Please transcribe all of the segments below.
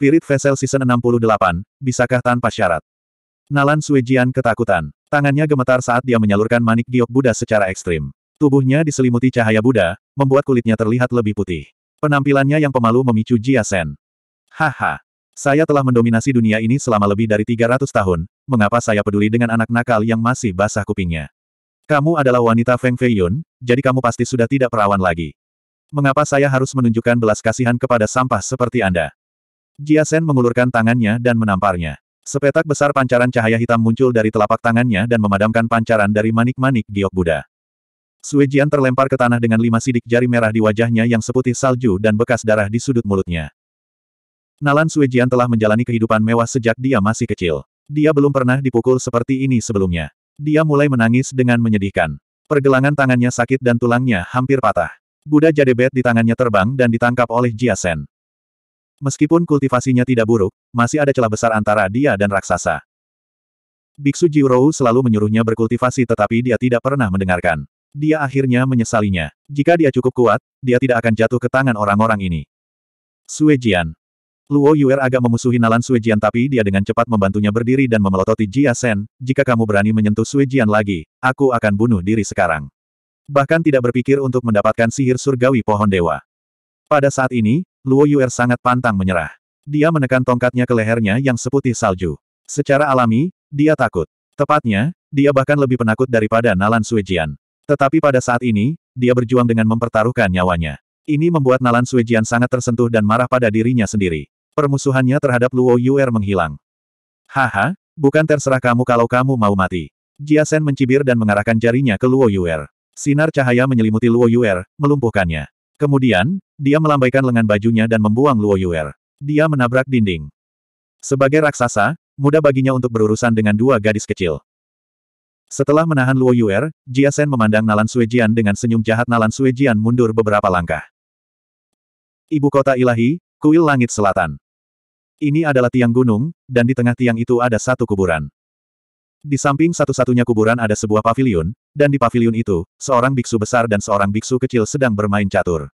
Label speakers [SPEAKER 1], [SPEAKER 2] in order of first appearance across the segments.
[SPEAKER 1] Spirit Vessel Season 68, bisakah tanpa syarat? Nalan Suijian ketakutan. Tangannya gemetar saat dia menyalurkan manik giok Buddha secara ekstrim. Tubuhnya diselimuti cahaya Buddha, membuat kulitnya terlihat lebih putih. Penampilannya yang pemalu memicu Jia Sen. Haha. Saya telah mendominasi dunia ini selama lebih dari 300 tahun, mengapa saya peduli dengan anak nakal yang masih basah kupingnya? Kamu adalah wanita Feng Fei Yun, jadi kamu pasti sudah tidak perawan lagi. Mengapa saya harus menunjukkan belas kasihan kepada sampah seperti Anda? Jia Sen mengulurkan tangannya dan menamparnya. Sepetak besar pancaran cahaya hitam muncul dari telapak tangannya dan memadamkan pancaran dari manik-manik giok Buddha. Sui Jian terlempar ke tanah dengan lima sidik jari merah di wajahnya yang seputih salju dan bekas darah di sudut mulutnya. Nalan Sui Jian telah menjalani kehidupan mewah sejak dia masih kecil. Dia belum pernah dipukul seperti ini sebelumnya. Dia mulai menangis dengan menyedihkan. Pergelangan tangannya sakit dan tulangnya hampir patah. Buddha Jadebet di tangannya terbang dan ditangkap oleh Jia Sen. Meskipun kultivasinya tidak buruk, masih ada celah besar antara dia dan raksasa. Biksu Jiurou selalu menyuruhnya berkultivasi tetapi dia tidak pernah mendengarkan. Dia akhirnya menyesalinya. Jika dia cukup kuat, dia tidak akan jatuh ke tangan orang-orang ini. Suejian. Luo Yuer agak memusuhi Nalan Suejian tapi dia dengan cepat membantunya berdiri dan memelototi Jia Sen, jika kamu berani menyentuh Suejian lagi, aku akan bunuh diri sekarang. Bahkan tidak berpikir untuk mendapatkan sihir surgawi pohon dewa. Pada saat ini, Luo Yuer sangat pantang menyerah. Dia menekan tongkatnya ke lehernya yang seputih salju. Secara alami, dia takut. Tepatnya, dia bahkan lebih penakut daripada Nalan Suijian. Tetapi pada saat ini, dia berjuang dengan mempertaruhkan nyawanya. Ini membuat Nalan Suijian sangat tersentuh dan marah pada dirinya sendiri. Permusuhannya terhadap Luo Yuer menghilang. Haha, bukan terserah kamu kalau kamu mau mati. Jia Sen mencibir dan mengarahkan jarinya ke Luo Yuer. Sinar cahaya menyelimuti Luo Yuer, melumpuhkannya. Kemudian, dia melambaikan lengan bajunya dan membuang Luo Yuer. Dia menabrak dinding. Sebagai raksasa, mudah baginya untuk berurusan dengan dua gadis kecil. Setelah menahan Luo Yuer, Jia Sen memandang Nalan Suejian dengan senyum jahat Nalan Suejian mundur beberapa langkah. Ibu kota ilahi, kuil langit selatan. Ini adalah tiang gunung, dan di tengah tiang itu ada satu kuburan. Di samping satu-satunya kuburan ada sebuah pavilion, dan di pavilion itu, seorang biksu besar dan seorang biksu kecil sedang bermain catur.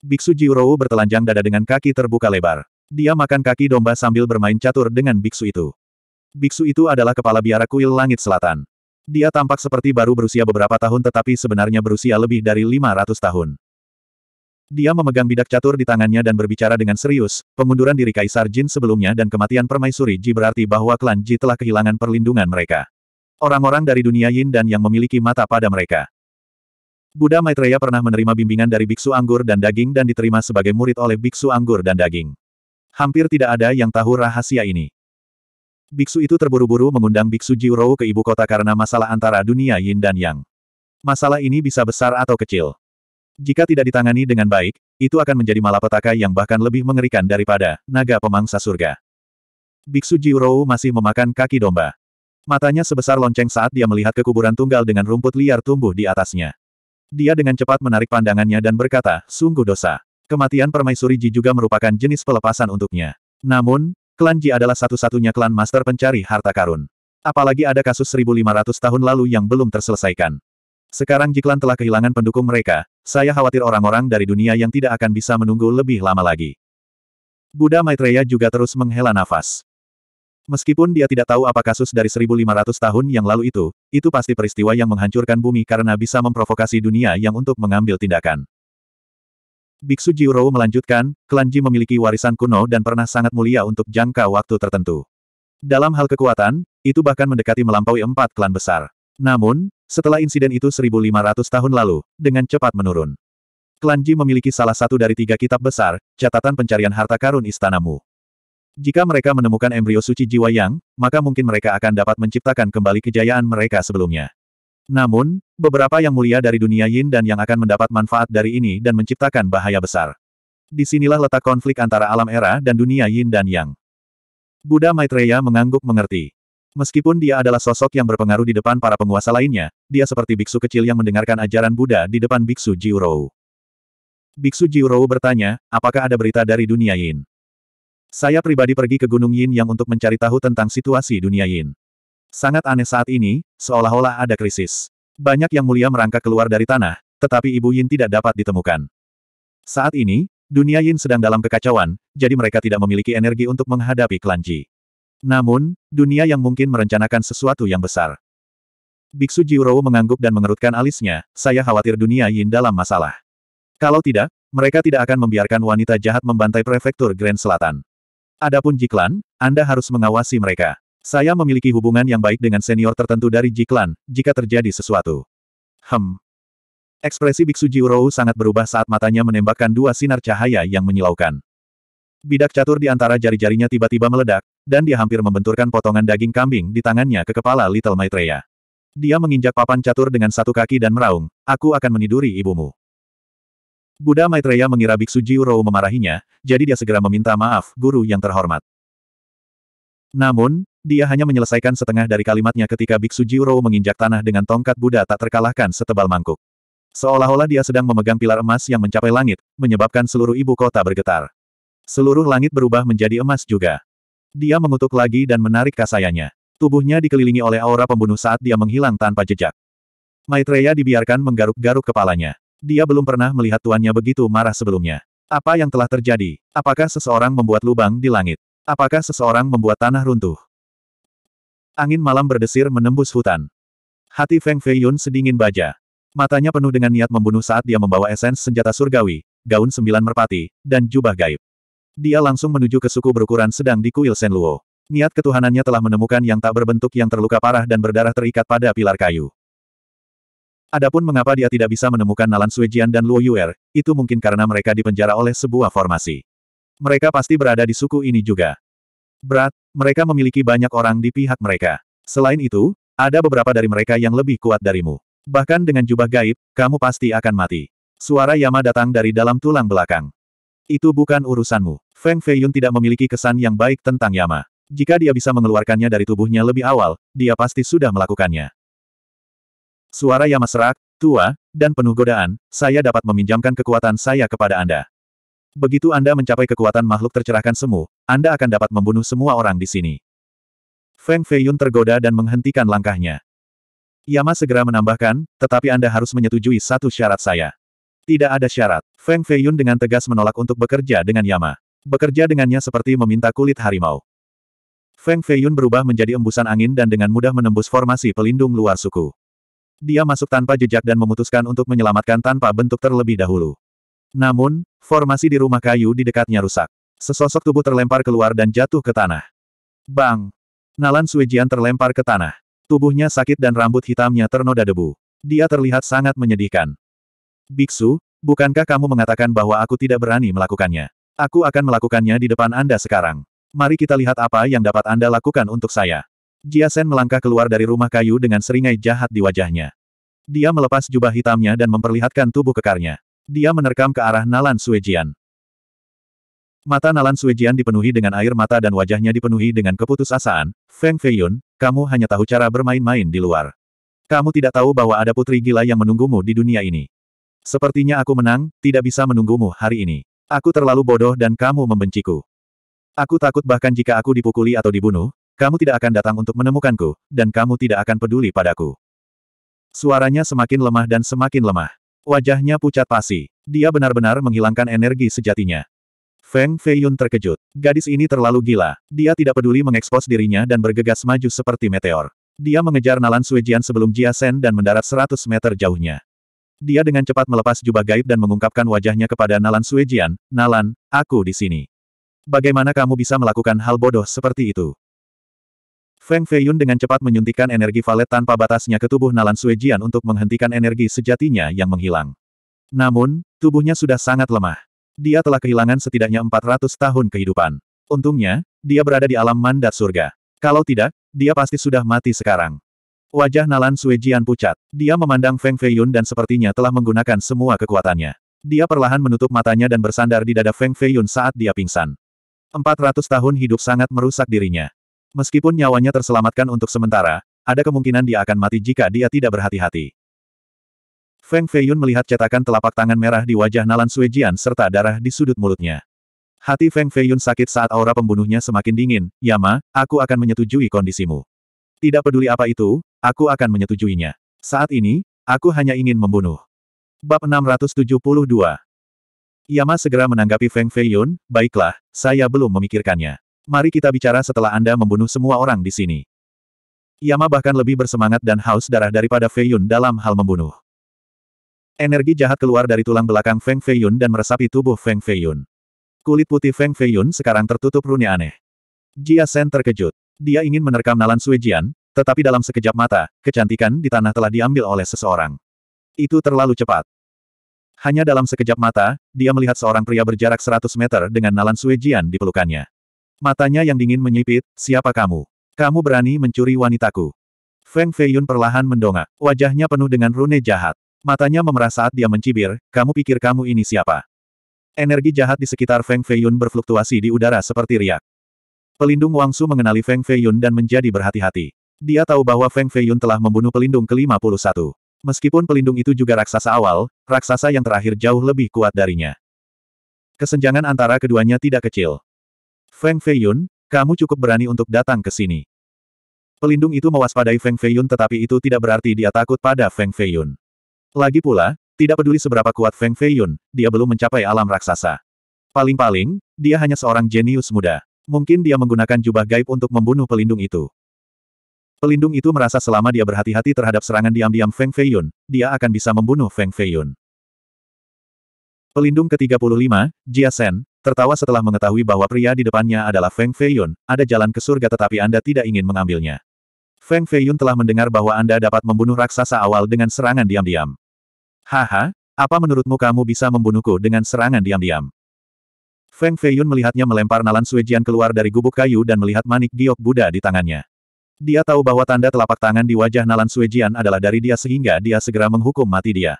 [SPEAKER 1] Biksu Jiurou bertelanjang dada dengan kaki terbuka lebar. Dia makan kaki domba sambil bermain catur dengan biksu itu. Biksu itu adalah kepala biara kuil langit selatan. Dia tampak seperti baru berusia beberapa tahun tetapi sebenarnya berusia lebih dari 500 tahun. Dia memegang bidak catur di tangannya dan berbicara dengan serius, pengunduran diri Kaisar Jin sebelumnya dan kematian Permaisuri Ji berarti bahwa klan Ji telah kehilangan perlindungan mereka. Orang-orang dari dunia Yin dan yang memiliki mata pada mereka. Buddha Maitreya pernah menerima bimbingan dari Biksu Anggur dan Daging dan diterima sebagai murid oleh Biksu Anggur dan Daging. Hampir tidak ada yang tahu rahasia ini. Biksu itu terburu-buru mengundang Biksu Jiurou ke ibu kota karena masalah antara dunia Yin dan Yang. Masalah ini bisa besar atau kecil. Jika tidak ditangani dengan baik, itu akan menjadi malapetaka yang bahkan lebih mengerikan daripada naga pemangsa surga. Biksu Jiurou masih memakan kaki domba. Matanya sebesar lonceng saat dia melihat kekuburan tunggal dengan rumput liar tumbuh di atasnya. Dia dengan cepat menarik pandangannya dan berkata, sungguh dosa. Kematian permaisuri Ji juga merupakan jenis pelepasan untuknya. Namun, klan Ji adalah satu-satunya klan master pencari harta karun. Apalagi ada kasus 1500 tahun lalu yang belum terselesaikan. Sekarang Ji klan telah kehilangan pendukung mereka, saya khawatir orang-orang dari dunia yang tidak akan bisa menunggu lebih lama lagi. Buddha Maitreya juga terus menghela nafas. Meskipun dia tidak tahu apa kasus dari 1500 tahun yang lalu itu, itu pasti peristiwa yang menghancurkan bumi karena bisa memprovokasi dunia yang untuk mengambil tindakan. Biksu Jiurou melanjutkan, klan memiliki warisan kuno dan pernah sangat mulia untuk jangka waktu tertentu. Dalam hal kekuatan, itu bahkan mendekati melampaui empat klan besar. Namun, setelah insiden itu 1500 tahun lalu, dengan cepat menurun. Klan memiliki salah satu dari tiga kitab besar, catatan pencarian harta karun istanamu. Jika mereka menemukan embrio suci jiwa yang, maka mungkin mereka akan dapat menciptakan kembali kejayaan mereka sebelumnya. Namun, beberapa yang mulia dari dunia Yin dan yang akan mendapat manfaat dari ini dan menciptakan bahaya besar. Disinilah letak konflik antara alam era dan dunia Yin dan Yang. Buddha Maitreya mengangguk mengerti. Meskipun dia adalah sosok yang berpengaruh di depan para penguasa lainnya, dia seperti biksu kecil yang mendengarkan ajaran Buddha di depan biksu Jiurou. Biksu Jiurou bertanya, apakah ada berita dari dunia Yin? Saya pribadi pergi ke Gunung Yin yang untuk mencari tahu tentang situasi dunia Yin. Sangat aneh saat ini, seolah-olah ada krisis. Banyak yang mulia merangkak keluar dari tanah, tetapi Ibu Yin tidak dapat ditemukan. Saat ini, dunia Yin sedang dalam kekacauan, jadi mereka tidak memiliki energi untuk menghadapi kelanji. Namun, dunia yang mungkin merencanakan sesuatu yang besar. Biksu Jiuro mengangguk dan mengerutkan alisnya, saya khawatir dunia Yin dalam masalah. Kalau tidak, mereka tidak akan membiarkan wanita jahat membantai prefektur Grand Selatan. Adapun Jiklan, Anda harus mengawasi mereka. Saya memiliki hubungan yang baik dengan senior tertentu dari Jiklan, jika terjadi sesuatu. Hem. Ekspresi Biksu Jiurou sangat berubah saat matanya menembakkan dua sinar cahaya yang menyilaukan. Bidak catur di antara jari-jarinya tiba-tiba meledak, dan dia hampir membenturkan potongan daging kambing di tangannya ke kepala Little Maitreya. Dia menginjak papan catur dengan satu kaki dan meraung, aku akan meniduri ibumu. Buddha Maitreya mengira Biksu Jiurou memarahinya, jadi dia segera meminta maaf, guru yang terhormat. Namun, dia hanya menyelesaikan setengah dari kalimatnya ketika Biksu Jiurou menginjak tanah dengan tongkat Buddha tak terkalahkan setebal mangkuk. Seolah-olah dia sedang memegang pilar emas yang mencapai langit, menyebabkan seluruh ibu kota bergetar. Seluruh langit berubah menjadi emas juga. Dia mengutuk lagi dan menarik kasayanya. Tubuhnya dikelilingi oleh aura pembunuh saat dia menghilang tanpa jejak. Maitreya dibiarkan menggaruk-garuk kepalanya. Dia belum pernah melihat tuannya begitu marah sebelumnya. Apa yang telah terjadi? Apakah seseorang membuat lubang di langit? Apakah seseorang membuat tanah runtuh? Angin malam berdesir menembus hutan. Hati Feng Feiyun sedingin baja. Matanya penuh dengan niat membunuh saat dia membawa esens senjata surgawi, gaun sembilan merpati, dan jubah gaib. Dia langsung menuju ke suku berukuran sedang di kuil Senluo. Niat ketuhanannya telah menemukan yang tak berbentuk yang terluka parah dan berdarah terikat pada pilar kayu. Adapun mengapa dia tidak bisa menemukan Nalan Suijian dan Luo Yuer, itu mungkin karena mereka dipenjara oleh sebuah formasi. Mereka pasti berada di suku ini juga. Berat, mereka memiliki banyak orang di pihak mereka. Selain itu, ada beberapa dari mereka yang lebih kuat darimu. Bahkan dengan jubah gaib, kamu pasti akan mati. Suara Yama datang dari dalam tulang belakang. Itu bukan urusanmu. Feng Feiyun tidak memiliki kesan yang baik tentang Yama. Jika dia bisa mengeluarkannya dari tubuhnya lebih awal, dia pasti sudah melakukannya. Suara yang serak, tua, dan penuh godaan, saya dapat meminjamkan kekuatan saya kepada Anda. Begitu Anda mencapai kekuatan makhluk tercerahkan semu, Anda akan dapat membunuh semua orang di sini. Feng Feiyun tergoda dan menghentikan langkahnya. Yama segera menambahkan, tetapi Anda harus menyetujui satu syarat saya. Tidak ada syarat. Feng Feiyun dengan tegas menolak untuk bekerja dengan Yama. Bekerja dengannya seperti meminta kulit harimau. Feng Feiyun berubah menjadi embusan angin dan dengan mudah menembus formasi pelindung luar suku. Dia masuk tanpa jejak dan memutuskan untuk menyelamatkan tanpa bentuk terlebih dahulu. Namun, formasi di rumah kayu di dekatnya rusak. Sesosok tubuh terlempar keluar dan jatuh ke tanah. Bang! Nalan Suijian terlempar ke tanah. Tubuhnya sakit dan rambut hitamnya ternoda debu. Dia terlihat sangat menyedihkan. Biksu, bukankah kamu mengatakan bahwa aku tidak berani melakukannya? Aku akan melakukannya di depan Anda sekarang. Mari kita lihat apa yang dapat Anda lakukan untuk saya. Jia Sen melangkah keluar dari rumah kayu dengan seringai jahat di wajahnya. Dia melepas jubah hitamnya dan memperlihatkan tubuh kekarnya. Dia menerkam ke arah Nalan Suejian. Mata Nalan Suejian dipenuhi dengan air mata dan wajahnya dipenuhi dengan keputusasaan. Feng Feiyun, kamu hanya tahu cara bermain-main di luar. Kamu tidak tahu bahwa ada putri gila yang menunggumu di dunia ini. Sepertinya aku menang, tidak bisa menunggumu hari ini. Aku terlalu bodoh dan kamu membenciku. Aku takut bahkan jika aku dipukuli atau dibunuh, kamu tidak akan datang untuk menemukanku, dan kamu tidak akan peduli padaku. Suaranya semakin lemah dan semakin lemah. Wajahnya pucat pasi. Dia benar-benar menghilangkan energi sejatinya. Feng Feiyun terkejut. Gadis ini terlalu gila. Dia tidak peduli mengekspos dirinya dan bergegas maju seperti meteor. Dia mengejar Nalan Suijian sebelum Jia Sen dan mendarat 100 meter jauhnya. Dia dengan cepat melepas jubah gaib dan mengungkapkan wajahnya kepada Nalan Suijian, Nalan, aku di sini. Bagaimana kamu bisa melakukan hal bodoh seperti itu? Feng Feiyun dengan cepat menyuntikkan energi valet tanpa batasnya ke tubuh Nalan Suejian untuk menghentikan energi sejatinya yang menghilang. Namun, tubuhnya sudah sangat lemah. Dia telah kehilangan setidaknya 400 tahun kehidupan. Untungnya, dia berada di alam mandat surga. Kalau tidak, dia pasti sudah mati sekarang. Wajah Nalan Suejian pucat. Dia memandang Feng Feiyun dan sepertinya telah menggunakan semua kekuatannya. Dia perlahan menutup matanya dan bersandar di dada Feng Feiyun saat dia pingsan. 400 tahun hidup sangat merusak dirinya. Meskipun nyawanya terselamatkan untuk sementara, ada kemungkinan dia akan mati jika dia tidak berhati-hati. Feng Feiyun melihat cetakan telapak tangan merah di wajah Nalan Suejian serta darah di sudut mulutnya. Hati Feng Feiyun sakit saat aura pembunuhnya semakin dingin, Yama, aku akan menyetujui kondisimu. Tidak peduli apa itu, aku akan menyetujuinya. Saat ini, aku hanya ingin membunuh. Bab 672 Yama segera menanggapi Feng Feiyun, baiklah, saya belum memikirkannya. Mari kita bicara setelah Anda membunuh semua orang di sini. Yama bahkan lebih bersemangat dan haus darah daripada Fei Yun dalam hal membunuh. Energi jahat keluar dari tulang belakang Feng Fei Yun dan meresapi tubuh Feng Fei Yun. Kulit putih Feng Fei Yun sekarang tertutup runya aneh. Jia Sen terkejut. Dia ingin menerkam Nalan Jian, tetapi dalam sekejap mata, kecantikan di tanah telah diambil oleh seseorang. Itu terlalu cepat. Hanya dalam sekejap mata, dia melihat seorang pria berjarak 100 meter dengan Nalan Jian di pelukannya. Matanya yang dingin menyipit, siapa kamu? Kamu berani mencuri wanitaku. Feng Feiyun perlahan mendongak. Wajahnya penuh dengan rune jahat. Matanya memerah saat dia mencibir, kamu pikir kamu ini siapa? Energi jahat di sekitar Feng Feiyun berfluktuasi di udara seperti riak. Pelindung Wang Su mengenali Feng Feiyun dan menjadi berhati-hati. Dia tahu bahwa Feng Feiyun telah membunuh pelindung ke-51. Meskipun pelindung itu juga raksasa awal, raksasa yang terakhir jauh lebih kuat darinya. Kesenjangan antara keduanya tidak kecil. Feng Feiyun, kamu cukup berani untuk datang ke sini. Pelindung itu mewaspadai Feng Feiyun tetapi itu tidak berarti dia takut pada Feng Feiyun. Lagi pula, tidak peduli seberapa kuat Feng Feiyun, dia belum mencapai alam raksasa. Paling-paling, dia hanya seorang jenius muda. Mungkin dia menggunakan jubah gaib untuk membunuh pelindung itu. Pelindung itu merasa selama dia berhati-hati terhadap serangan diam-diam Feng Feiyun, dia akan bisa membunuh Feng Feiyun. Pelindung ke-35, Jia Sen, Tertawa setelah mengetahui bahwa pria di depannya adalah Feng Feiyun, ada jalan ke surga tetapi Anda tidak ingin mengambilnya. Feng Feiyun telah mendengar bahwa Anda dapat membunuh raksasa awal dengan serangan diam-diam. Haha, apa menurutmu kamu bisa membunuhku dengan serangan diam-diam? Feng Feiyun melihatnya melempar nalan Suejian keluar dari gubuk kayu dan melihat manik giok Buddha di tangannya. Dia tahu bahwa tanda telapak tangan di wajah nalan Suejian adalah dari dia sehingga dia segera menghukum mati dia.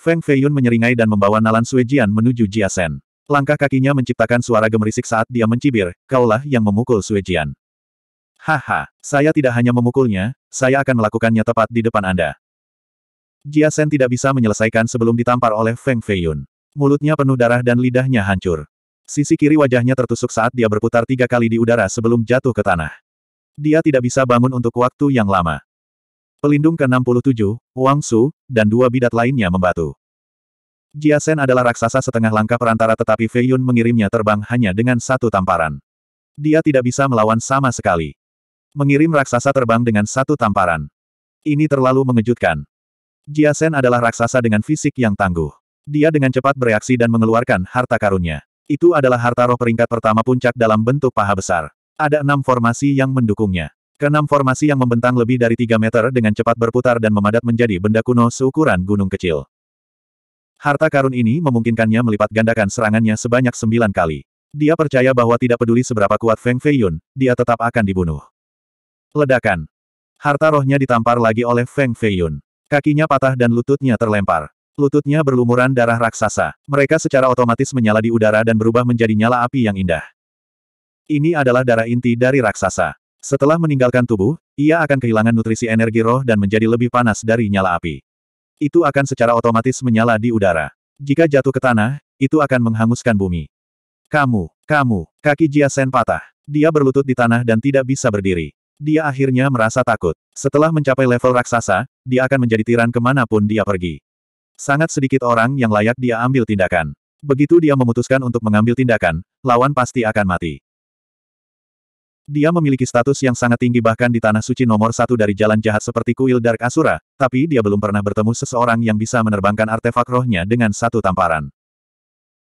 [SPEAKER 1] Feng Feiyun menyeringai dan membawa nalan Suejian menuju Jiasen. Langkah kakinya menciptakan suara gemerisik saat dia mencibir, kaulah yang memukul Suejian. Haha, saya tidak hanya memukulnya, saya akan melakukannya tepat di depan Anda. Jia Sen tidak bisa menyelesaikan sebelum ditampar oleh Feng Feiyun. Mulutnya penuh darah dan lidahnya hancur. Sisi kiri wajahnya tertusuk saat dia berputar tiga kali di udara sebelum jatuh ke tanah. Dia tidak bisa bangun untuk waktu yang lama. Pelindung ke-67, Wang Su, dan dua bidat lainnya membatu. Jia Sen adalah raksasa setengah langkah perantara tetapi Fei Yun mengirimnya terbang hanya dengan satu tamparan. Dia tidak bisa melawan sama sekali. Mengirim raksasa terbang dengan satu tamparan. Ini terlalu mengejutkan. Jia Sen adalah raksasa dengan fisik yang tangguh. Dia dengan cepat bereaksi dan mengeluarkan harta karunnya. Itu adalah harta roh peringkat pertama puncak dalam bentuk paha besar. Ada enam formasi yang mendukungnya. Keenam formasi yang membentang lebih dari tiga meter dengan cepat berputar dan memadat menjadi benda kuno seukuran gunung kecil. Harta karun ini memungkinkannya melipat gandakan serangannya sebanyak sembilan kali. Dia percaya bahwa tidak peduli seberapa kuat Feng Feiyun, dia tetap akan dibunuh. Ledakan. Harta rohnya ditampar lagi oleh Feng Feiyun. Kakinya patah dan lututnya terlempar. Lututnya berlumuran darah raksasa. Mereka secara otomatis menyala di udara dan berubah menjadi nyala api yang indah. Ini adalah darah inti dari raksasa. Setelah meninggalkan tubuh, ia akan kehilangan nutrisi energi roh dan menjadi lebih panas dari nyala api itu akan secara otomatis menyala di udara. Jika jatuh ke tanah, itu akan menghanguskan bumi. Kamu, kamu, kaki Jia Sen patah. Dia berlutut di tanah dan tidak bisa berdiri. Dia akhirnya merasa takut. Setelah mencapai level raksasa, dia akan menjadi tiran kemanapun dia pergi. Sangat sedikit orang yang layak dia ambil tindakan. Begitu dia memutuskan untuk mengambil tindakan, lawan pasti akan mati. Dia memiliki status yang sangat tinggi bahkan di Tanah Suci nomor satu dari jalan jahat seperti kuil Dark Asura, tapi dia belum pernah bertemu seseorang yang bisa menerbangkan artefak rohnya dengan satu tamparan.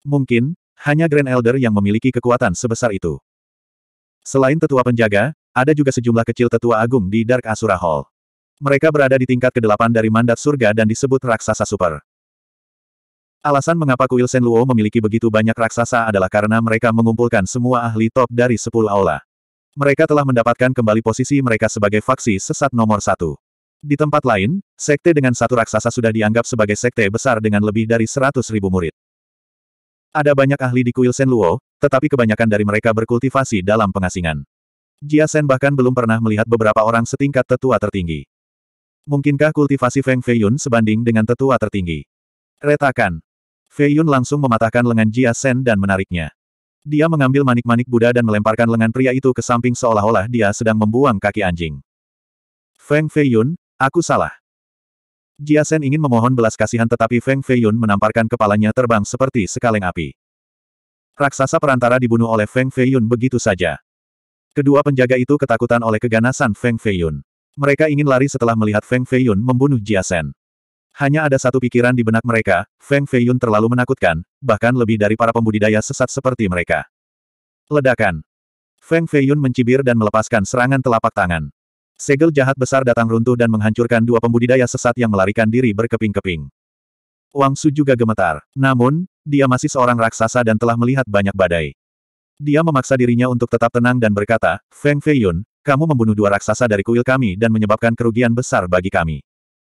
[SPEAKER 1] Mungkin, hanya Grand Elder yang memiliki kekuatan sebesar itu. Selain tetua penjaga, ada juga sejumlah kecil tetua agung di Dark Asura Hall. Mereka berada di tingkat ke-8 dari mandat surga dan disebut raksasa super. Alasan mengapa kuil Senluo memiliki begitu banyak raksasa adalah karena mereka mengumpulkan semua ahli top dari 10 aula mereka telah mendapatkan kembali posisi mereka sebagai faksi sesat nomor satu. Di tempat lain, sekte dengan satu raksasa sudah dianggap sebagai sekte besar dengan lebih dari 100 ribu murid. Ada banyak ahli di kuil Luo, tetapi kebanyakan dari mereka berkultivasi dalam pengasingan. Jia Sen bahkan belum pernah melihat beberapa orang setingkat tetua tertinggi. Mungkinkah kultivasi Feng Feiyun sebanding dengan tetua tertinggi? Retakan. Feiyun langsung mematahkan lengan Jia Sen dan menariknya. Dia mengambil manik-manik Buddha dan melemparkan lengan pria itu ke samping seolah-olah dia sedang membuang kaki anjing. Feng Feiyun, aku salah. Jia Sen ingin memohon belas kasihan tetapi Feng Feiyun menamparkan kepalanya terbang seperti sekaleng api. Raksasa perantara dibunuh oleh Feng Feiyun begitu saja. Kedua penjaga itu ketakutan oleh keganasan Feng Feiyun. Mereka ingin lari setelah melihat Feng Feiyun membunuh Jia Sen. Hanya ada satu pikiran di benak mereka, Feng Feiyun terlalu menakutkan, bahkan lebih dari para pembudidaya sesat seperti mereka. Ledakan. Feng Feiyun mencibir dan melepaskan serangan telapak tangan. Segel jahat besar datang runtuh dan menghancurkan dua pembudidaya sesat yang melarikan diri berkeping-keping. Wang Su juga gemetar. Namun, dia masih seorang raksasa dan telah melihat banyak badai. Dia memaksa dirinya untuk tetap tenang dan berkata, Feng Feiyun, kamu membunuh dua raksasa dari kuil kami dan menyebabkan kerugian besar bagi kami.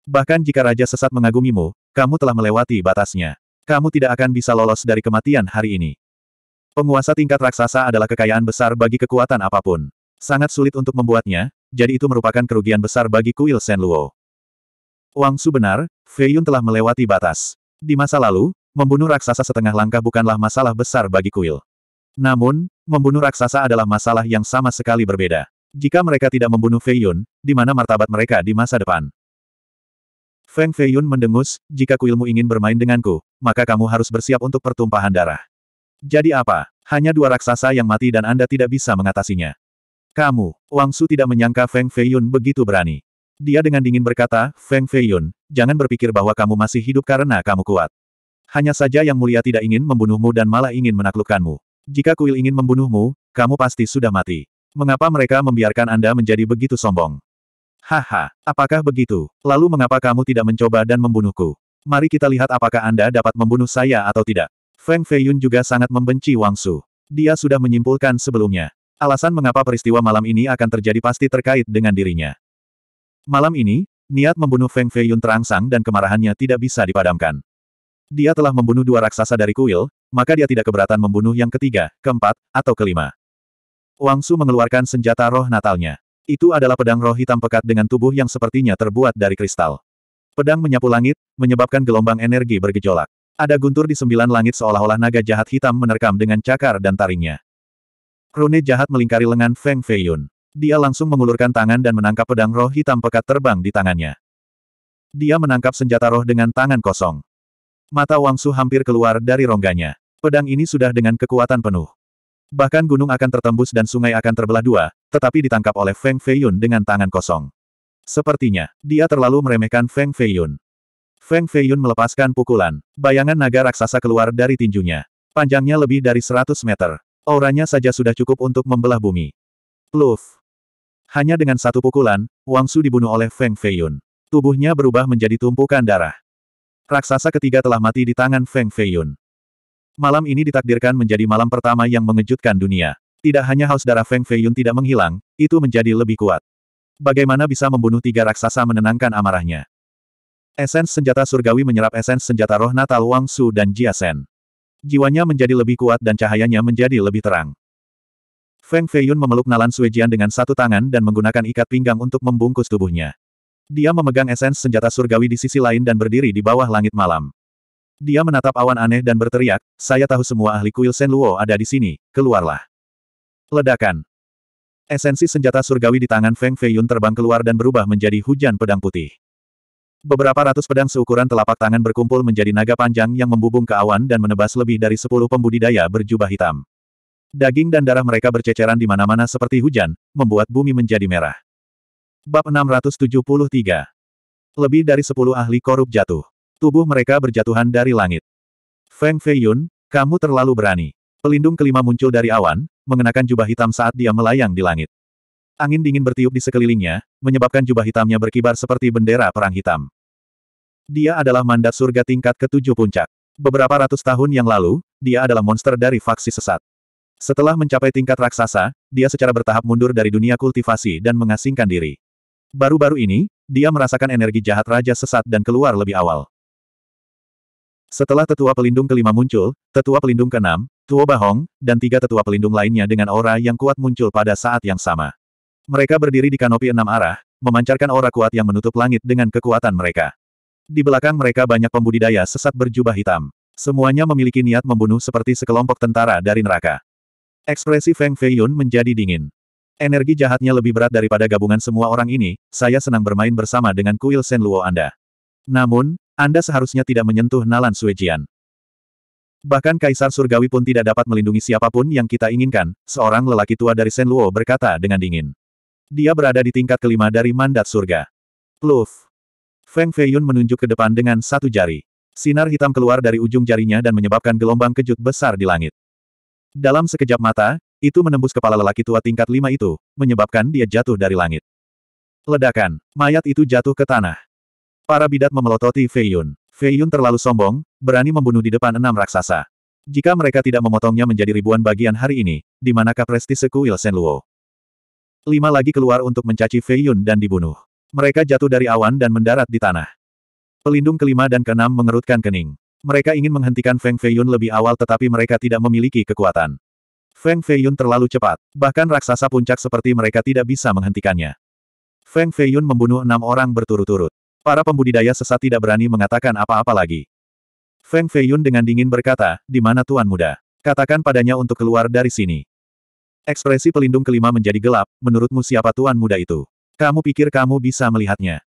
[SPEAKER 1] Bahkan jika Raja Sesat mengagumimu, kamu telah melewati batasnya. Kamu tidak akan bisa lolos dari kematian hari ini. Penguasa tingkat raksasa adalah kekayaan besar bagi kekuatan apapun. Sangat sulit untuk membuatnya, jadi itu merupakan kerugian besar bagi kuil Luo. Wang Su benar, Fei Yun telah melewati batas. Di masa lalu, membunuh raksasa setengah langkah bukanlah masalah besar bagi kuil. Namun, membunuh raksasa adalah masalah yang sama sekali berbeda. Jika mereka tidak membunuh Fei Yun, di mana martabat mereka di masa depan? Feng Feiyun mendengus, jika kuilmu ingin bermain denganku, maka kamu harus bersiap untuk pertumpahan darah. Jadi apa? Hanya dua raksasa yang mati dan Anda tidak bisa mengatasinya. Kamu, Wang Su tidak menyangka Feng Feiyun begitu berani. Dia dengan dingin berkata, Feng Feiyun, jangan berpikir bahwa kamu masih hidup karena kamu kuat. Hanya saja Yang Mulia tidak ingin membunuhmu dan malah ingin menaklukkanmu. Jika kuil ingin membunuhmu, kamu pasti sudah mati. Mengapa mereka membiarkan Anda menjadi begitu sombong? Haha, apakah begitu? Lalu mengapa kamu tidak mencoba dan membunuhku? Mari kita lihat apakah Anda dapat membunuh saya atau tidak. Feng Feiyun juga sangat membenci Wang Su. Dia sudah menyimpulkan sebelumnya. Alasan mengapa peristiwa malam ini akan terjadi pasti terkait dengan dirinya. Malam ini, niat membunuh Feng Feiyun terangsang dan kemarahannya tidak bisa dipadamkan. Dia telah membunuh dua raksasa dari kuil, maka dia tidak keberatan membunuh yang ketiga, keempat, atau kelima. Wang Su mengeluarkan senjata roh natalnya. Itu adalah pedang roh hitam pekat dengan tubuh yang sepertinya terbuat dari kristal. Pedang menyapu langit, menyebabkan gelombang energi bergejolak. Ada guntur di sembilan langit seolah-olah naga jahat hitam menerkam dengan cakar dan taringnya. Rune jahat melingkari lengan Feng Feiyun. Dia langsung mengulurkan tangan dan menangkap pedang roh hitam pekat terbang di tangannya. Dia menangkap senjata roh dengan tangan kosong. Mata Wangsu hampir keluar dari rongganya. Pedang ini sudah dengan kekuatan penuh. Bahkan gunung akan tertembus dan sungai akan terbelah dua, tetapi ditangkap oleh Feng Feiyun dengan tangan kosong. Sepertinya, dia terlalu meremehkan Feng Feiyun. Feng Feiyun melepaskan pukulan. Bayangan naga raksasa keluar dari tinjunya. Panjangnya lebih dari 100 meter. Auranya saja sudah cukup untuk membelah bumi. Pluf. Hanya dengan satu pukulan, Wang Su dibunuh oleh Feng Feiyun. Tubuhnya berubah menjadi tumpukan darah. Raksasa ketiga telah mati di tangan Feng Feiyun. Malam ini ditakdirkan menjadi malam pertama yang mengejutkan dunia. Tidak hanya haus darah Feng Feiyun tidak menghilang, itu menjadi lebih kuat. Bagaimana bisa membunuh tiga raksasa menenangkan amarahnya? Esens senjata surgawi menyerap esens senjata roh natal Wang Su dan Jia Sen. Jiwanya menjadi lebih kuat dan cahayanya menjadi lebih terang. Feng Feiyun memeluk Nalan Jian dengan satu tangan dan menggunakan ikat pinggang untuk membungkus tubuhnya. Dia memegang esens senjata surgawi di sisi lain dan berdiri di bawah langit malam. Dia menatap awan aneh dan berteriak, saya tahu semua ahli kuil Sen Luo ada di sini, keluarlah. Ledakan. Esensi senjata surgawi di tangan Feng Feiyun terbang keluar dan berubah menjadi hujan pedang putih. Beberapa ratus pedang seukuran telapak tangan berkumpul menjadi naga panjang yang membubung ke awan dan menebas lebih dari sepuluh pembudidaya berjubah hitam. Daging dan darah mereka berceceran di mana-mana seperti hujan, membuat bumi menjadi merah. Bab 673 Lebih dari sepuluh ahli korup jatuh. Tubuh mereka berjatuhan dari langit. Feng Feiyun, kamu terlalu berani. Pelindung kelima muncul dari awan, mengenakan jubah hitam saat dia melayang di langit. Angin dingin bertiup di sekelilingnya, menyebabkan jubah hitamnya berkibar seperti bendera perang hitam. Dia adalah mandat surga tingkat ketujuh puncak. Beberapa ratus tahun yang lalu, dia adalah monster dari faksi sesat. Setelah mencapai tingkat raksasa, dia secara bertahap mundur dari dunia kultivasi dan mengasingkan diri. Baru-baru ini, dia merasakan energi jahat raja sesat dan keluar lebih awal. Setelah tetua pelindung kelima muncul, tetua pelindung keenam, Tuo Bahong, dan tiga tetua pelindung lainnya dengan aura yang kuat muncul pada saat yang sama. Mereka berdiri di kanopi enam arah, memancarkan aura kuat yang menutup langit dengan kekuatan mereka. Di belakang mereka banyak pembudidaya sesat berjubah hitam. Semuanya memiliki niat membunuh seperti sekelompok tentara dari neraka. Ekspresi Feng Feiyun menjadi dingin. Energi jahatnya lebih berat daripada gabungan semua orang ini, saya senang bermain bersama dengan kuil Luo Anda. Namun, anda seharusnya tidak menyentuh Nalan Suejian. Bahkan Kaisar Surgawi pun tidak dapat melindungi siapapun yang kita inginkan, seorang lelaki tua dari Luo berkata dengan dingin. Dia berada di tingkat kelima dari mandat surga. Pluf. Feng Feiyun menunjuk ke depan dengan satu jari. Sinar hitam keluar dari ujung jarinya dan menyebabkan gelombang kejut besar di langit. Dalam sekejap mata, itu menembus kepala lelaki tua tingkat lima itu, menyebabkan dia jatuh dari langit. Ledakan, mayat itu jatuh ke tanah. Para bidat memelototi Fei Yun. Fei Yun terlalu sombong, berani membunuh di depan enam raksasa. Jika mereka tidak memotongnya menjadi ribuan bagian hari ini, di manakah prestiseku Wilson Luo? Lima lagi keluar untuk mencaci Fei Yun dan dibunuh. Mereka jatuh dari awan dan mendarat di tanah. Pelindung kelima dan keenam mengerutkan kening. Mereka ingin menghentikan Feng Feiyun lebih awal tetapi mereka tidak memiliki kekuatan. Feng Feiyun terlalu cepat, bahkan raksasa puncak seperti mereka tidak bisa menghentikannya. Feng Feiyun membunuh enam orang berturut-turut. Para pembudidaya sesat tidak berani mengatakan apa-apa lagi. Feng Feiyun dengan dingin berkata, di mana Tuan Muda? Katakan padanya untuk keluar dari sini. Ekspresi pelindung kelima menjadi gelap, menurutmu siapa Tuan Muda itu? Kamu pikir kamu bisa melihatnya?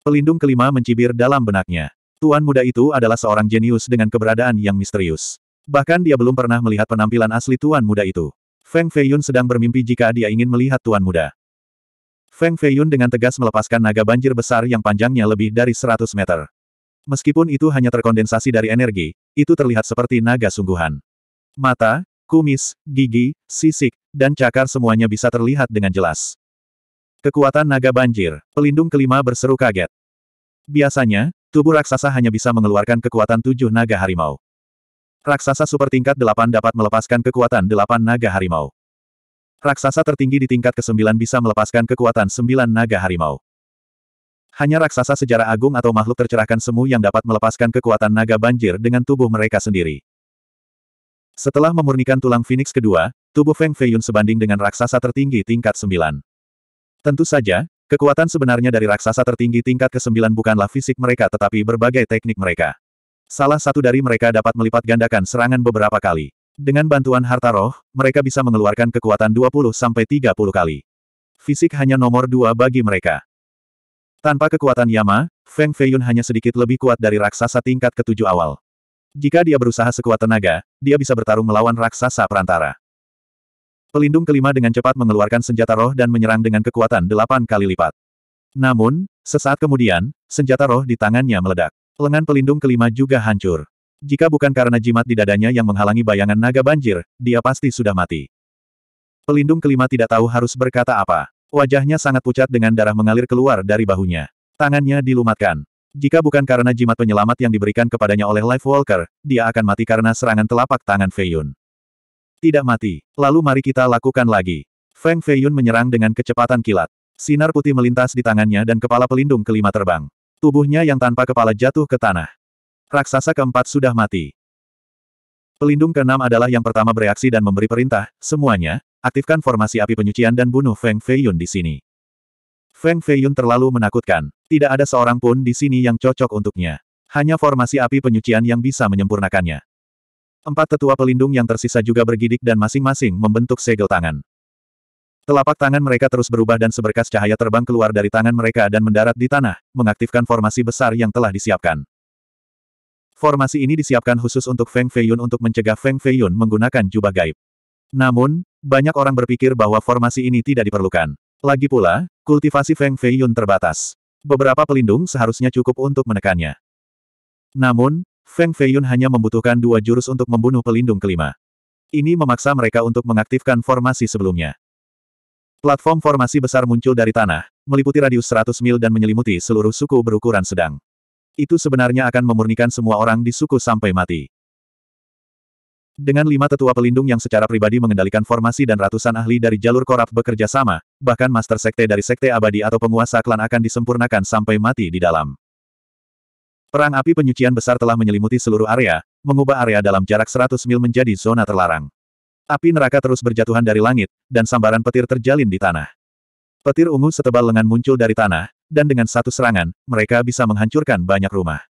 [SPEAKER 1] Pelindung kelima mencibir dalam benaknya. Tuan Muda itu adalah seorang jenius dengan keberadaan yang misterius. Bahkan dia belum pernah melihat penampilan asli Tuan Muda itu. Feng Feiyun sedang bermimpi jika dia ingin melihat Tuan Muda. Feng Feiyun dengan tegas melepaskan naga banjir besar yang panjangnya lebih dari 100 meter. Meskipun itu hanya terkondensasi dari energi, itu terlihat seperti naga sungguhan. Mata, kumis, gigi, sisik, dan cakar semuanya bisa terlihat dengan jelas. Kekuatan naga banjir, pelindung kelima berseru kaget. Biasanya, tubuh raksasa hanya bisa mengeluarkan kekuatan tujuh naga harimau. Raksasa super tingkat delapan dapat melepaskan kekuatan delapan naga harimau raksasa tertinggi di tingkat ke-9 bisa melepaskan kekuatan sembilan naga harimau. Hanya raksasa sejarah agung atau makhluk tercerahkan semu yang dapat melepaskan kekuatan naga banjir dengan tubuh mereka sendiri. Setelah memurnikan tulang Phoenix kedua, tubuh Feng Feiyun sebanding dengan raksasa tertinggi tingkat 9. Tentu saja, kekuatan sebenarnya dari raksasa tertinggi tingkat ke-9 bukanlah fisik mereka tetapi berbagai teknik mereka. Salah satu dari mereka dapat melipat gandakan serangan beberapa kali. Dengan bantuan harta roh, mereka bisa mengeluarkan kekuatan 20-30 kali. Fisik hanya nomor dua bagi mereka. Tanpa kekuatan Yama, Feng Feiyun hanya sedikit lebih kuat dari raksasa tingkat ketujuh awal. Jika dia berusaha sekuat tenaga, dia bisa bertarung melawan raksasa perantara. Pelindung kelima dengan cepat mengeluarkan senjata roh dan menyerang dengan kekuatan delapan kali lipat. Namun, sesaat kemudian, senjata roh di tangannya meledak. Lengan pelindung kelima juga hancur. Jika bukan karena jimat di dadanya yang menghalangi bayangan naga banjir, dia pasti sudah mati. Pelindung kelima tidak tahu harus berkata apa. Wajahnya sangat pucat dengan darah mengalir keluar dari bahunya. Tangannya dilumatkan. Jika bukan karena jimat penyelamat yang diberikan kepadanya oleh Life Walker, dia akan mati karena serangan telapak tangan Feiyun. Tidak mati. Lalu mari kita lakukan lagi. Feng Feiyun menyerang dengan kecepatan kilat. Sinar putih melintas di tangannya dan kepala pelindung kelima terbang. Tubuhnya yang tanpa kepala jatuh ke tanah raksasa keempat sudah mati. Pelindung keenam adalah yang pertama bereaksi dan memberi perintah, semuanya, aktifkan formasi api penyucian dan bunuh Feng Feiyun di sini. Feng Feiyun terlalu menakutkan, tidak ada seorang pun di sini yang cocok untuknya. Hanya formasi api penyucian yang bisa menyempurnakannya. Empat tetua pelindung yang tersisa juga bergidik dan masing-masing membentuk segel tangan. Telapak tangan mereka terus berubah dan seberkas cahaya terbang keluar dari tangan mereka dan mendarat di tanah, mengaktifkan formasi besar yang telah disiapkan. Formasi ini disiapkan khusus untuk Feng Feiyun untuk mencegah Feng Feiyun menggunakan jubah gaib. Namun, banyak orang berpikir bahwa formasi ini tidak diperlukan. Lagi pula, kultivasi Feng Feiyun terbatas. Beberapa pelindung seharusnya cukup untuk menekannya. Namun, Feng Feiyun hanya membutuhkan dua jurus untuk membunuh pelindung kelima. Ini memaksa mereka untuk mengaktifkan formasi sebelumnya. Platform formasi besar muncul dari tanah, meliputi radius 100 mil dan menyelimuti seluruh suku berukuran sedang itu sebenarnya akan memurnikan semua orang di suku sampai mati. Dengan lima tetua pelindung yang secara pribadi mengendalikan formasi dan ratusan ahli dari jalur korap bekerja sama, bahkan master sekte dari sekte abadi atau penguasa klan akan disempurnakan sampai mati di dalam. Perang api penyucian besar telah menyelimuti seluruh area, mengubah area dalam jarak 100 mil menjadi zona terlarang. Api neraka terus berjatuhan dari langit, dan sambaran petir terjalin di tanah. Petir ungu setebal lengan muncul dari tanah, dan dengan satu serangan, mereka bisa menghancurkan banyak rumah.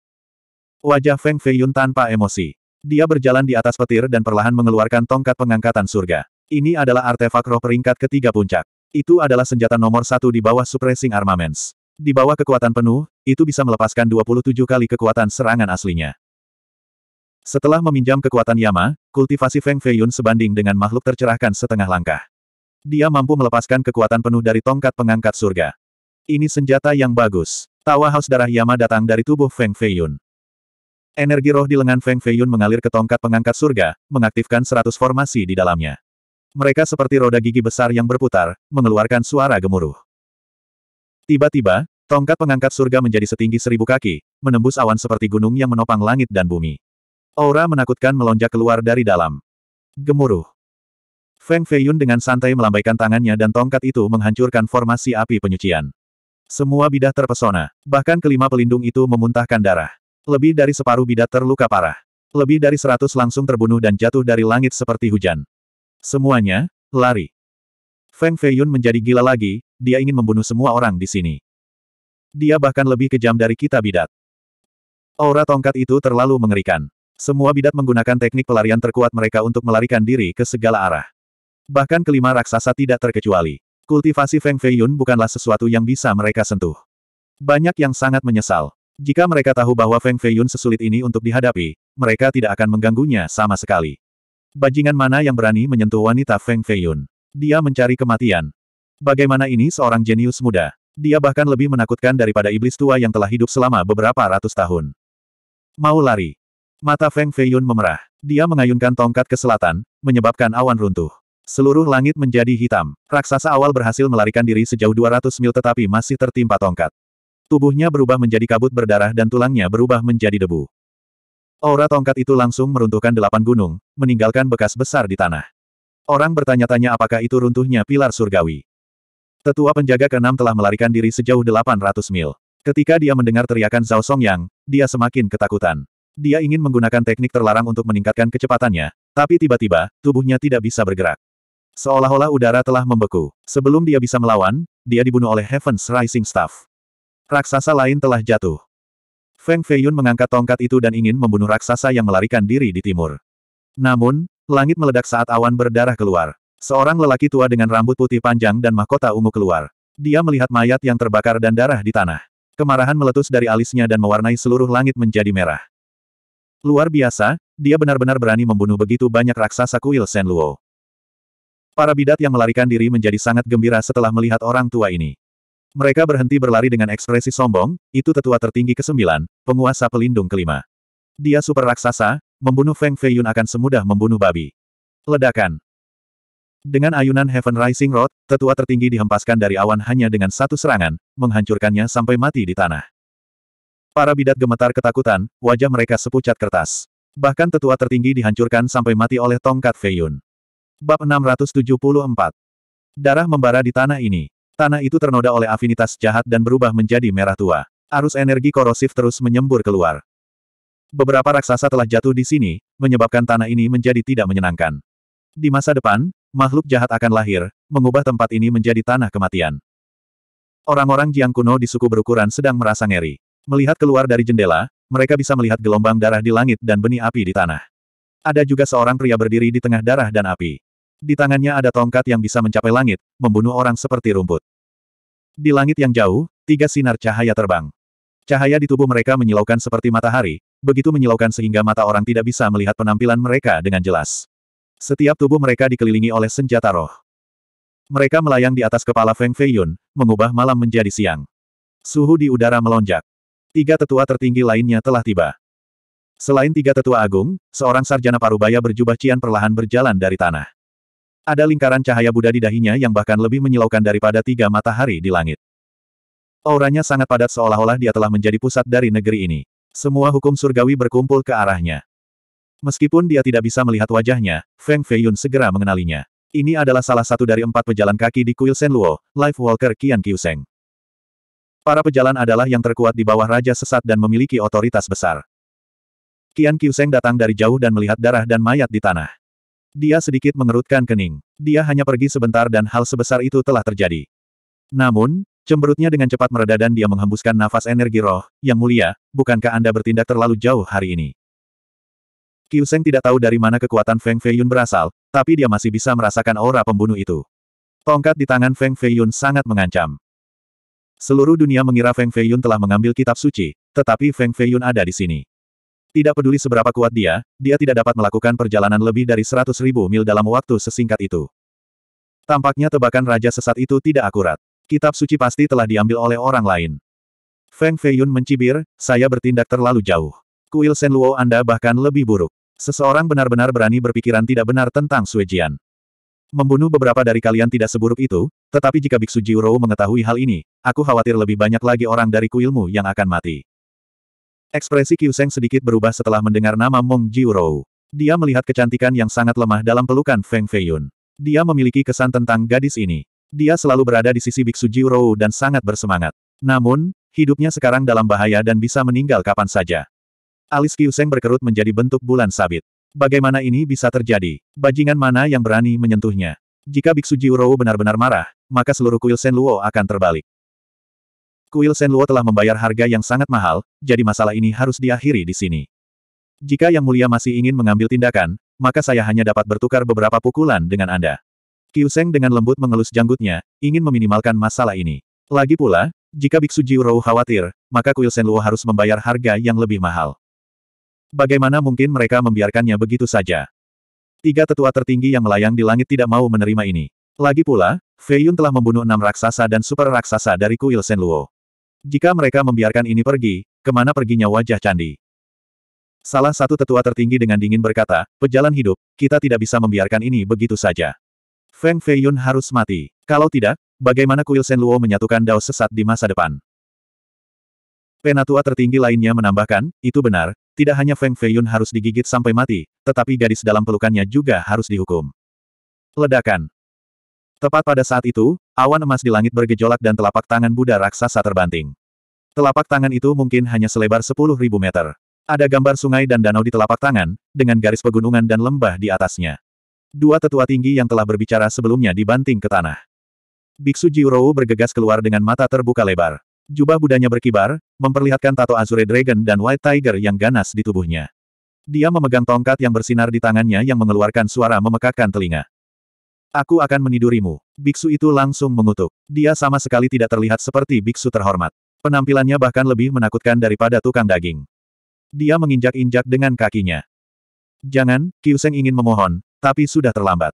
[SPEAKER 1] Wajah Feng Feiyun tanpa emosi. Dia berjalan di atas petir dan perlahan mengeluarkan tongkat pengangkatan surga. Ini adalah artefak roh peringkat ketiga puncak. Itu adalah senjata nomor satu di bawah suppressing armaments. Di bawah kekuatan penuh, itu bisa melepaskan 27 kali kekuatan serangan aslinya. Setelah meminjam kekuatan Yama, kultivasi Feng Feiyun sebanding dengan makhluk tercerahkan setengah langkah. Dia mampu melepaskan kekuatan penuh dari tongkat pengangkat surga. Ini senjata yang bagus. Tawa haus darah Yama datang dari tubuh Feng Feiyun. Energi roh di lengan Feng Feiyun mengalir ke tongkat pengangkat surga, mengaktifkan seratus formasi di dalamnya. Mereka seperti roda gigi besar yang berputar, mengeluarkan suara gemuruh. Tiba-tiba, tongkat pengangkat surga menjadi setinggi seribu kaki, menembus awan seperti gunung yang menopang langit dan bumi. Aura menakutkan melonjak keluar dari dalam. Gemuruh. Feng Feiyun dengan santai melambaikan tangannya dan tongkat itu menghancurkan formasi api penyucian. Semua bidah terpesona. Bahkan kelima pelindung itu memuntahkan darah. Lebih dari separuh bidah terluka parah. Lebih dari seratus langsung terbunuh dan jatuh dari langit seperti hujan. Semuanya, lari. Feng Feiyun menjadi gila lagi, dia ingin membunuh semua orang di sini. Dia bahkan lebih kejam dari kita bidat. Aura tongkat itu terlalu mengerikan. Semua bidat menggunakan teknik pelarian terkuat mereka untuk melarikan diri ke segala arah. Bahkan kelima raksasa tidak terkecuali. Kultivasi Feng Feiyun bukanlah sesuatu yang bisa mereka sentuh. Banyak yang sangat menyesal. Jika mereka tahu bahwa Feng Feiyun sesulit ini untuk dihadapi, mereka tidak akan mengganggunya sama sekali. Bajingan mana yang berani menyentuh wanita Feng Feiyun? Dia mencari kematian. Bagaimana ini seorang jenius muda? Dia bahkan lebih menakutkan daripada iblis tua yang telah hidup selama beberapa ratus tahun. Mau lari. Mata Feng Feiyun memerah. Dia mengayunkan tongkat ke selatan, menyebabkan awan runtuh. Seluruh langit menjadi hitam. Raksasa awal berhasil melarikan diri sejauh 200 mil tetapi masih tertimpa tongkat. Tubuhnya berubah menjadi kabut berdarah dan tulangnya berubah menjadi debu. Aura tongkat itu langsung meruntuhkan delapan gunung, meninggalkan bekas besar di tanah. Orang bertanya-tanya apakah itu runtuhnya pilar surgawi. Tetua penjaga keenam telah melarikan diri sejauh 800 mil. Ketika dia mendengar teriakan Zhao Songyang, dia semakin ketakutan. Dia ingin menggunakan teknik terlarang untuk meningkatkan kecepatannya, tapi tiba-tiba, tubuhnya tidak bisa bergerak. Seolah-olah udara telah membeku. Sebelum dia bisa melawan, dia dibunuh oleh Heaven's Rising Staff. Raksasa lain telah jatuh. Feng Feiyun mengangkat tongkat itu dan ingin membunuh raksasa yang melarikan diri di timur. Namun, langit meledak saat awan berdarah keluar. Seorang lelaki tua dengan rambut putih panjang dan mahkota ungu keluar. Dia melihat mayat yang terbakar dan darah di tanah. Kemarahan meletus dari alisnya dan mewarnai seluruh langit menjadi merah. Luar biasa, dia benar-benar berani membunuh begitu banyak raksasa kuil Luo. Para bidat yang melarikan diri menjadi sangat gembira setelah melihat orang tua ini. Mereka berhenti berlari dengan ekspresi sombong, itu tetua tertinggi ke-9, penguasa pelindung kelima. Dia super raksasa, membunuh Feng Feiyun akan semudah membunuh babi. Ledakan. Dengan ayunan Heaven Rising Rod, tetua tertinggi dihempaskan dari awan hanya dengan satu serangan, menghancurkannya sampai mati di tanah. Para bidat gemetar ketakutan, wajah mereka sepucat kertas. Bahkan tetua tertinggi dihancurkan sampai mati oleh tongkat Feiyun. Bab 674. Darah membara di tanah ini. Tanah itu ternoda oleh afinitas jahat dan berubah menjadi merah tua. Arus energi korosif terus menyembur keluar. Beberapa raksasa telah jatuh di sini, menyebabkan tanah ini menjadi tidak menyenangkan. Di masa depan, makhluk jahat akan lahir, mengubah tempat ini menjadi tanah kematian. Orang-orang Jiang kuno di suku berukuran sedang merasa ngeri. Melihat keluar dari jendela, mereka bisa melihat gelombang darah di langit dan benih api di tanah. Ada juga seorang pria berdiri di tengah darah dan api. Di tangannya ada tongkat yang bisa mencapai langit, membunuh orang seperti rumput. Di langit yang jauh, tiga sinar cahaya terbang. Cahaya di tubuh mereka menyilaukan seperti matahari, begitu menyilaukan sehingga mata orang tidak bisa melihat penampilan mereka dengan jelas. Setiap tubuh mereka dikelilingi oleh senjata roh. Mereka melayang di atas kepala Feng Feiyun, mengubah malam menjadi siang. Suhu di udara melonjak. Tiga tetua tertinggi lainnya telah tiba. Selain tiga tetua agung, seorang sarjana parubaya berjubah cian perlahan berjalan dari tanah. Ada lingkaran cahaya Buddha di dahinya yang bahkan lebih menyilaukan daripada tiga matahari di langit. Auranya sangat padat seolah-olah dia telah menjadi pusat dari negeri ini. Semua hukum surgawi berkumpul ke arahnya. Meskipun dia tidak bisa melihat wajahnya, Feng Feiyun segera mengenalinya. Ini adalah salah satu dari empat pejalan kaki di kuil Senluo, Life Walker Qian Qiuseng. Para pejalan adalah yang terkuat di bawah Raja Sesat dan memiliki otoritas besar. Qian Qiuseng datang dari jauh dan melihat darah dan mayat di tanah. Dia sedikit mengerutkan kening. Dia hanya pergi sebentar dan hal sebesar itu telah terjadi. Namun, cemberutnya dengan cepat mereda dan dia menghembuskan nafas energi roh, yang mulia, bukankah Anda bertindak terlalu jauh hari ini? Qiu Seng tidak tahu dari mana kekuatan Feng Feiyun berasal, tapi dia masih bisa merasakan aura pembunuh itu. Tongkat di tangan Feng Feiyun sangat mengancam. Seluruh dunia mengira Feng Feiyun telah mengambil kitab suci, tetapi Feng Feiyun ada di sini. Tidak peduli seberapa kuat dia, dia tidak dapat melakukan perjalanan lebih dari seratus ribu mil dalam waktu sesingkat itu. Tampaknya tebakan Raja Sesat itu tidak akurat. Kitab suci pasti telah diambil oleh orang lain. Feng Feiyun mencibir, saya bertindak terlalu jauh. Kuil Luo Anda bahkan lebih buruk. Seseorang benar-benar berani berpikiran tidak benar tentang Jian. Membunuh beberapa dari kalian tidak seburuk itu, tetapi jika Biksu Jiurou mengetahui hal ini, aku khawatir lebih banyak lagi orang dari kuilmu yang akan mati. Ekspresi Kyuseng sedikit berubah setelah mendengar nama Mong Jiurou. Dia melihat kecantikan yang sangat lemah dalam pelukan Feng Feiyun. Dia memiliki kesan tentang gadis ini. Dia selalu berada di sisi Biksu Jiurou dan sangat bersemangat. Namun, hidupnya sekarang dalam bahaya dan bisa meninggal kapan saja. Alis Kyuseng berkerut menjadi bentuk bulan sabit. Bagaimana ini bisa terjadi? Bajingan mana yang berani menyentuhnya? Jika Biksu Jiurou benar-benar marah, maka seluruh kuil Sen-Luo akan terbalik. Kuil Senluo telah membayar harga yang sangat mahal, jadi masalah ini harus diakhiri di sini. Jika Yang Mulia masih ingin mengambil tindakan, maka saya hanya dapat bertukar beberapa pukulan dengan Anda. Seng dengan lembut mengelus janggutnya, ingin meminimalkan masalah ini. Lagi pula, jika Biksu Rou khawatir, maka kuil Senluo harus membayar harga yang lebih mahal. Bagaimana mungkin mereka membiarkannya begitu saja? Tiga tetua tertinggi yang melayang di langit tidak mau menerima ini. Lagi pula, Fei Yun telah membunuh enam raksasa dan super raksasa dari kuil Senluo. Jika mereka membiarkan ini pergi, kemana perginya wajah candi? Salah satu tetua tertinggi dengan dingin berkata, pejalan hidup, kita tidak bisa membiarkan ini begitu saja. Feng Feiyun harus mati. Kalau tidak, bagaimana kuil Luo menyatukan Dao sesat di masa depan? Penatua tertinggi lainnya menambahkan, itu benar, tidak hanya Feng Feiyun harus digigit sampai mati, tetapi gadis dalam pelukannya juga harus dihukum. Ledakan. Tepat pada saat itu, awan emas di langit bergejolak dan telapak tangan Buddha raksasa terbanting. Telapak tangan itu mungkin hanya selebar 10.000 meter. Ada gambar sungai dan danau di telapak tangan, dengan garis pegunungan dan lembah di atasnya. Dua tetua tinggi yang telah berbicara sebelumnya dibanting ke tanah. Biksu Jiurou bergegas keluar dengan mata terbuka lebar. Jubah budanya berkibar, memperlihatkan tato Azure Dragon dan White Tiger yang ganas di tubuhnya. Dia memegang tongkat yang bersinar di tangannya yang mengeluarkan suara memekakkan telinga. Aku akan menidurimu. Biksu itu langsung mengutuk. Dia sama sekali tidak terlihat seperti biksu terhormat. Penampilannya bahkan lebih menakutkan daripada tukang daging. Dia menginjak-injak dengan kakinya. Jangan, Kiuseng ingin memohon, tapi sudah terlambat.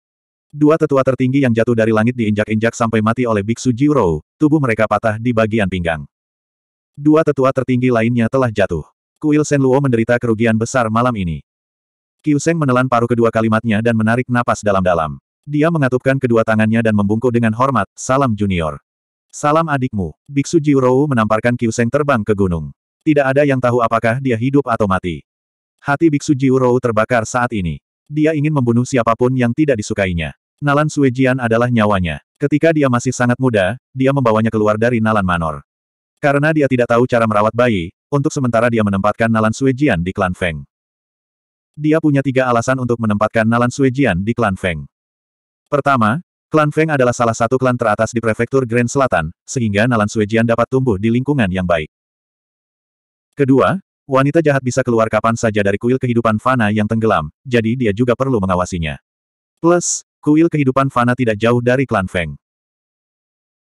[SPEAKER 1] Dua tetua tertinggi yang jatuh dari langit diinjak-injak sampai mati oleh biksu Jiro, tubuh mereka patah di bagian pinggang. Dua tetua tertinggi lainnya telah jatuh. Kuil Luo menderita kerugian besar malam ini. Kiuseng menelan paruh kedua kalimatnya dan menarik napas dalam-dalam. Dia mengatupkan kedua tangannya dan membungkuk dengan hormat, salam junior. Salam adikmu. Biksu Jiurou menamparkan Kyuseng terbang ke gunung. Tidak ada yang tahu apakah dia hidup atau mati. Hati Biksu Jiurou terbakar saat ini. Dia ingin membunuh siapapun yang tidak disukainya. Nalan Suejian adalah nyawanya. Ketika dia masih sangat muda, dia membawanya keluar dari Nalan Manor. Karena dia tidak tahu cara merawat bayi, untuk sementara dia menempatkan Nalan Suejian di klan Feng. Dia punya tiga alasan untuk menempatkan Nalan Suejian di klan Feng. Pertama, klan Feng adalah salah satu klan teratas di prefektur Grand Selatan, sehingga Nalan Suejian dapat tumbuh di lingkungan yang baik. Kedua, wanita jahat bisa keluar kapan saja dari kuil kehidupan Fana yang tenggelam, jadi dia juga perlu mengawasinya. Plus, kuil kehidupan Fana tidak jauh dari klan Feng.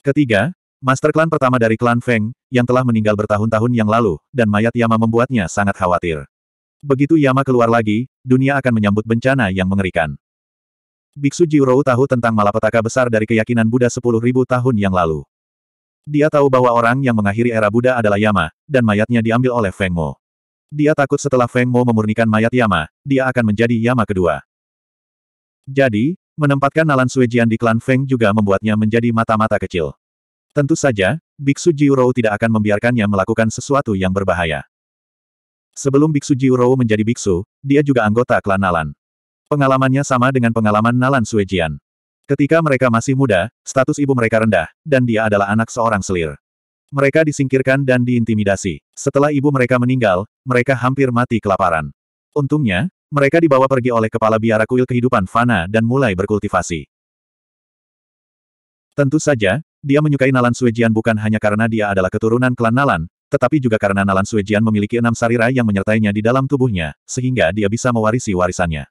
[SPEAKER 1] Ketiga, Master Klan pertama dari klan Feng, yang telah meninggal bertahun-tahun yang lalu, dan mayat Yama membuatnya sangat khawatir. Begitu Yama keluar lagi, dunia akan menyambut bencana yang mengerikan. Biksu Jiurou tahu tentang malapetaka besar dari keyakinan Buddha sepuluh ribu tahun yang lalu. Dia tahu bahwa orang yang mengakhiri era Buddha adalah Yama, dan mayatnya diambil oleh Feng Mo. Dia takut setelah Feng Mo memurnikan mayat Yama, dia akan menjadi Yama kedua. Jadi, menempatkan Nalan Suejian di klan Feng juga membuatnya menjadi mata-mata kecil. Tentu saja, Biksu Jiurou tidak akan membiarkannya melakukan sesuatu yang berbahaya. Sebelum Biksu Jiurou menjadi biksu, dia juga anggota klan Nalan. Pengalamannya sama dengan pengalaman Nalan Suejian. Ketika mereka masih muda, status ibu mereka rendah, dan dia adalah anak seorang selir. Mereka disingkirkan dan diintimidasi. Setelah ibu mereka meninggal, mereka hampir mati kelaparan. Untungnya, mereka dibawa pergi oleh kepala biara kuil kehidupan Fana dan mulai berkultivasi. Tentu saja, dia menyukai Nalan Suejian bukan hanya karena dia adalah keturunan klan Nalan, tetapi juga karena Nalan Suejian memiliki enam sarira yang menyertainya di dalam tubuhnya, sehingga dia bisa mewarisi warisannya.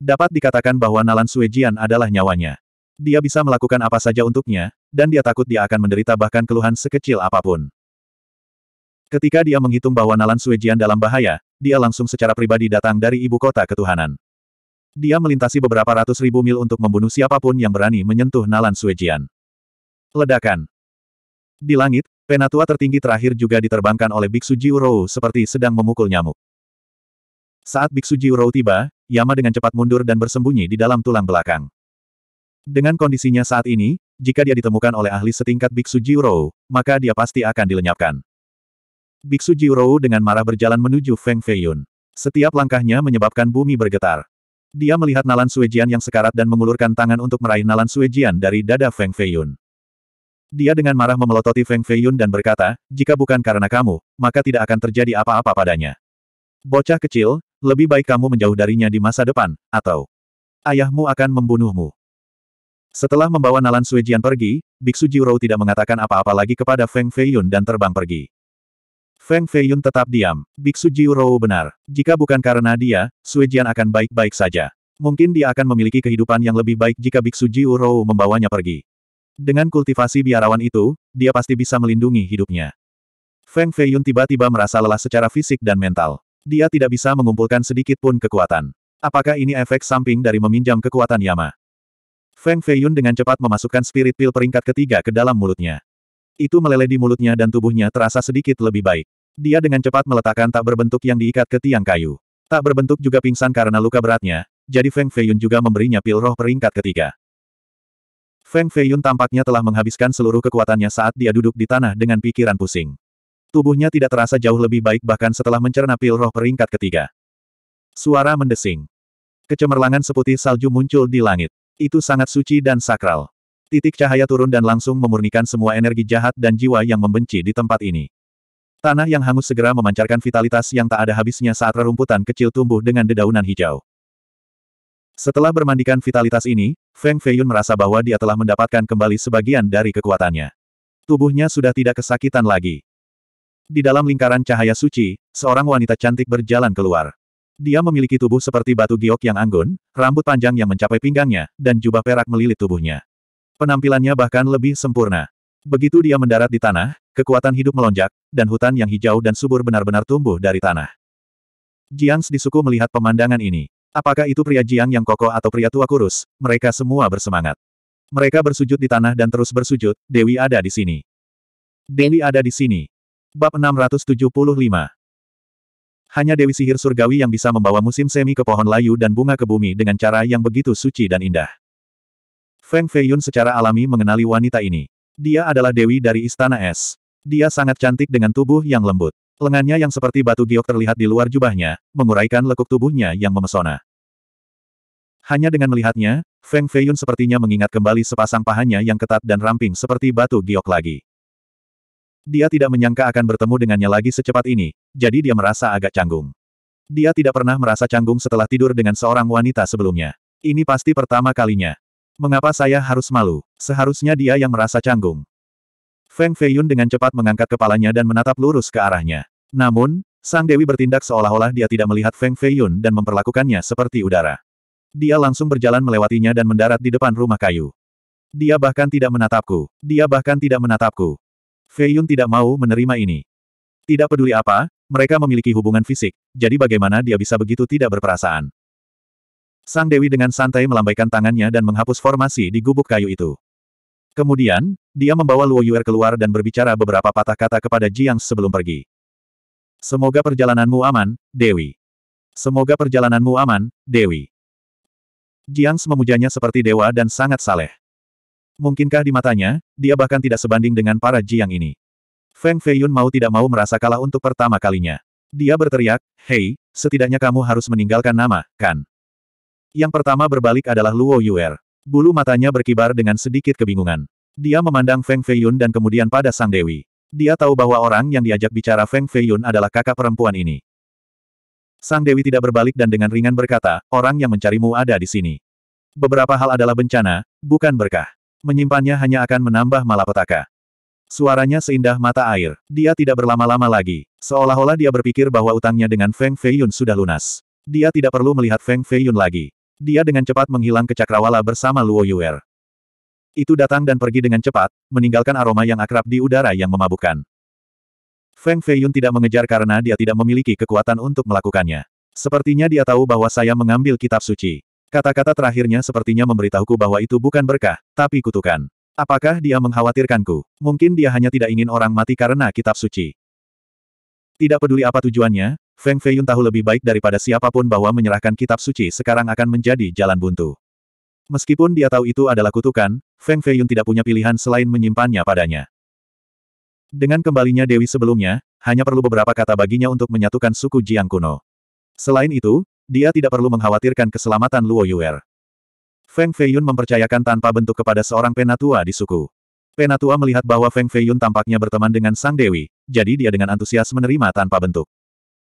[SPEAKER 1] Dapat dikatakan bahwa Nalan Suejian adalah nyawanya. Dia bisa melakukan apa saja untuknya, dan dia takut dia akan menderita bahkan keluhan sekecil apapun. Ketika dia menghitung bahwa Nalan Suejian dalam bahaya, dia langsung secara pribadi datang dari ibu kota ketuhanan. Dia melintasi beberapa ratus ribu mil untuk membunuh siapapun yang berani menyentuh Nalan Suejian. Ledakan. Di langit, penatua tertinggi terakhir juga diterbangkan oleh Biksu Jiurou seperti sedang memukul nyamuk. Saat Biksu Jiurou tiba, Yama dengan cepat mundur dan bersembunyi di dalam tulang belakang. Dengan kondisinya saat ini, jika dia ditemukan oleh ahli setingkat Biksu Jiurou, maka dia pasti akan dilenyapkan. Biksu Jiurou dengan marah berjalan menuju Feng Feiyun. Setiap langkahnya menyebabkan bumi bergetar. Dia melihat nalan Suejian yang sekarat dan mengulurkan tangan untuk meraih nalan Suejian dari dada Feng Feiyun. Dia dengan marah memelototi Feng Feiyun dan berkata, jika bukan karena kamu, maka tidak akan terjadi apa-apa padanya. Bocah kecil, lebih baik kamu menjauh darinya di masa depan, atau ayahmu akan membunuhmu. Setelah membawa Nalan Swejian pergi, Biksu Jiurou tidak mengatakan apa-apa lagi kepada Feng Feiyun dan terbang pergi. Feng Feiyun tetap diam. Biksu Jiurou benar. Jika bukan karena dia, Swejian akan baik-baik saja. Mungkin dia akan memiliki kehidupan yang lebih baik jika Biksu Jiurou membawanya pergi. Dengan kultivasi biarawan itu, dia pasti bisa melindungi hidupnya. Feng Feiyun tiba-tiba merasa lelah secara fisik dan mental. Dia tidak bisa mengumpulkan sedikit pun kekuatan. Apakah ini efek samping dari meminjam kekuatan Yama? Feng Feiyun dengan cepat memasukkan spirit pil peringkat ketiga ke dalam mulutnya. Itu meleleh di mulutnya dan tubuhnya terasa sedikit lebih baik. Dia dengan cepat meletakkan tak berbentuk yang diikat ke tiang kayu. Tak berbentuk juga pingsan karena luka beratnya, jadi Feng Feiyun juga memberinya pil roh peringkat ketiga. Feng Feiyun tampaknya telah menghabiskan seluruh kekuatannya saat dia duduk di tanah dengan pikiran pusing. Tubuhnya tidak terasa jauh lebih baik bahkan setelah mencerna pil roh peringkat ketiga. Suara mendesing. Kecemerlangan seputih salju muncul di langit. Itu sangat suci dan sakral. Titik cahaya turun dan langsung memurnikan semua energi jahat dan jiwa yang membenci di tempat ini. Tanah yang hangus segera memancarkan vitalitas yang tak ada habisnya saat rerumputan kecil tumbuh dengan dedaunan hijau. Setelah bermandikan vitalitas ini, Feng Feiyun merasa bahwa dia telah mendapatkan kembali sebagian dari kekuatannya. Tubuhnya sudah tidak kesakitan lagi. Di dalam lingkaran cahaya suci, seorang wanita cantik berjalan keluar. Dia memiliki tubuh seperti batu giok yang anggun, rambut panjang yang mencapai pinggangnya, dan jubah perak melilit tubuhnya. Penampilannya bahkan lebih sempurna. Begitu dia mendarat di tanah, kekuatan hidup melonjak, dan hutan yang hijau dan subur benar-benar tumbuh dari tanah. Jiangs di suku melihat pemandangan ini. Apakah itu pria Jiang yang kokoh atau pria tua kurus, mereka semua bersemangat. Mereka bersujud di tanah dan terus bersujud, Dewi ada di sini. Dewi ada di sini. Bab 675 Hanya Dewi Sihir Surgawi yang bisa membawa musim semi ke pohon layu dan bunga ke bumi dengan cara yang begitu suci dan indah. Feng Feiyun secara alami mengenali wanita ini. Dia adalah Dewi dari Istana Es. Dia sangat cantik dengan tubuh yang lembut. Lengannya yang seperti batu giok terlihat di luar jubahnya, menguraikan lekuk tubuhnya yang memesona. Hanya dengan melihatnya, Feng Feiyun sepertinya mengingat kembali sepasang pahanya yang ketat dan ramping seperti batu giok lagi. Dia tidak menyangka akan bertemu dengannya lagi secepat ini, jadi dia merasa agak canggung. Dia tidak pernah merasa canggung setelah tidur dengan seorang wanita sebelumnya. Ini pasti pertama kalinya. Mengapa saya harus malu? Seharusnya dia yang merasa canggung. Feng Feiyun dengan cepat mengangkat kepalanya dan menatap lurus ke arahnya. Namun, Sang Dewi bertindak seolah-olah dia tidak melihat Feng Feiyun dan memperlakukannya seperti udara. Dia langsung berjalan melewatinya dan mendarat di depan rumah kayu. Dia bahkan tidak menatapku. Dia bahkan tidak menatapku. Fei Yun tidak mau menerima ini. Tidak peduli apa, mereka memiliki hubungan fisik, jadi bagaimana dia bisa begitu tidak berperasaan. Sang Dewi dengan santai melambaikan tangannya dan menghapus formasi di gubuk kayu itu. Kemudian, dia membawa Luo Yuer keluar dan berbicara beberapa patah kata kepada Jiang sebelum pergi. Semoga perjalananmu aman, Dewi. Semoga perjalananmu aman, Dewi. Jiang memujanya seperti dewa dan sangat saleh. Mungkinkah di matanya, dia bahkan tidak sebanding dengan para Jiang ini. Feng Feiyun mau tidak mau merasa kalah untuk pertama kalinya. Dia berteriak, Hei, setidaknya kamu harus meninggalkan nama, kan? Yang pertama berbalik adalah Luo Yuer. Bulu matanya berkibar dengan sedikit kebingungan. Dia memandang Feng Feiyun dan kemudian pada Sang Dewi. Dia tahu bahwa orang yang diajak bicara Feng Feiyun adalah kakak perempuan ini. Sang Dewi tidak berbalik dan dengan ringan berkata, orang yang mencarimu ada di sini. Beberapa hal adalah bencana, bukan berkah. Menyimpannya hanya akan menambah malapetaka. Suaranya seindah mata air. Dia tidak berlama-lama lagi. Seolah-olah dia berpikir bahwa utangnya dengan Feng Feiyun sudah lunas. Dia tidak perlu melihat Feng Feiyun lagi. Dia dengan cepat menghilang ke cakrawala bersama Luo Yuer. Itu datang dan pergi dengan cepat, meninggalkan aroma yang akrab di udara yang memabukkan. Feng Feiyun tidak mengejar karena dia tidak memiliki kekuatan untuk melakukannya. Sepertinya dia tahu bahwa saya mengambil kitab suci. Kata-kata terakhirnya sepertinya memberitahuku bahwa itu bukan berkah, tapi kutukan. Apakah dia mengkhawatirkanku? Mungkin dia hanya tidak ingin orang mati karena kitab suci. Tidak peduli apa tujuannya, Feng Feiyun tahu lebih baik daripada siapapun bahwa menyerahkan kitab suci sekarang akan menjadi jalan buntu. Meskipun dia tahu itu adalah kutukan, Feng Feiyun tidak punya pilihan selain menyimpannya padanya. Dengan kembalinya Dewi sebelumnya, hanya perlu beberapa kata baginya untuk menyatukan suku Jiang kuno. Selain itu, dia tidak perlu mengkhawatirkan keselamatan Luo Yuer. Feng Feiyun mempercayakan tanpa bentuk kepada seorang penatua di suku. Penatua melihat bahwa Feng Feiyun tampaknya berteman dengan Sang Dewi, jadi dia dengan antusias menerima tanpa bentuk.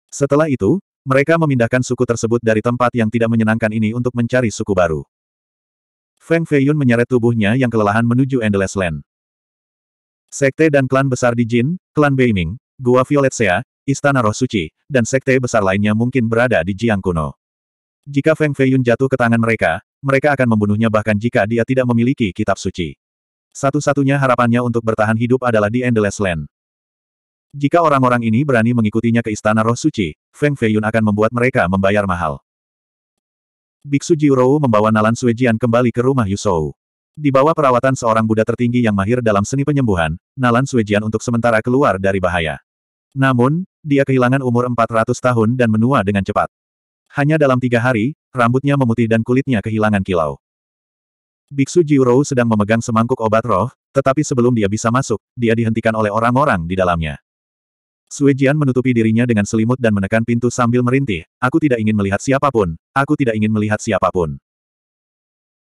[SPEAKER 1] Setelah itu, mereka memindahkan suku tersebut dari tempat yang tidak menyenangkan ini untuk mencari suku baru. Feng Feiyun menyeret tubuhnya yang kelelahan menuju Endless Land. Sekte dan klan besar di Jin, klan Beiming, Gua Violet Sea, Istana Roh Suci, dan sekte besar lainnya mungkin berada di Jiang Kuno. Jika Feng Feiyun jatuh ke tangan mereka, mereka akan membunuhnya bahkan jika dia tidak memiliki kitab suci. Satu-satunya harapannya untuk bertahan hidup adalah di Endless Land. Jika orang-orang ini berani mengikutinya ke Istana Roh Suci, Feng Feiyun akan membuat mereka membayar mahal. Biksu Jiurou membawa Nalan Suejian kembali ke rumah Yusou. Di bawah perawatan seorang Buddha tertinggi yang mahir dalam seni penyembuhan, Nalan Suejian untuk sementara keluar dari bahaya. Namun, dia kehilangan umur 400 tahun dan menua dengan cepat. Hanya dalam tiga hari, rambutnya memutih dan kulitnya kehilangan kilau. Biksu Jiurou sedang memegang semangkuk obat roh, tetapi sebelum dia bisa masuk, dia dihentikan oleh orang-orang di dalamnya. Suejian menutupi dirinya dengan selimut dan menekan pintu sambil merintih, aku tidak ingin melihat siapapun, aku tidak ingin melihat siapapun.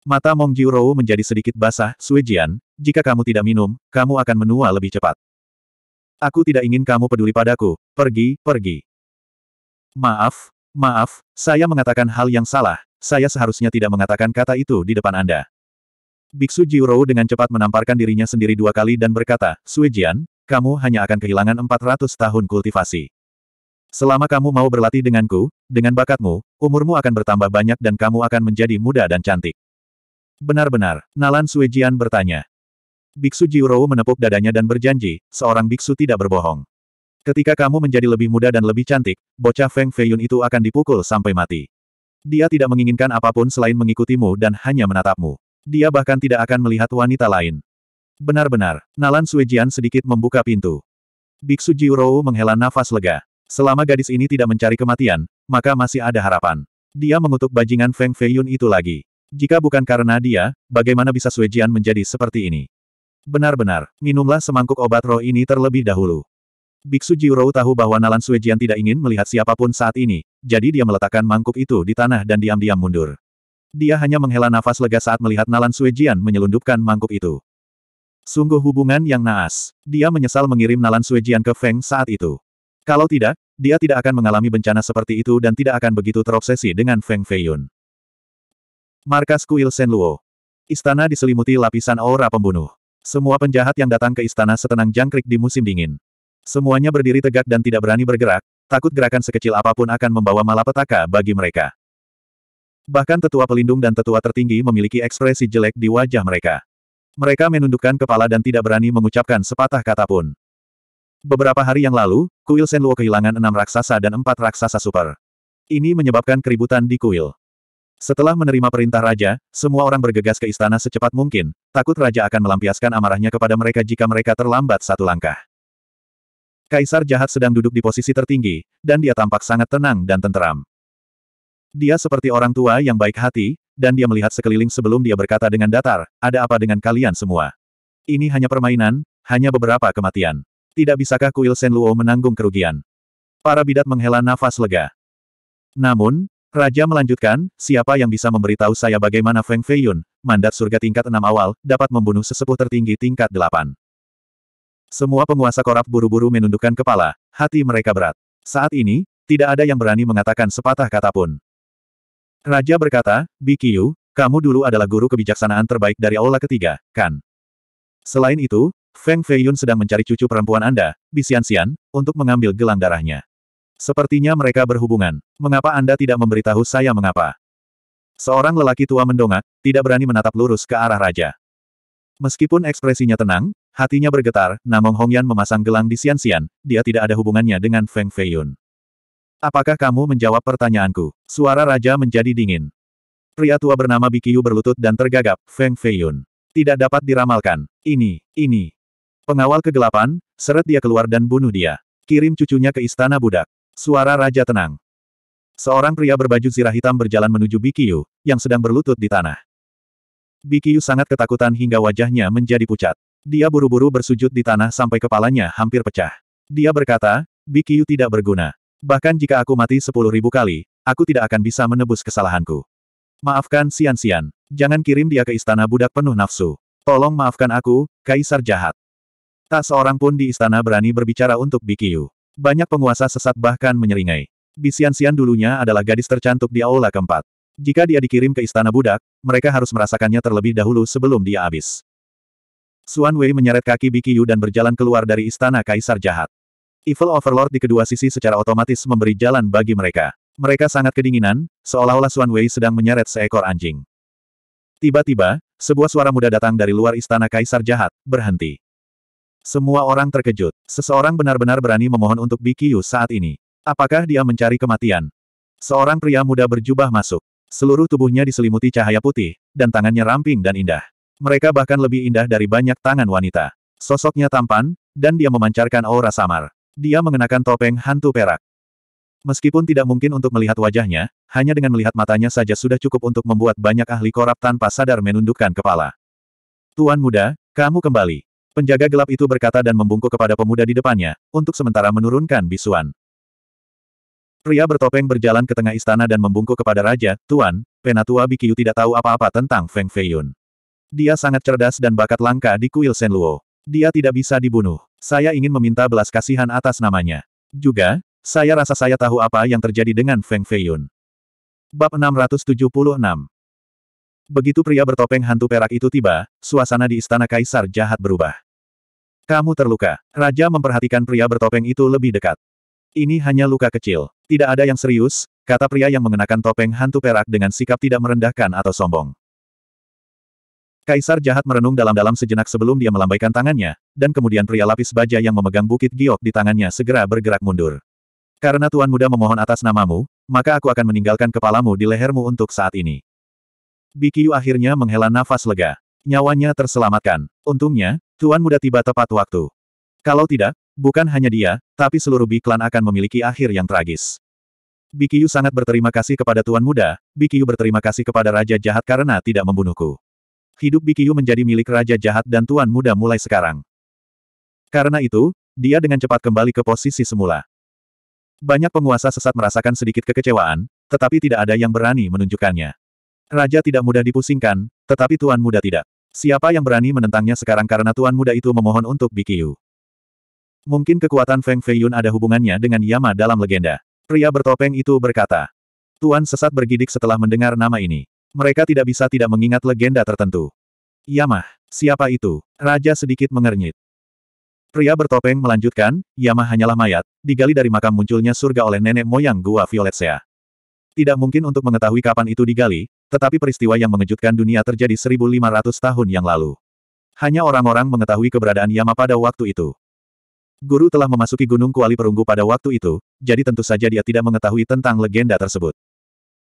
[SPEAKER 1] Mata Mong Jiurou menjadi sedikit basah, Suejian, jika kamu tidak minum, kamu akan menua lebih cepat. Aku tidak ingin kamu peduli padaku. Pergi, pergi. Maaf, maaf, saya mengatakan hal yang salah. Saya seharusnya tidak mengatakan kata itu di depan Anda. Biksu Jiuro dengan cepat menamparkan dirinya sendiri dua kali dan berkata, Suijian, kamu hanya akan kehilangan 400 tahun kultivasi. Selama kamu mau berlatih denganku, dengan bakatmu, umurmu akan bertambah banyak dan kamu akan menjadi muda dan cantik. Benar-benar, Nalan Suijian bertanya. Biksu Jiurou menepuk dadanya dan berjanji, seorang biksu tidak berbohong. Ketika kamu menjadi lebih muda dan lebih cantik, bocah Feng Feiyun itu akan dipukul sampai mati. Dia tidak menginginkan apapun selain mengikutimu dan hanya menatapmu. Dia bahkan tidak akan melihat wanita lain. Benar-benar, Nalan Suejian sedikit membuka pintu. Biksu Jiurou menghela nafas lega. Selama gadis ini tidak mencari kematian, maka masih ada harapan. Dia mengutuk bajingan Feng Feiyun itu lagi. Jika bukan karena dia, bagaimana bisa Suejian menjadi seperti ini? Benar-benar, minumlah semangkuk obat roh ini terlebih dahulu. Biksu Jiurou tahu bahwa Nalan Suejian tidak ingin melihat siapapun saat ini, jadi dia meletakkan mangkuk itu di tanah dan diam-diam mundur. Dia hanya menghela nafas lega saat melihat Nalan Suejian menyelundupkan mangkuk itu. Sungguh hubungan yang naas. Dia menyesal mengirim Nalan Suejian ke Feng saat itu. Kalau tidak, dia tidak akan mengalami bencana seperti itu dan tidak akan begitu terobsesi dengan Feng Feiyun. Markas Kuil Senluo. Istana diselimuti lapisan aura pembunuh. Semua penjahat yang datang ke istana setenang jangkrik di musim dingin. Semuanya berdiri tegak dan tidak berani bergerak, takut gerakan sekecil apapun akan membawa malapetaka bagi mereka. Bahkan tetua pelindung dan tetua tertinggi memiliki ekspresi jelek di wajah mereka. Mereka menundukkan kepala dan tidak berani mengucapkan sepatah kata pun. Beberapa hari yang lalu, kuil Senluo kehilangan enam raksasa dan empat raksasa super. Ini menyebabkan keributan di kuil. Setelah menerima perintah Raja, semua orang bergegas ke istana secepat mungkin, takut Raja akan melampiaskan amarahnya kepada mereka jika mereka terlambat satu langkah. Kaisar jahat sedang duduk di posisi tertinggi, dan dia tampak sangat tenang dan tenteram. Dia seperti orang tua yang baik hati, dan dia melihat sekeliling sebelum dia berkata dengan datar, ada apa dengan kalian semua? Ini hanya permainan, hanya beberapa kematian. Tidak bisakah kuil Senluo menanggung kerugian? Para bidat menghela nafas lega. Namun, Raja melanjutkan, siapa yang bisa memberitahu saya bagaimana Feng Feiyun, mandat surga tingkat enam awal, dapat membunuh sesepuh tertinggi tingkat delapan? Semua penguasa korap buru-buru menundukkan kepala, hati mereka berat. Saat ini, tidak ada yang berani mengatakan sepatah kata pun. Raja berkata, Bikiyu, kamu dulu adalah guru kebijaksanaan terbaik dari aula ketiga, kan? Selain itu, Feng Feiyun sedang mencari cucu perempuan Anda, Bisian Xian, untuk mengambil gelang darahnya. Sepertinya mereka berhubungan. Mengapa Anda tidak memberitahu saya mengapa? Seorang lelaki tua mendongak, tidak berani menatap lurus ke arah raja. Meskipun ekspresinya tenang, hatinya bergetar, Namong Hongyan memasang gelang di Xian-Xian, dia tidak ada hubungannya dengan Feng Feiyun. Apakah kamu menjawab pertanyaanku? Suara raja menjadi dingin. Pria tua bernama Bikiyu berlutut dan tergagap, Feng Feiyun. Tidak dapat diramalkan. Ini, ini. Pengawal kegelapan, seret dia keluar dan bunuh dia. Kirim cucunya ke istana budak. Suara raja tenang. Seorang pria berbaju zirah hitam berjalan menuju Bikyu, yang sedang berlutut di tanah. Bikyu sangat ketakutan hingga wajahnya menjadi pucat. Dia buru-buru bersujud di tanah sampai kepalanya hampir pecah. Dia berkata, Bikyu tidak berguna. Bahkan jika aku mati sepuluh ribu kali, aku tidak akan bisa menebus kesalahanku. Maafkan Sian-Sian. Jangan kirim dia ke istana budak penuh nafsu. Tolong maafkan aku, Kaisar jahat. Tak seorang pun di istana berani berbicara untuk Bikyu. Banyak penguasa sesat bahkan menyeringai. Bisian-sian dulunya adalah gadis tercantik di aula keempat. Jika dia dikirim ke istana budak, mereka harus merasakannya terlebih dahulu sebelum dia habis. Suan Wei menyeret kaki Bikiyu dan berjalan keluar dari istana kaisar jahat. Evil Overlord di kedua sisi secara otomatis memberi jalan bagi mereka. Mereka sangat kedinginan, seolah-olah Suan Wei sedang menyeret seekor anjing. Tiba-tiba, sebuah suara muda datang dari luar istana kaisar jahat, berhenti. Semua orang terkejut. Seseorang benar-benar berani memohon untuk Bikiu saat ini. Apakah dia mencari kematian? Seorang pria muda berjubah masuk. Seluruh tubuhnya diselimuti cahaya putih, dan tangannya ramping dan indah. Mereka bahkan lebih indah dari banyak tangan wanita. Sosoknya tampan, dan dia memancarkan aura samar. Dia mengenakan topeng hantu perak. Meskipun tidak mungkin untuk melihat wajahnya, hanya dengan melihat matanya saja sudah cukup untuk membuat banyak ahli korap tanpa sadar menundukkan kepala. Tuan muda, kamu kembali. Penjaga gelap itu berkata dan membungkuk kepada pemuda di depannya, untuk sementara menurunkan bisuan. Pria bertopeng berjalan ke tengah istana dan membungkuk kepada raja, Tuan, Penatua Bikiu tidak tahu apa-apa tentang Feng Feiyun. Dia sangat cerdas dan bakat langka di kuil Senluo. Dia tidak bisa dibunuh. Saya ingin meminta belas kasihan atas namanya. Juga, saya rasa saya tahu apa yang terjadi dengan Feng Feiyun. Bab 676 Begitu pria bertopeng hantu perak itu tiba, suasana di istana kaisar jahat berubah. Kamu terluka. Raja memperhatikan pria bertopeng itu lebih dekat. Ini hanya luka kecil. Tidak ada yang serius, kata pria yang mengenakan topeng hantu perak dengan sikap tidak merendahkan atau sombong. Kaisar jahat merenung dalam-dalam sejenak sebelum dia melambaikan tangannya, dan kemudian pria lapis baja yang memegang bukit giok di tangannya segera bergerak mundur. Karena Tuan Muda memohon atas namamu, maka aku akan meninggalkan kepalamu di lehermu untuk saat ini. Bikyu akhirnya menghela nafas lega. Nyawanya terselamatkan. Untungnya, Tuan Muda tiba tepat waktu. Kalau tidak, bukan hanya dia, tapi seluruh Biklan akan memiliki akhir yang tragis. Bikyu sangat berterima kasih kepada Tuan Muda, Bikyu berterima kasih kepada Raja Jahat karena tidak membunuhku. Hidup Bikyu menjadi milik Raja Jahat dan Tuan Muda mulai sekarang. Karena itu, dia dengan cepat kembali ke posisi semula. Banyak penguasa sesat merasakan sedikit kekecewaan, tetapi tidak ada yang berani menunjukkannya. Raja tidak mudah dipusingkan, tetapi tuan muda tidak. Siapa yang berani menentangnya sekarang karena tuan muda itu memohon untuk Bikiu? Mungkin kekuatan Feng Feiyun ada hubungannya dengan Yama dalam legenda. Pria bertopeng itu berkata. Tuan sesat bergidik setelah mendengar nama ini. Mereka tidak bisa tidak mengingat legenda tertentu. Yama, siapa itu? Raja sedikit mengernyit. Pria bertopeng melanjutkan, Yama hanyalah mayat, digali dari makam munculnya surga oleh nenek moyang gua Violet Sea. Tidak mungkin untuk mengetahui kapan itu digali, tetapi peristiwa yang mengejutkan dunia terjadi 1500 tahun yang lalu. Hanya orang-orang mengetahui keberadaan Yama pada waktu itu. Guru telah memasuki Gunung Kuali Perunggu pada waktu itu, jadi tentu saja dia tidak mengetahui tentang legenda tersebut.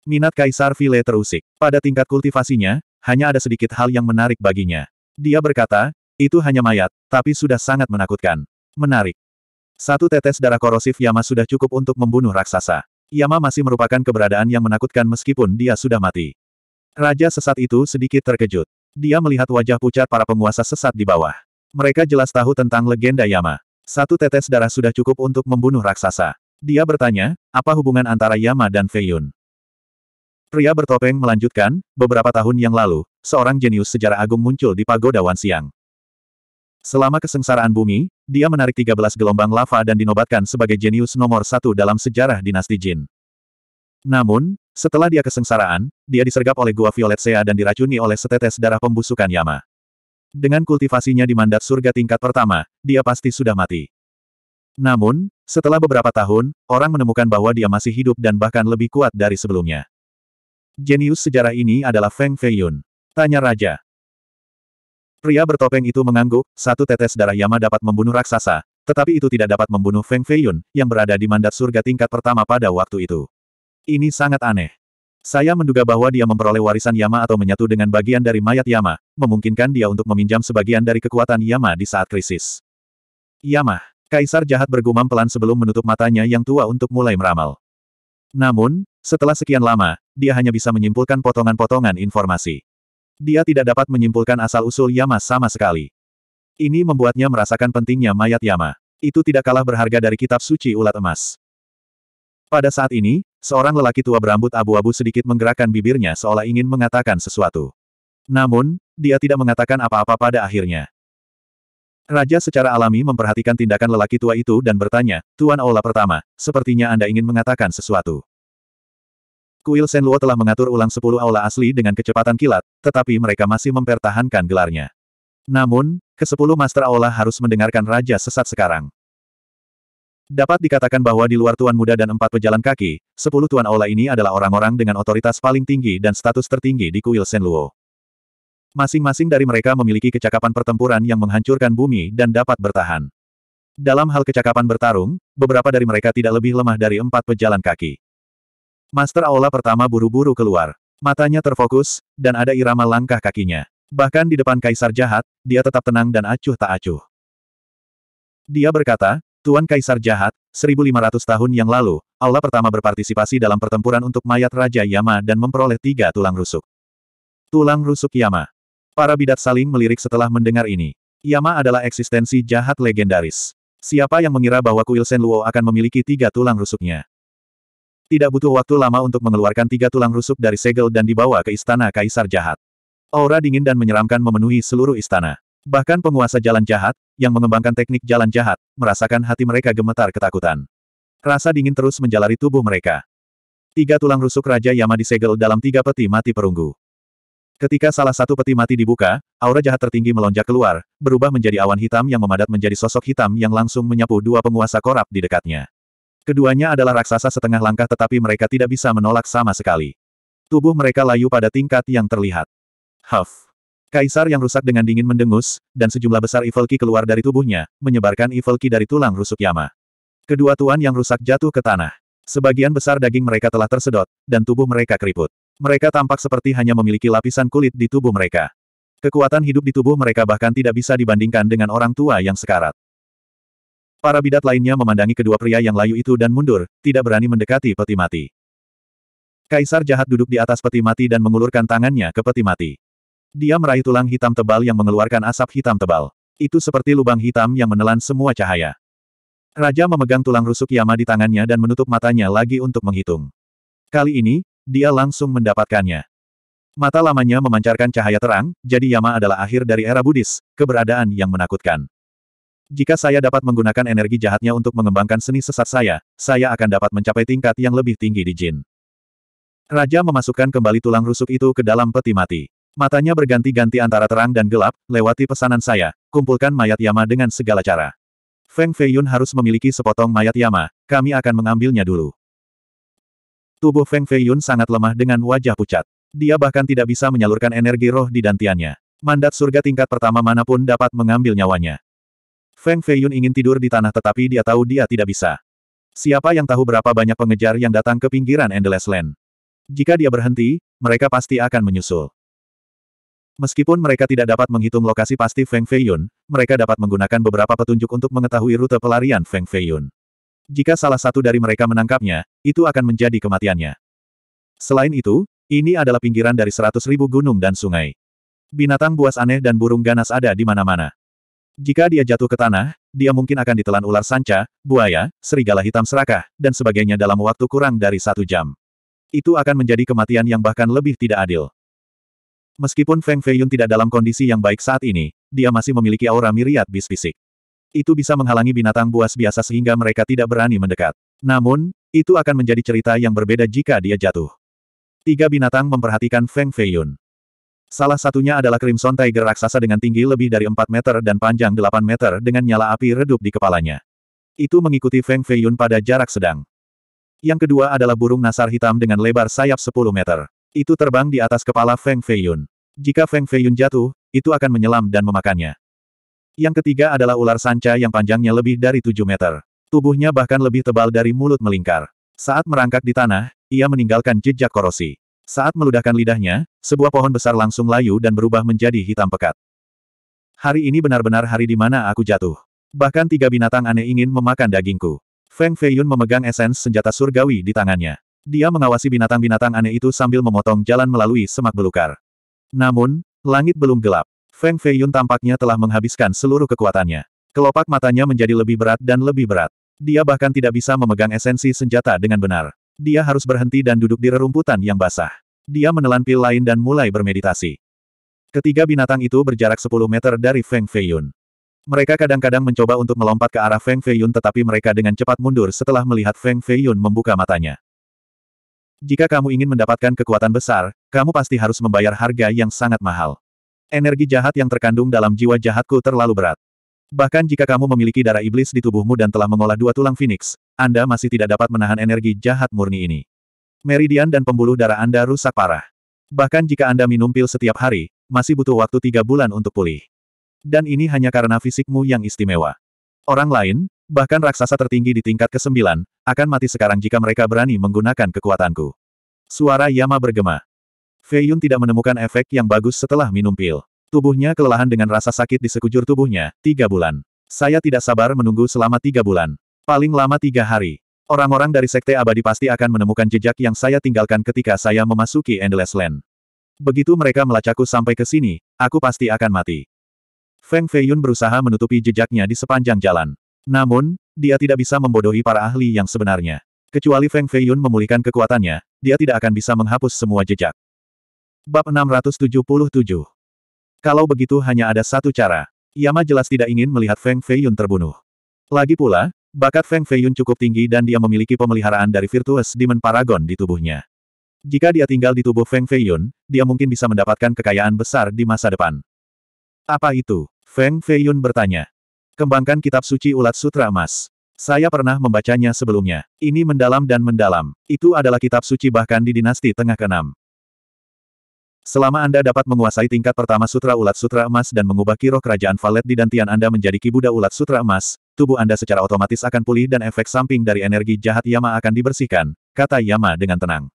[SPEAKER 1] Minat Kaisar Vile terusik. Pada tingkat kultivasinya, hanya ada sedikit hal yang menarik baginya. Dia berkata, itu hanya mayat, tapi sudah sangat menakutkan. Menarik. Satu tetes darah korosif Yama sudah cukup untuk membunuh raksasa. Yama masih merupakan keberadaan yang menakutkan meskipun dia sudah mati. Raja sesat itu sedikit terkejut. Dia melihat wajah pucat para penguasa sesat di bawah. Mereka jelas tahu tentang legenda Yama. Satu tetes darah sudah cukup untuk membunuh raksasa. Dia bertanya, apa hubungan antara Yama dan Feiyun? Pria bertopeng melanjutkan, beberapa tahun yang lalu, seorang jenius sejarah agung muncul di pagoda Wansiang. Selama kesengsaraan bumi, dia menarik 13 gelombang lava dan dinobatkan sebagai jenius nomor satu dalam sejarah dinasti Jin. Namun, setelah dia kesengsaraan, dia disergap oleh gua Violet Sea dan diracuni oleh setetes darah pembusukan Yama. Dengan kultivasinya di mandat surga tingkat pertama, dia pasti sudah mati. Namun, setelah beberapa tahun, orang menemukan bahwa dia masih hidup dan bahkan lebih kuat dari sebelumnya. Jenius sejarah ini adalah Feng Feiyun. Tanya Raja. Pria bertopeng itu mengangguk, satu tetes darah Yama dapat membunuh raksasa, tetapi itu tidak dapat membunuh Feng Feiyun, yang berada di mandat surga tingkat pertama pada waktu itu. Ini sangat aneh. Saya menduga bahwa dia memperoleh warisan Yama atau menyatu dengan bagian dari mayat Yama, memungkinkan dia untuk meminjam sebagian dari kekuatan Yama di saat krisis. Yama, Kaisar jahat bergumam pelan sebelum menutup matanya yang tua untuk mulai meramal. Namun, setelah sekian lama, dia hanya bisa menyimpulkan potongan-potongan informasi. Dia tidak dapat menyimpulkan asal-usul Yama sama sekali. Ini membuatnya merasakan pentingnya mayat Yama. Itu tidak kalah berharga dari kitab suci ulat emas. Pada saat ini, Seorang lelaki tua berambut abu-abu sedikit menggerakkan bibirnya seolah ingin mengatakan sesuatu. Namun, dia tidak mengatakan apa-apa pada akhirnya. Raja secara alami memperhatikan tindakan lelaki tua itu dan bertanya, Tuan Aula pertama, sepertinya Anda ingin mengatakan sesuatu. Kuil Senluo telah mengatur ulang sepuluh aula asli dengan kecepatan kilat, tetapi mereka masih mempertahankan gelarnya. Namun, kesepuluh Master Aula harus mendengarkan Raja Sesat sekarang. Dapat dikatakan bahwa di luar tuan muda dan empat pejalan kaki, sepuluh tuan aula ini adalah orang-orang dengan otoritas paling tinggi dan status tertinggi di kuil Senluo. Masing-masing dari mereka memiliki kecakapan pertempuran yang menghancurkan bumi dan dapat bertahan. Dalam hal kecakapan bertarung, beberapa dari mereka tidak lebih lemah dari empat pejalan kaki. Master Aula pertama buru-buru keluar. Matanya terfokus, dan ada irama langkah kakinya. Bahkan di depan kaisar jahat, dia tetap tenang dan acuh tak acuh. Dia berkata, Tuan Kaisar Jahat, 1500 tahun yang lalu, Allah pertama berpartisipasi dalam pertempuran untuk mayat Raja Yama dan memperoleh tiga tulang rusuk. Tulang rusuk Yama. Para bidat saling melirik setelah mendengar ini. Yama adalah eksistensi jahat legendaris. Siapa yang mengira bahwa kuil Sen Luo akan memiliki tiga tulang rusuknya? Tidak butuh waktu lama untuk mengeluarkan tiga tulang rusuk dari segel dan dibawa ke istana Kaisar Jahat. Aura dingin dan menyeramkan memenuhi seluruh istana. Bahkan penguasa jalan jahat, yang mengembangkan teknik jalan jahat, merasakan hati mereka gemetar ketakutan. Rasa dingin terus menjalari tubuh mereka. Tiga tulang rusuk Raja Yama disegel dalam tiga peti mati perunggu. Ketika salah satu peti mati dibuka, aura jahat tertinggi melonjak keluar, berubah menjadi awan hitam yang memadat menjadi sosok hitam yang langsung menyapu dua penguasa korap di dekatnya. Keduanya adalah raksasa setengah langkah tetapi mereka tidak bisa menolak sama sekali. Tubuh mereka layu pada tingkat yang terlihat. Huff. Kaisar yang rusak dengan dingin mendengus, dan sejumlah besar evil ki keluar dari tubuhnya, menyebarkan evil ki dari tulang rusuk Yama. Kedua tuan yang rusak jatuh ke tanah. Sebagian besar daging mereka telah tersedot, dan tubuh mereka keriput. Mereka tampak seperti hanya memiliki lapisan kulit di tubuh mereka. Kekuatan hidup di tubuh mereka bahkan tidak bisa dibandingkan dengan orang tua yang sekarat. Para bidat lainnya memandangi kedua pria yang layu itu dan mundur, tidak berani mendekati peti mati. Kaisar jahat duduk di atas peti mati dan mengulurkan tangannya ke peti mati. Dia meraih tulang hitam tebal yang mengeluarkan asap hitam tebal. Itu seperti lubang hitam yang menelan semua cahaya. Raja memegang tulang rusuk Yama di tangannya dan menutup matanya lagi untuk menghitung. Kali ini, dia langsung mendapatkannya. Mata lamanya memancarkan cahaya terang, jadi Yama adalah akhir dari era Buddhis, keberadaan yang menakutkan. Jika saya dapat menggunakan energi jahatnya untuk mengembangkan seni sesat saya, saya akan dapat mencapai tingkat yang lebih tinggi di jin. Raja memasukkan kembali tulang rusuk itu ke dalam peti mati. Matanya berganti-ganti antara terang dan gelap, lewati pesanan saya, kumpulkan mayat Yama dengan segala cara. Feng Feiyun harus memiliki sepotong mayat Yama, kami akan mengambilnya dulu. Tubuh Feng Feiyun sangat lemah dengan wajah pucat. Dia bahkan tidak bisa menyalurkan energi roh di dantiannya. Mandat surga tingkat pertama manapun dapat mengambil nyawanya. Feng Feiyun ingin tidur di tanah tetapi dia tahu dia tidak bisa. Siapa yang tahu berapa banyak pengejar yang datang ke pinggiran Endless Land. Jika dia berhenti, mereka pasti akan menyusul. Meskipun mereka tidak dapat menghitung lokasi pasti Feng Feiyun, mereka dapat menggunakan beberapa petunjuk untuk mengetahui rute pelarian Feng Feiyun. Jika salah satu dari mereka menangkapnya, itu akan menjadi kematiannya. Selain itu, ini adalah pinggiran dari seratus ribu gunung dan sungai. Binatang buas aneh dan burung ganas ada di mana-mana. Jika dia jatuh ke tanah, dia mungkin akan ditelan ular sanca, buaya, serigala hitam serakah, dan sebagainya dalam waktu kurang dari satu jam. Itu akan menjadi kematian yang bahkan lebih tidak adil. Meskipun Feng Feiyun tidak dalam kondisi yang baik saat ini, dia masih memiliki aura miriat bis fisik. Itu bisa menghalangi binatang buas biasa sehingga mereka tidak berani mendekat. Namun, itu akan menjadi cerita yang berbeda jika dia jatuh. Tiga binatang memperhatikan Feng Feiyun. Salah satunya adalah Crimson Tiger raksasa dengan tinggi lebih dari 4 meter dan panjang 8 meter dengan nyala api redup di kepalanya. Itu mengikuti Feng Feiyun pada jarak sedang. Yang kedua adalah burung nasar hitam dengan lebar sayap 10 meter. Itu terbang di atas kepala Feng Feiyun. Jika Feng Feiyun jatuh, itu akan menyelam dan memakannya. Yang ketiga adalah ular sanca yang panjangnya lebih dari 7 meter. Tubuhnya bahkan lebih tebal dari mulut melingkar. Saat merangkak di tanah, ia meninggalkan jejak korosi. Saat meludahkan lidahnya, sebuah pohon besar langsung layu dan berubah menjadi hitam pekat. Hari ini benar-benar hari di mana aku jatuh. Bahkan tiga binatang aneh ingin memakan dagingku. Feng Feiyun memegang esens senjata surgawi di tangannya. Dia mengawasi binatang-binatang aneh itu sambil memotong jalan melalui semak belukar. Namun, langit belum gelap. Feng Feiyun tampaknya telah menghabiskan seluruh kekuatannya. Kelopak matanya menjadi lebih berat dan lebih berat. Dia bahkan tidak bisa memegang esensi senjata dengan benar. Dia harus berhenti dan duduk di rerumputan yang basah. Dia menelan pil lain dan mulai bermeditasi. Ketiga binatang itu berjarak 10 meter dari Feng Feiyun. Mereka kadang-kadang mencoba untuk melompat ke arah Feng Feiyun tetapi mereka dengan cepat mundur setelah melihat Feng Feiyun membuka matanya. Jika kamu ingin mendapatkan kekuatan besar, kamu pasti harus membayar harga yang sangat mahal. Energi jahat yang terkandung dalam jiwa jahatku terlalu berat. Bahkan jika kamu memiliki darah iblis di tubuhmu dan telah mengolah dua tulang phoenix, Anda masih tidak dapat menahan energi jahat murni ini. Meridian dan pembuluh darah Anda rusak parah. Bahkan jika Anda minum pil setiap hari, masih butuh waktu tiga bulan untuk pulih. Dan ini hanya karena fisikmu yang istimewa. Orang lain, Bahkan raksasa tertinggi di tingkat ke-9, akan mati sekarang jika mereka berani menggunakan kekuatanku. Suara Yama bergema. Fei Yun tidak menemukan efek yang bagus setelah minum pil. Tubuhnya kelelahan dengan rasa sakit di sekujur tubuhnya, tiga bulan. Saya tidak sabar menunggu selama tiga bulan. Paling lama tiga hari. Orang-orang dari Sekte Abadi pasti akan menemukan jejak yang saya tinggalkan ketika saya memasuki Endless Land. Begitu mereka melacakku sampai ke sini, aku pasti akan mati. Feng Feiyun berusaha menutupi jejaknya di sepanjang jalan. Namun, dia tidak bisa membodohi para ahli yang sebenarnya. Kecuali Feng Feiyun memulihkan kekuatannya, dia tidak akan bisa menghapus semua jejak. Bab 677 Kalau begitu hanya ada satu cara. Yama jelas tidak ingin melihat Feng Feiyun terbunuh. Lagi pula, bakat Feng Feiyun cukup tinggi dan dia memiliki pemeliharaan dari Virtuous Demon Paragon di tubuhnya. Jika dia tinggal di tubuh Feng Feiyun, dia mungkin bisa mendapatkan kekayaan besar di masa depan. Apa itu? Feng Feiyun bertanya. Kembangkan kitab suci ulat sutra emas. Saya pernah membacanya sebelumnya. Ini mendalam dan mendalam. Itu adalah kitab suci bahkan di dinasti tengah ke Selama Anda dapat menguasai tingkat pertama Sutra Ulat Sutra Emas dan mengubah kiroh kerajaan Valet di dantian Anda menjadi Kibuda Ulat Sutra Emas, tubuh Anda secara otomatis akan pulih dan efek samping dari energi jahat Yama akan dibersihkan, kata Yama dengan tenang.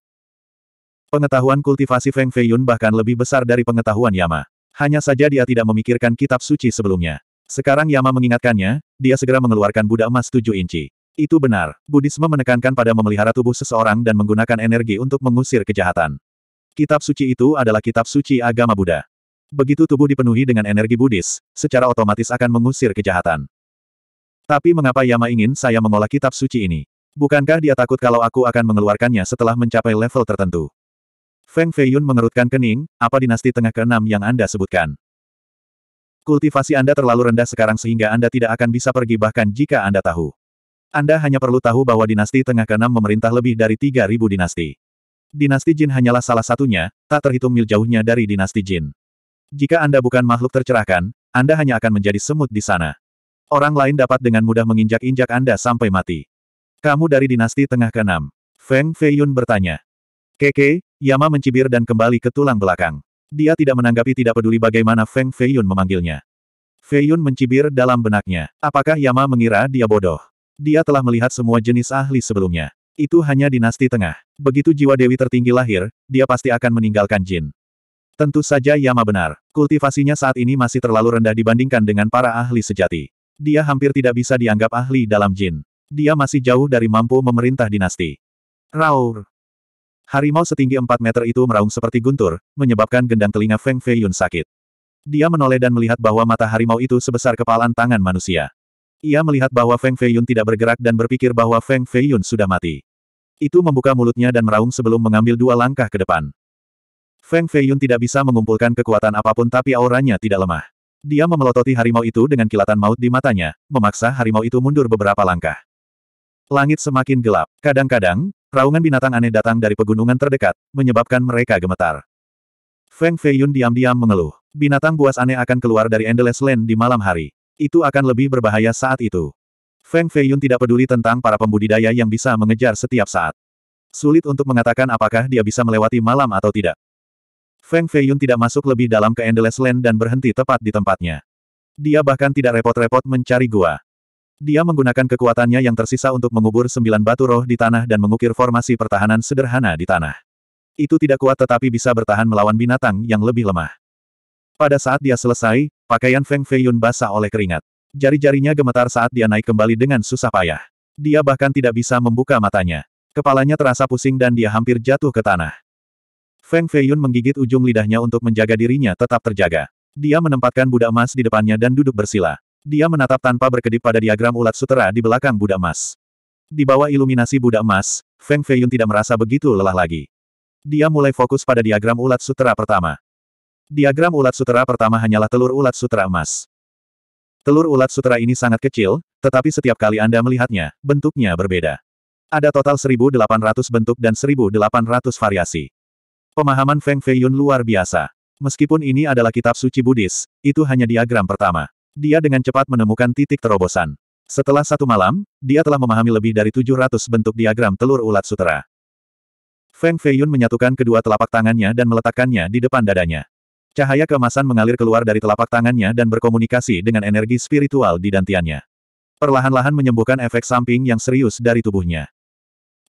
[SPEAKER 1] Pengetahuan kultivasi Feng Feiyun bahkan lebih besar dari pengetahuan Yama. Hanya saja dia tidak memikirkan kitab suci sebelumnya. Sekarang Yama mengingatkannya, dia segera mengeluarkan Buddha emas tujuh inci. Itu benar, Budisme menekankan pada memelihara tubuh seseorang dan menggunakan energi untuk mengusir kejahatan. Kitab suci itu adalah kitab suci agama Buddha. Begitu tubuh dipenuhi dengan energi Buddhis, secara otomatis akan mengusir kejahatan. Tapi mengapa Yama ingin saya mengolah kitab suci ini? Bukankah dia takut kalau aku akan mengeluarkannya setelah mencapai level tertentu? Feng Feiyun mengerutkan kening, apa dinasti tengah keenam yang Anda sebutkan? Kultivasi Anda terlalu rendah sekarang sehingga Anda tidak akan bisa pergi bahkan jika Anda tahu. Anda hanya perlu tahu bahwa dinasti Tengah ke memerintah lebih dari 3.000 dinasti. Dinasti Jin hanyalah salah satunya, tak terhitung mil jauhnya dari dinasti Jin. Jika Anda bukan makhluk tercerahkan, Anda hanya akan menjadi semut di sana. Orang lain dapat dengan mudah menginjak-injak Anda sampai mati. Kamu dari dinasti Tengah ke-6. Feng Feiyun bertanya. Keke, Yama mencibir dan kembali ke tulang belakang. Dia tidak menanggapi tidak peduli bagaimana Feng Feiyun memanggilnya. Feiyun mencibir dalam benaknya. Apakah Yama mengira dia bodoh? Dia telah melihat semua jenis ahli sebelumnya. Itu hanya dinasti tengah. Begitu jiwa dewi tertinggi lahir, dia pasti akan meninggalkan jin. Tentu saja Yama benar. Kultivasinya saat ini masih terlalu rendah dibandingkan dengan para ahli sejati. Dia hampir tidak bisa dianggap ahli dalam jin. Dia masih jauh dari mampu memerintah dinasti. Raur. Harimau setinggi 4 meter itu meraung seperti guntur, menyebabkan gendang telinga Feng Fei Yun sakit. Dia menoleh dan melihat bahwa mata harimau itu sebesar kepalan tangan manusia. Ia melihat bahwa Feng Fei Yun tidak bergerak dan berpikir bahwa Feng Fei Yun sudah mati. Itu membuka mulutnya dan meraung sebelum mengambil dua langkah ke depan. Feng Fei Yun tidak bisa mengumpulkan kekuatan apapun tapi auranya tidak lemah. Dia memelototi harimau itu dengan kilatan maut di matanya, memaksa harimau itu mundur beberapa langkah. Langit semakin gelap. Kadang-kadang, raungan binatang aneh datang dari pegunungan terdekat, menyebabkan mereka gemetar. Feng Feiyun diam-diam mengeluh. Binatang buas aneh akan keluar dari Endless Land di malam hari. Itu akan lebih berbahaya saat itu. Feng Feiyun tidak peduli tentang para pembudidaya yang bisa mengejar setiap saat. Sulit untuk mengatakan apakah dia bisa melewati malam atau tidak. Feng Feiyun tidak masuk lebih dalam ke Endless Land dan berhenti tepat di tempatnya. Dia bahkan tidak repot-repot mencari gua. Dia menggunakan kekuatannya yang tersisa untuk mengubur sembilan batu roh di tanah dan mengukir formasi pertahanan sederhana di tanah. Itu tidak kuat tetapi bisa bertahan melawan binatang yang lebih lemah. Pada saat dia selesai, pakaian Feng Feiyun basah oleh keringat. Jari-jarinya gemetar saat dia naik kembali dengan susah payah. Dia bahkan tidak bisa membuka matanya. Kepalanya terasa pusing dan dia hampir jatuh ke tanah. Feng Feiyun menggigit ujung lidahnya untuk menjaga dirinya tetap terjaga. Dia menempatkan Buddha emas di depannya dan duduk bersila. Dia menatap tanpa berkedip pada diagram ulat sutera di belakang Buddha emas. Di bawah iluminasi Buddha emas, Feng Feiyun tidak merasa begitu lelah lagi. Dia mulai fokus pada diagram ulat sutera pertama. Diagram ulat sutera pertama hanyalah telur ulat sutera emas. Telur ulat sutera ini sangat kecil, tetapi setiap kali Anda melihatnya, bentuknya berbeda. Ada total 1.800 bentuk dan 1.800 variasi. Pemahaman Feng Feiyun luar biasa. Meskipun ini adalah kitab suci Buddhis, itu hanya diagram pertama dia dengan cepat menemukan titik terobosan. Setelah satu malam, dia telah memahami lebih dari 700 bentuk diagram telur ulat sutera. Feng Feiyun menyatukan kedua telapak tangannya dan meletakkannya di depan dadanya. Cahaya kemasan mengalir keluar dari telapak tangannya dan berkomunikasi dengan energi spiritual di dantiannya. Perlahan-lahan menyembuhkan efek samping yang serius dari tubuhnya.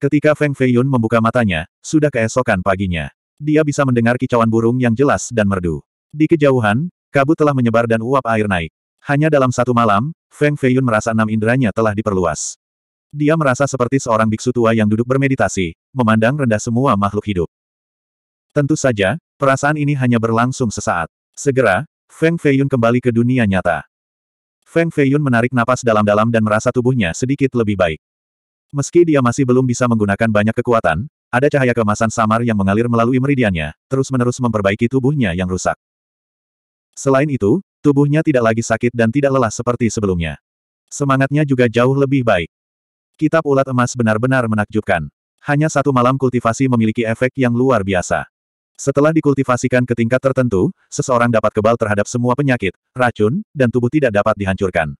[SPEAKER 1] Ketika Feng Feiyun membuka matanya, sudah keesokan paginya. Dia bisa mendengar kicauan burung yang jelas dan merdu. Di kejauhan, kabut telah menyebar dan uap air naik. Hanya dalam satu malam, Feng Feiyun merasa enam inderanya telah diperluas. Dia merasa seperti seorang biksu tua yang duduk bermeditasi, memandang rendah semua makhluk hidup. Tentu saja, perasaan ini hanya berlangsung sesaat. Segera, Feng Feiyun kembali ke dunia nyata. Feng Feiyun menarik napas dalam-dalam dan merasa tubuhnya sedikit lebih baik. Meski dia masih belum bisa menggunakan banyak kekuatan, ada cahaya kemasan samar yang mengalir melalui meridiannya, terus-menerus memperbaiki tubuhnya yang rusak. Selain itu, Tubuhnya tidak lagi sakit dan tidak lelah seperti sebelumnya. Semangatnya juga jauh lebih baik. Kitab ulat emas benar-benar menakjubkan. Hanya satu malam kultivasi memiliki efek yang luar biasa. Setelah dikultivasikan ke tingkat tertentu, seseorang dapat kebal terhadap semua penyakit, racun, dan tubuh tidak dapat dihancurkan.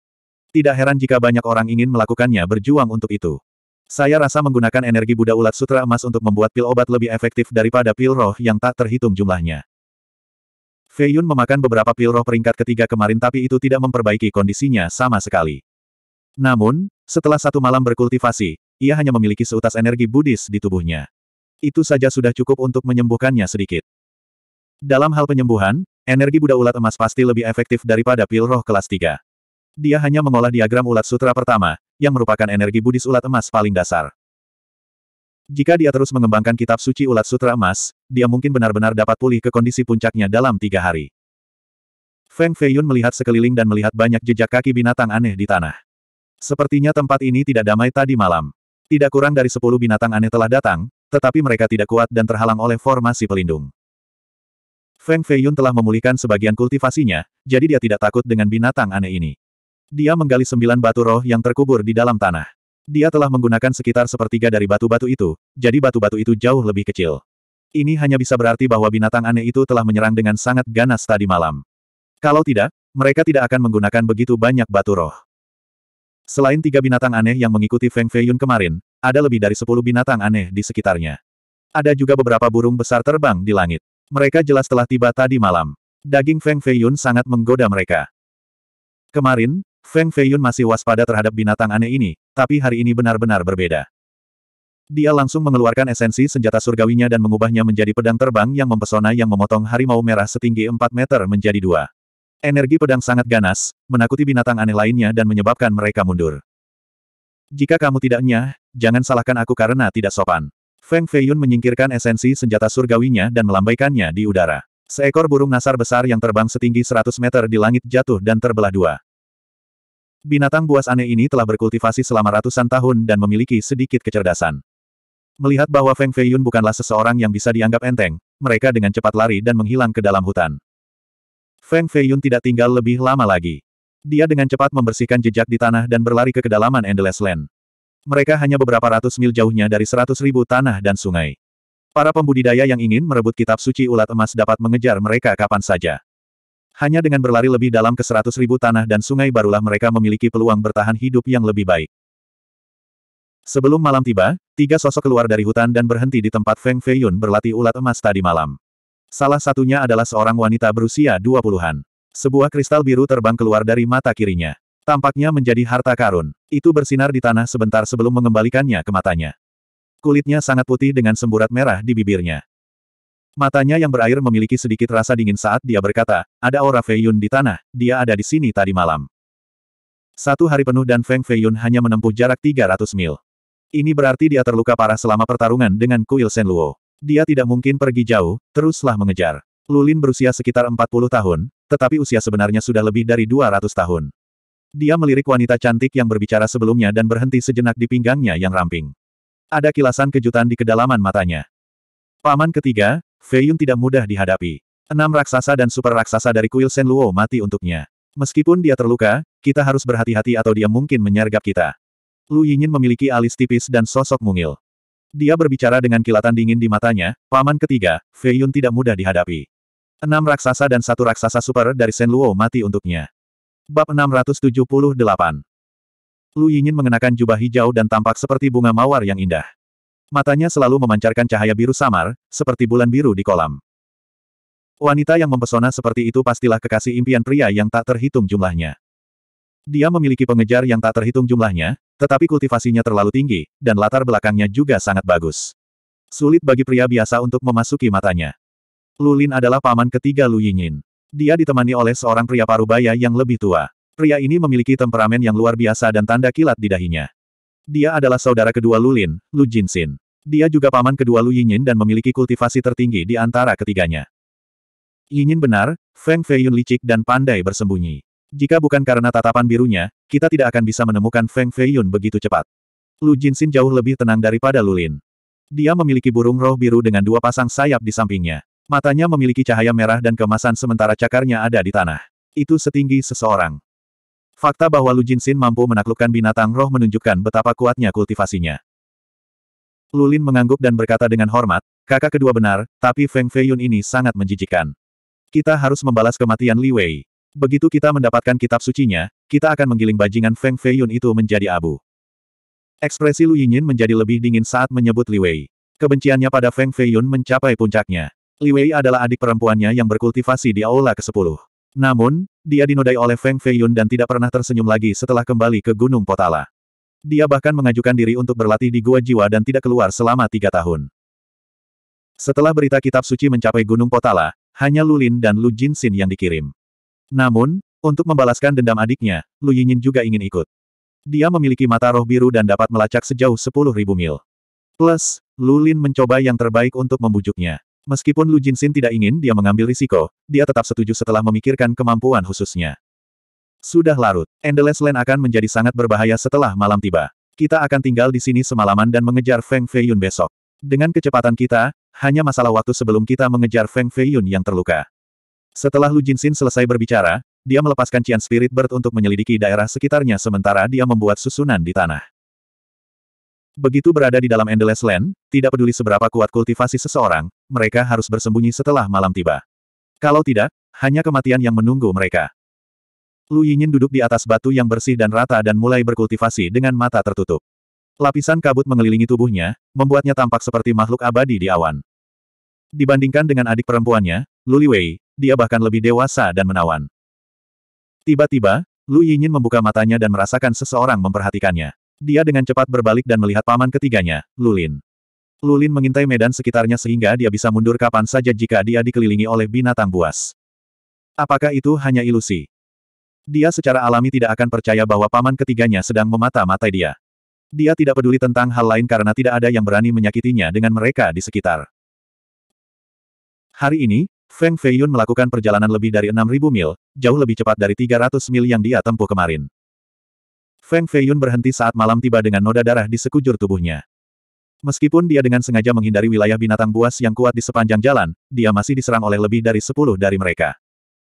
[SPEAKER 1] Tidak heran jika banyak orang ingin melakukannya berjuang untuk itu. Saya rasa menggunakan energi Buddha ulat sutra emas untuk membuat pil obat lebih efektif daripada pil roh yang tak terhitung jumlahnya. Fei Yun memakan beberapa pil roh peringkat ketiga kemarin tapi itu tidak memperbaiki kondisinya sama sekali. Namun, setelah satu malam berkultivasi, ia hanya memiliki seutas energi Buddhis di tubuhnya. Itu saja sudah cukup untuk menyembuhkannya sedikit. Dalam hal penyembuhan, energi Buddha ulat emas pasti lebih efektif daripada pil roh kelas 3. Dia hanya mengolah diagram ulat sutra pertama, yang merupakan energi Buddhis ulat emas paling dasar. Jika dia terus mengembangkan kitab suci ulat sutra emas, dia mungkin benar-benar dapat pulih ke kondisi puncaknya dalam tiga hari. Feng Feiyun melihat sekeliling dan melihat banyak jejak kaki binatang aneh di tanah. Sepertinya tempat ini tidak damai tadi malam. Tidak kurang dari sepuluh binatang aneh telah datang, tetapi mereka tidak kuat dan terhalang oleh formasi pelindung. Feng Feiyun telah memulihkan sebagian kultivasinya, jadi dia tidak takut dengan binatang aneh ini. Dia menggali sembilan batu roh yang terkubur di dalam tanah. Dia telah menggunakan sekitar sepertiga dari batu-batu itu, jadi batu-batu itu jauh lebih kecil. Ini hanya bisa berarti bahwa binatang aneh itu telah menyerang dengan sangat ganas tadi malam. Kalau tidak, mereka tidak akan menggunakan begitu banyak batu roh. Selain tiga binatang aneh yang mengikuti Feng Feiyun kemarin, ada lebih dari sepuluh binatang aneh di sekitarnya. Ada juga beberapa burung besar terbang di langit. Mereka jelas telah tiba tadi malam. Daging Feng Feiyun sangat menggoda mereka. Kemarin, Feng Feiyun masih waspada terhadap binatang aneh ini, tapi hari ini benar-benar berbeda. Dia langsung mengeluarkan esensi senjata surgawinya dan mengubahnya menjadi pedang terbang yang mempesona yang memotong harimau merah setinggi 4 meter menjadi dua. Energi pedang sangat ganas, menakuti binatang aneh lainnya dan menyebabkan mereka mundur. Jika kamu tidak nyah, jangan salahkan aku karena tidak sopan. Feng Feiyun menyingkirkan esensi senjata surgawinya dan melambaikannya di udara. Seekor burung nasar besar yang terbang setinggi 100 meter di langit jatuh dan terbelah dua. Binatang buas aneh ini telah berkultivasi selama ratusan tahun dan memiliki sedikit kecerdasan. Melihat bahwa Feng Feiyun bukanlah seseorang yang bisa dianggap enteng, mereka dengan cepat lari dan menghilang ke dalam hutan. Feng Feiyun tidak tinggal lebih lama lagi. Dia dengan cepat membersihkan jejak di tanah dan berlari ke kedalaman Endless Land. Mereka hanya beberapa ratus mil jauhnya dari seratus ribu tanah dan sungai. Para pembudidaya yang ingin merebut kitab suci ulat emas dapat mengejar mereka kapan saja. Hanya dengan berlari lebih dalam ke seratus ribu tanah dan sungai barulah mereka memiliki peluang bertahan hidup yang lebih baik. Sebelum malam tiba, tiga sosok keluar dari hutan dan berhenti di tempat Feng Feiyun berlatih ulat emas tadi malam. Salah satunya adalah seorang wanita berusia dua puluhan. Sebuah kristal biru terbang keluar dari mata kirinya. Tampaknya menjadi harta karun. Itu bersinar di tanah sebentar sebelum mengembalikannya ke matanya. Kulitnya sangat putih dengan semburat merah di bibirnya. Matanya yang berair memiliki sedikit rasa dingin saat dia berkata, ada aura Yun di tanah, dia ada di sini tadi malam. Satu hari penuh dan Feng Fei Yun hanya menempuh jarak 300 mil. Ini berarti dia terluka parah selama pertarungan dengan kuil Sen Luo. Dia tidak mungkin pergi jauh, teruslah mengejar. Lulin berusia sekitar 40 tahun, tetapi usia sebenarnya sudah lebih dari 200 tahun. Dia melirik wanita cantik yang berbicara sebelumnya dan berhenti sejenak di pinggangnya yang ramping. Ada kilasan kejutan di kedalaman matanya. Paman ketiga, Fei Yun tidak mudah dihadapi. Enam raksasa dan super raksasa dari kuil Sen Luo mati untuknya. Meskipun dia terluka, kita harus berhati-hati atau dia mungkin menyergap kita. Lu Yinyin memiliki alis tipis dan sosok mungil. Dia berbicara dengan kilatan dingin di matanya, paman ketiga, Fei Yun tidak mudah dihadapi. Enam raksasa dan satu raksasa super dari Sen Luo mati untuknya. Bab 678 Lu Yinyin mengenakan jubah hijau dan tampak seperti bunga mawar yang indah. Matanya selalu memancarkan cahaya biru samar, seperti bulan biru di kolam. Wanita yang mempesona seperti itu pastilah kekasih impian pria yang tak terhitung jumlahnya. Dia memiliki pengejar yang tak terhitung jumlahnya, tetapi kultivasinya terlalu tinggi, dan latar belakangnya juga sangat bagus. Sulit bagi pria biasa untuk memasuki matanya. Lulin adalah paman ketiga Lu Yingin. Dia ditemani oleh seorang pria parubaya yang lebih tua. Pria ini memiliki temperamen yang luar biasa dan tanda kilat di dahinya. Dia adalah saudara kedua Lulin, Lu Jinsin. Dia juga paman kedua Lu Yinyin dan memiliki kultivasi tertinggi di antara ketiganya. Yinyin benar, Feng Feiyun licik dan pandai bersembunyi. Jika bukan karena tatapan birunya, kita tidak akan bisa menemukan Feng Feiyun begitu cepat. Lu Jinsin jauh lebih tenang daripada Lulin. Dia memiliki burung roh biru dengan dua pasang sayap di sampingnya. Matanya memiliki cahaya merah dan kemasan sementara cakarnya ada di tanah. Itu setinggi seseorang. Fakta bahwa Lu Jinxin mampu menaklukkan binatang roh menunjukkan betapa kuatnya kultivasinya. Lulin mengangguk dan berkata dengan hormat, kakak kedua benar, tapi Feng Feiyun ini sangat menjijikkan. Kita harus membalas kematian Li Wei. Begitu kita mendapatkan kitab sucinya, kita akan menggiling bajingan Feng Feiyun itu menjadi abu. Ekspresi Lu Yinyin menjadi lebih dingin saat menyebut Li Wei. Kebenciannya pada Feng Feiyun mencapai puncaknya. Li Wei adalah adik perempuannya yang berkultivasi di Aula ke-10. Namun, dia dinodai oleh Feng Feiyun dan tidak pernah tersenyum lagi setelah kembali ke Gunung Potala. Dia bahkan mengajukan diri untuk berlatih di Gua Jiwa dan tidak keluar selama tiga tahun. Setelah berita kitab suci mencapai Gunung Potala, hanya Lu Lin dan Lu Xin yang dikirim. Namun, untuk membalaskan dendam adiknya, Lu Yingin juga ingin ikut. Dia memiliki mata roh biru dan dapat melacak sejauh 10.000 mil. Plus, Lu Lin mencoba yang terbaik untuk membujuknya. Meskipun Lu Jinsin tidak ingin dia mengambil risiko, dia tetap setuju setelah memikirkan kemampuan khususnya. Sudah larut, Endless Land akan menjadi sangat berbahaya setelah malam tiba. Kita akan tinggal di sini semalaman dan mengejar Feng Feiyun besok. Dengan kecepatan kita, hanya masalah waktu sebelum kita mengejar Feng Feiyun yang terluka. Setelah Lu Jinsin selesai berbicara, dia melepaskan Cian Spirit Bird untuk menyelidiki daerah sekitarnya sementara dia membuat susunan di tanah. Begitu berada di dalam Endless Land, tidak peduli seberapa kuat kultivasi seseorang, mereka harus bersembunyi setelah malam tiba. Kalau tidak, hanya kematian yang menunggu mereka. Lu Yinyin duduk di atas batu yang bersih dan rata dan mulai berkultivasi dengan mata tertutup. Lapisan kabut mengelilingi tubuhnya, membuatnya tampak seperti makhluk abadi di awan. Dibandingkan dengan adik perempuannya, Lu Liwei, dia bahkan lebih dewasa dan menawan. Tiba-tiba, Lu Yinyin membuka matanya dan merasakan seseorang memperhatikannya. Dia dengan cepat berbalik dan melihat paman ketiganya, Lulin. Lulin mengintai medan sekitarnya sehingga dia bisa mundur kapan saja jika dia dikelilingi oleh binatang buas. Apakah itu hanya ilusi? Dia secara alami tidak akan percaya bahwa paman ketiganya sedang memata-matai dia. Dia tidak peduli tentang hal lain karena tidak ada yang berani menyakitinya dengan mereka di sekitar. Hari ini, Feng Feiyun melakukan perjalanan lebih dari 6.000 mil, jauh lebih cepat dari 300 mil yang dia tempuh kemarin. Feng Feiyun berhenti saat malam tiba dengan noda darah di sekujur tubuhnya. Meskipun dia dengan sengaja menghindari wilayah binatang buas yang kuat di sepanjang jalan, dia masih diserang oleh lebih dari sepuluh dari mereka.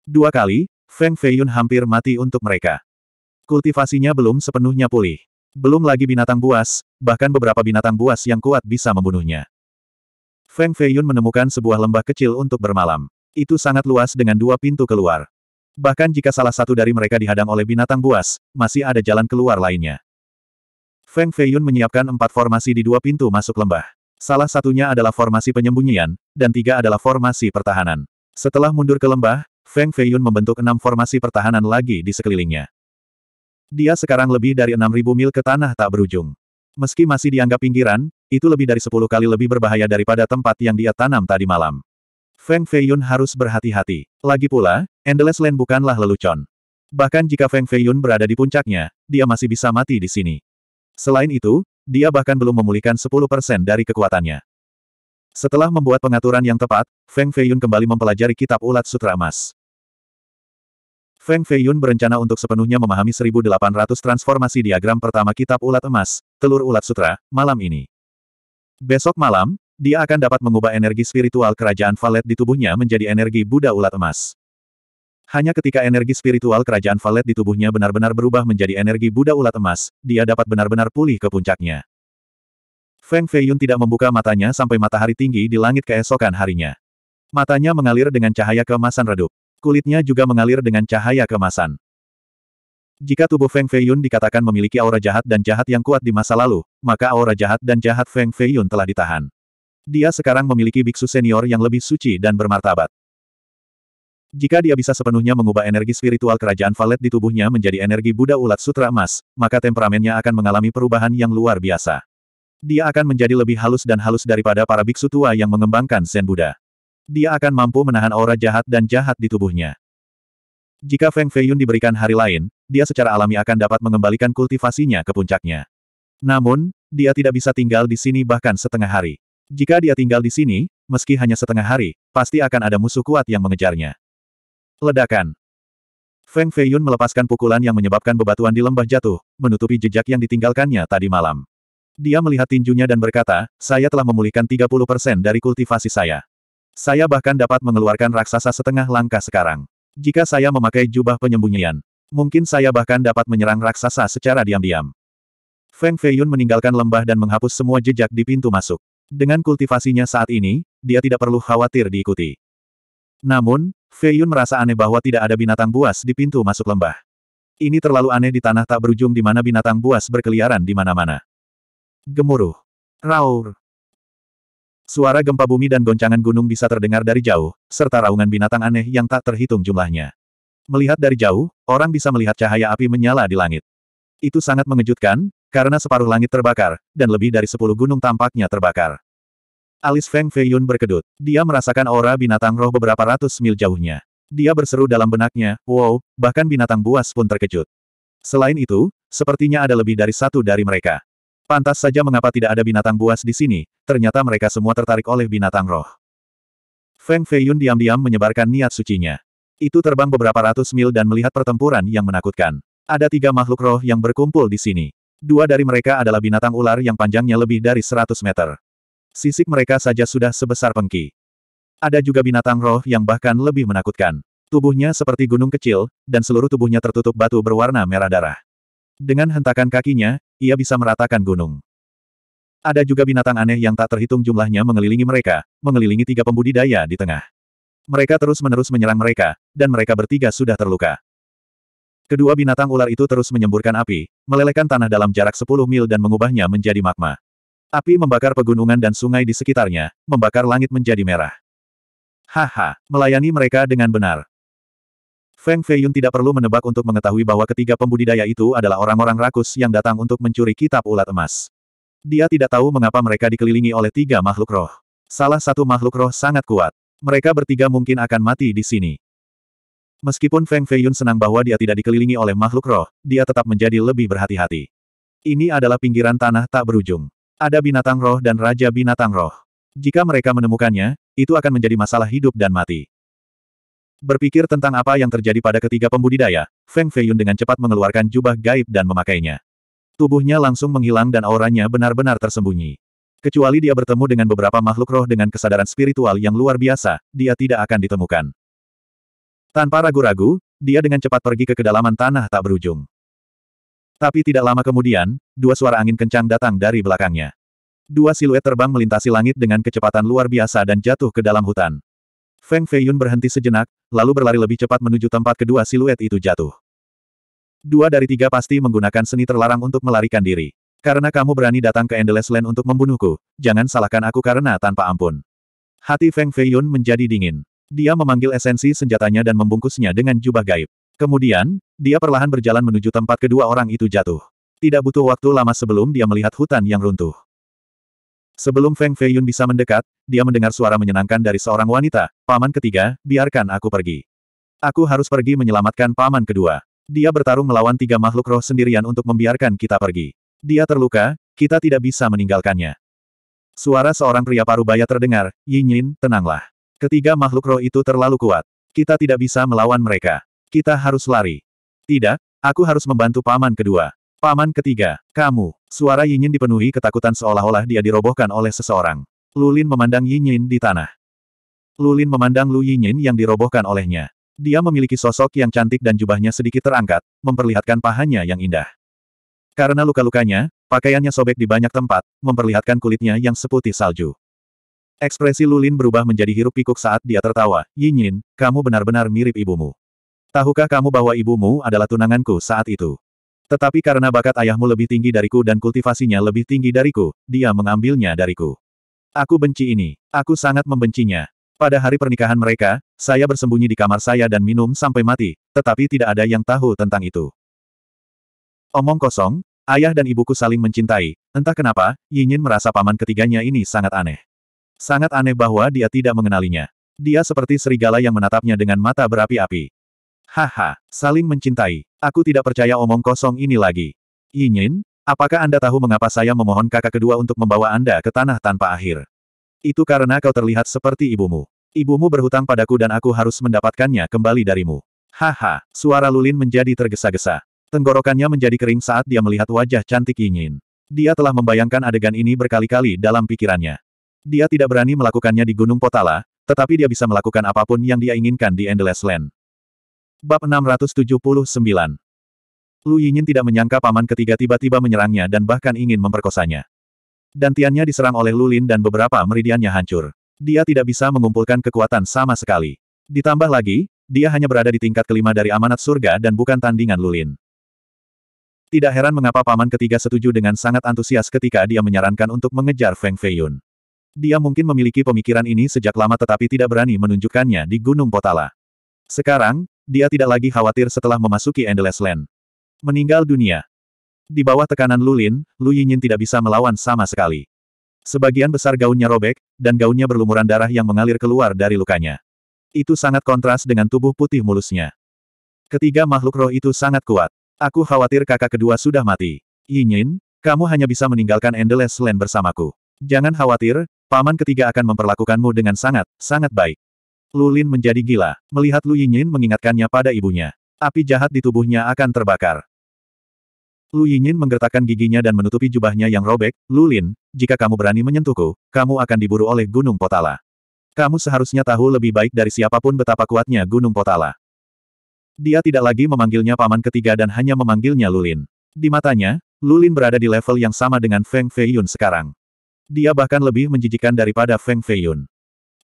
[SPEAKER 1] Dua kali, Feng Feiyun hampir mati untuk mereka. Kultivasinya belum sepenuhnya pulih. Belum lagi binatang buas, bahkan beberapa binatang buas yang kuat bisa membunuhnya. Feng Feiyun menemukan sebuah lembah kecil untuk bermalam. Itu sangat luas dengan dua pintu keluar. Bahkan jika salah satu dari mereka dihadang oleh binatang buas, masih ada jalan keluar lainnya. Feng Feiyun menyiapkan empat formasi di dua pintu masuk lembah. Salah satunya adalah formasi penyembunyian, dan tiga adalah formasi pertahanan. Setelah mundur ke lembah, Feng Feiyun membentuk enam formasi pertahanan lagi di sekelilingnya. Dia sekarang lebih dari 6.000 mil ke tanah tak berujung. Meski masih dianggap pinggiran, itu lebih dari 10 kali lebih berbahaya daripada tempat yang dia tanam tadi malam. Feng Feiyun harus berhati-hati. Lagi pula, Endless Land bukanlah lelucon. Bahkan jika Feng Feiyun berada di puncaknya, dia masih bisa mati di sini. Selain itu, dia bahkan belum memulihkan 10% dari kekuatannya. Setelah membuat pengaturan yang tepat, Feng Feiyun kembali mempelajari kitab ulat sutra emas. Feng Feiyun berencana untuk sepenuhnya memahami 1800 transformasi diagram pertama kitab ulat emas, telur ulat sutra, malam ini. Besok malam, dia akan dapat mengubah energi spiritual kerajaan Valet di tubuhnya menjadi energi Buddha ulat emas. Hanya ketika energi spiritual kerajaan Valet di tubuhnya benar-benar berubah menjadi energi Buddha ulat emas, dia dapat benar-benar pulih ke puncaknya. Feng Feiyun tidak membuka matanya sampai matahari tinggi di langit keesokan harinya. Matanya mengalir dengan cahaya kemasan redup. Kulitnya juga mengalir dengan cahaya kemasan. Jika tubuh Feng Feiyun dikatakan memiliki aura jahat dan jahat yang kuat di masa lalu, maka aura jahat dan jahat Feng Feiyun telah ditahan. Dia sekarang memiliki biksu senior yang lebih suci dan bermartabat. Jika dia bisa sepenuhnya mengubah energi spiritual kerajaan Valet di tubuhnya menjadi energi Buddha ulat sutra emas, maka temperamennya akan mengalami perubahan yang luar biasa. Dia akan menjadi lebih halus dan halus daripada para biksu tua yang mengembangkan Zen Buddha. Dia akan mampu menahan aura jahat dan jahat di tubuhnya. Jika Feng Feiyun diberikan hari lain, dia secara alami akan dapat mengembalikan kultivasinya ke puncaknya. Namun, dia tidak bisa tinggal di sini bahkan setengah hari. Jika dia tinggal di sini, meski hanya setengah hari, pasti akan ada musuh kuat yang mengejarnya. Ledakan. Feng Feiyun melepaskan pukulan yang menyebabkan bebatuan di lembah jatuh, menutupi jejak yang ditinggalkannya tadi malam. Dia melihat tinjunya dan berkata, saya telah memulihkan 30% dari kultivasi saya. Saya bahkan dapat mengeluarkan raksasa setengah langkah sekarang. Jika saya memakai jubah penyembunyian, mungkin saya bahkan dapat menyerang raksasa secara diam-diam. Feng Feiyun meninggalkan lembah dan menghapus semua jejak di pintu masuk. Dengan kultivasinya saat ini, dia tidak perlu khawatir diikuti. Namun, Fei Yun merasa aneh bahwa tidak ada binatang buas di pintu masuk lembah. Ini terlalu aneh di tanah tak berujung di mana binatang buas berkeliaran di mana-mana. Gemuruh. Raur. Suara gempa bumi dan goncangan gunung bisa terdengar dari jauh, serta raungan binatang aneh yang tak terhitung jumlahnya. Melihat dari jauh, orang bisa melihat cahaya api menyala di langit. Itu sangat mengejutkan, karena separuh langit terbakar, dan lebih dari sepuluh gunung tampaknya terbakar. Alis Feng Feiyun berkedut. Dia merasakan aura binatang roh beberapa ratus mil jauhnya. Dia berseru dalam benaknya, wow, bahkan binatang buas pun terkejut. Selain itu, sepertinya ada lebih dari satu dari mereka. Pantas saja mengapa tidak ada binatang buas di sini, ternyata mereka semua tertarik oleh binatang roh. Feng Feiyun diam-diam menyebarkan niat sucinya. Itu terbang beberapa ratus mil dan melihat pertempuran yang menakutkan. Ada tiga makhluk roh yang berkumpul di sini. Dua dari mereka adalah binatang ular yang panjangnya lebih dari 100 meter. Sisik mereka saja sudah sebesar pengki. Ada juga binatang roh yang bahkan lebih menakutkan. Tubuhnya seperti gunung kecil, dan seluruh tubuhnya tertutup batu berwarna merah darah. Dengan hentakan kakinya, ia bisa meratakan gunung. Ada juga binatang aneh yang tak terhitung jumlahnya mengelilingi mereka, mengelilingi tiga pembudidaya di tengah. Mereka terus-menerus menyerang mereka, dan mereka bertiga sudah terluka. Kedua binatang ular itu terus menyemburkan api, melelehkan tanah dalam jarak 10 mil dan mengubahnya menjadi magma. Api membakar pegunungan dan sungai di sekitarnya, membakar langit menjadi merah. Haha, melayani mereka dengan benar. Feng Feiyun tidak perlu menebak untuk mengetahui bahwa ketiga pembudidaya itu adalah orang-orang rakus yang datang untuk mencuri kitab ulat emas. Dia tidak tahu mengapa mereka dikelilingi oleh tiga makhluk roh. Salah satu makhluk roh sangat kuat. Mereka bertiga mungkin akan mati di sini. Meskipun Feng Feiyun senang bahwa dia tidak dikelilingi oleh makhluk roh, dia tetap menjadi lebih berhati-hati. Ini adalah pinggiran tanah tak berujung. Ada binatang roh dan raja binatang roh. Jika mereka menemukannya, itu akan menjadi masalah hidup dan mati. Berpikir tentang apa yang terjadi pada ketiga pembudidaya, Feng Feiyun dengan cepat mengeluarkan jubah gaib dan memakainya. Tubuhnya langsung menghilang dan auranya benar-benar tersembunyi. Kecuali dia bertemu dengan beberapa makhluk roh dengan kesadaran spiritual yang luar biasa, dia tidak akan ditemukan. Tanpa ragu-ragu, dia dengan cepat pergi ke kedalaman tanah tak berujung. Tapi tidak lama kemudian, dua suara angin kencang datang dari belakangnya. Dua siluet terbang melintasi langit dengan kecepatan luar biasa dan jatuh ke dalam hutan. Feng Feiyun berhenti sejenak, lalu berlari lebih cepat menuju tempat kedua siluet itu jatuh. Dua dari tiga pasti menggunakan seni terlarang untuk melarikan diri. Karena kamu berani datang ke Endless Land untuk membunuhku, jangan salahkan aku karena tanpa ampun. Hati Feng Feiyun menjadi dingin. Dia memanggil esensi senjatanya dan membungkusnya dengan jubah gaib. Kemudian, dia perlahan berjalan menuju tempat kedua orang itu jatuh. Tidak butuh waktu lama sebelum dia melihat hutan yang runtuh. Sebelum Feng Feiyun bisa mendekat, dia mendengar suara menyenangkan dari seorang wanita, paman ketiga, biarkan aku pergi. Aku harus pergi menyelamatkan paman kedua. Dia bertarung melawan tiga makhluk roh sendirian untuk membiarkan kita pergi. Dia terluka, kita tidak bisa meninggalkannya. Suara seorang pria parubaya terdengar, Yin Yin, tenanglah. Ketiga makhluk roh itu terlalu kuat. Kita tidak bisa melawan mereka. Kita harus lari. Tidak, aku harus membantu paman kedua. Paman ketiga, kamu. Suara Yinyin dipenuhi ketakutan seolah-olah dia dirobohkan oleh seseorang. Lulin memandang Yinyin di tanah. Lulin memandang Lu Yinyin yang dirobohkan olehnya. Dia memiliki sosok yang cantik dan jubahnya sedikit terangkat, memperlihatkan pahanya yang indah. Karena luka-lukanya, pakaiannya sobek di banyak tempat, memperlihatkan kulitnya yang seputih salju. Ekspresi Lulin berubah menjadi hirup pikuk saat dia tertawa. Yin Yin, kamu benar-benar mirip ibumu. Tahukah kamu bahwa ibumu adalah tunanganku saat itu? Tetapi karena bakat ayahmu lebih tinggi dariku dan kultivasinya lebih tinggi dariku, dia mengambilnya dariku. Aku benci ini. Aku sangat membencinya. Pada hari pernikahan mereka, saya bersembunyi di kamar saya dan minum sampai mati, tetapi tidak ada yang tahu tentang itu. Omong kosong, ayah dan ibuku saling mencintai. Entah kenapa, Yin Yin merasa paman ketiganya ini sangat aneh. Sangat aneh bahwa dia tidak mengenalinya. Dia seperti serigala yang menatapnya dengan mata berapi-api. Haha, saling mencintai. Aku tidak percaya omong kosong ini lagi. Yinyin, apakah Anda tahu mengapa saya memohon kakak kedua untuk membawa Anda ke tanah tanpa akhir? Itu karena kau terlihat seperti ibumu. Ibumu berhutang padaku dan aku harus mendapatkannya kembali darimu. Haha, suara Lulin menjadi tergesa-gesa. Tenggorokannya menjadi kering saat dia melihat wajah cantik Yinyin. Dia telah membayangkan adegan ini berkali-kali dalam pikirannya. Dia tidak berani melakukannya di Gunung Potala, tetapi dia bisa melakukan apapun yang dia inginkan di Endless Land. Bab 679 Lu Yinyin tidak menyangka paman ketiga tiba-tiba menyerangnya dan bahkan ingin memperkosanya. Dantiannya diserang oleh Lulin dan beberapa meridiannya hancur. Dia tidak bisa mengumpulkan kekuatan sama sekali. Ditambah lagi, dia hanya berada di tingkat kelima dari amanat surga dan bukan tandingan Lulin. Tidak heran mengapa paman ketiga setuju dengan sangat antusias ketika dia menyarankan untuk mengejar Feng Feiyun. Dia mungkin memiliki pemikiran ini sejak lama tetapi tidak berani menunjukkannya di Gunung Potala. Sekarang, dia tidak lagi khawatir setelah memasuki Endless Land. Meninggal dunia. Di bawah tekanan Lulin, Lu Yinyin tidak bisa melawan sama sekali. Sebagian besar gaunnya robek, dan gaunnya berlumuran darah yang mengalir keluar dari lukanya. Itu sangat kontras dengan tubuh putih mulusnya. Ketiga makhluk roh itu sangat kuat. Aku khawatir kakak kedua sudah mati. Yinyin, kamu hanya bisa meninggalkan Endless Land bersamaku. Jangan khawatir, paman ketiga akan memperlakukanmu dengan sangat, sangat baik. Lulin menjadi gila, melihat Lu Yinyin mengingatkannya pada ibunya. Api jahat di tubuhnya akan terbakar. Lu Yinyin menggertakkan giginya dan menutupi jubahnya yang robek, Lulin, jika kamu berani menyentuhku, kamu akan diburu oleh Gunung Potala. Kamu seharusnya tahu lebih baik dari siapapun betapa kuatnya Gunung Potala. Dia tidak lagi memanggilnya paman ketiga dan hanya memanggilnya Lulin. Di matanya, Lulin berada di level yang sama dengan Feng Feiyun sekarang. Dia bahkan lebih menjijikan daripada Feng Feiyun.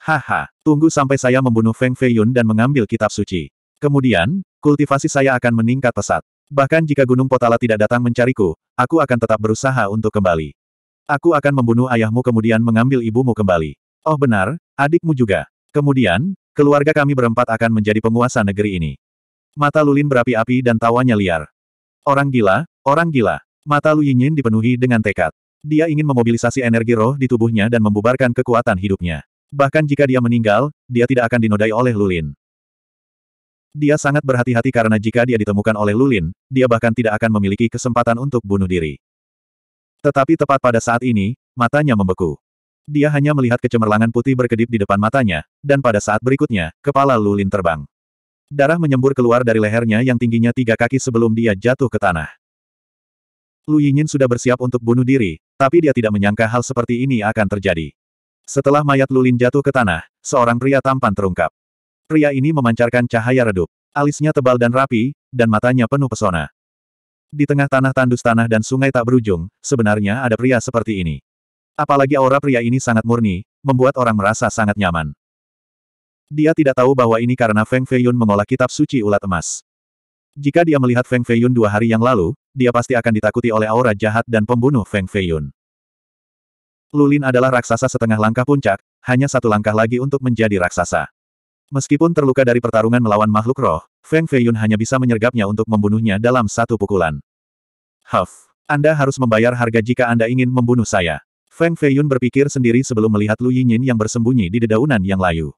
[SPEAKER 1] Haha, tunggu sampai saya membunuh Feng Feiyun dan mengambil kitab suci. Kemudian, kultivasi saya akan meningkat pesat. Bahkan jika Gunung Potala tidak datang mencariku, aku akan tetap berusaha untuk kembali. Aku akan membunuh ayahmu kemudian mengambil ibumu kembali. Oh benar, adikmu juga. Kemudian, keluarga kami berempat akan menjadi penguasa negeri ini. Mata Lulin berapi-api dan tawanya liar. Orang gila, orang gila. Mata Lu Yinyin dipenuhi dengan tekad. Dia ingin memobilisasi energi roh di tubuhnya dan membubarkan kekuatan hidupnya. Bahkan jika dia meninggal, dia tidak akan dinodai oleh Lulin. Dia sangat berhati-hati karena jika dia ditemukan oleh Lulin, dia bahkan tidak akan memiliki kesempatan untuk bunuh diri. Tetapi tepat pada saat ini, matanya membeku. Dia hanya melihat kecemerlangan putih berkedip di depan matanya, dan pada saat berikutnya, kepala Lulin terbang. Darah menyembur keluar dari lehernya yang tingginya tiga kaki sebelum dia jatuh ke tanah. Lu Yingin sudah bersiap untuk bunuh diri, tapi dia tidak menyangka hal seperti ini akan terjadi. Setelah mayat Lulin jatuh ke tanah, seorang pria tampan terungkap. Pria ini memancarkan cahaya redup. Alisnya tebal dan rapi, dan matanya penuh pesona. Di tengah tanah tandus tanah dan sungai tak berujung, sebenarnya ada pria seperti ini. Apalagi aura pria ini sangat murni, membuat orang merasa sangat nyaman. Dia tidak tahu bahwa ini karena Feng Feiyun mengolah kitab suci ulat emas. Jika dia melihat Feng Feiyun dua hari yang lalu, dia pasti akan ditakuti oleh aura jahat dan pembunuh Feng Feiyun. Lulin adalah raksasa setengah langkah puncak, hanya satu langkah lagi untuk menjadi raksasa. Meskipun terluka dari pertarungan melawan makhluk roh, Feng Feiyun hanya bisa menyergapnya untuk membunuhnya dalam satu pukulan. Huff, Anda harus membayar harga jika Anda ingin membunuh saya. Feng Feiyun berpikir sendiri sebelum melihat Lu Yinyin yang bersembunyi di dedaunan yang layu.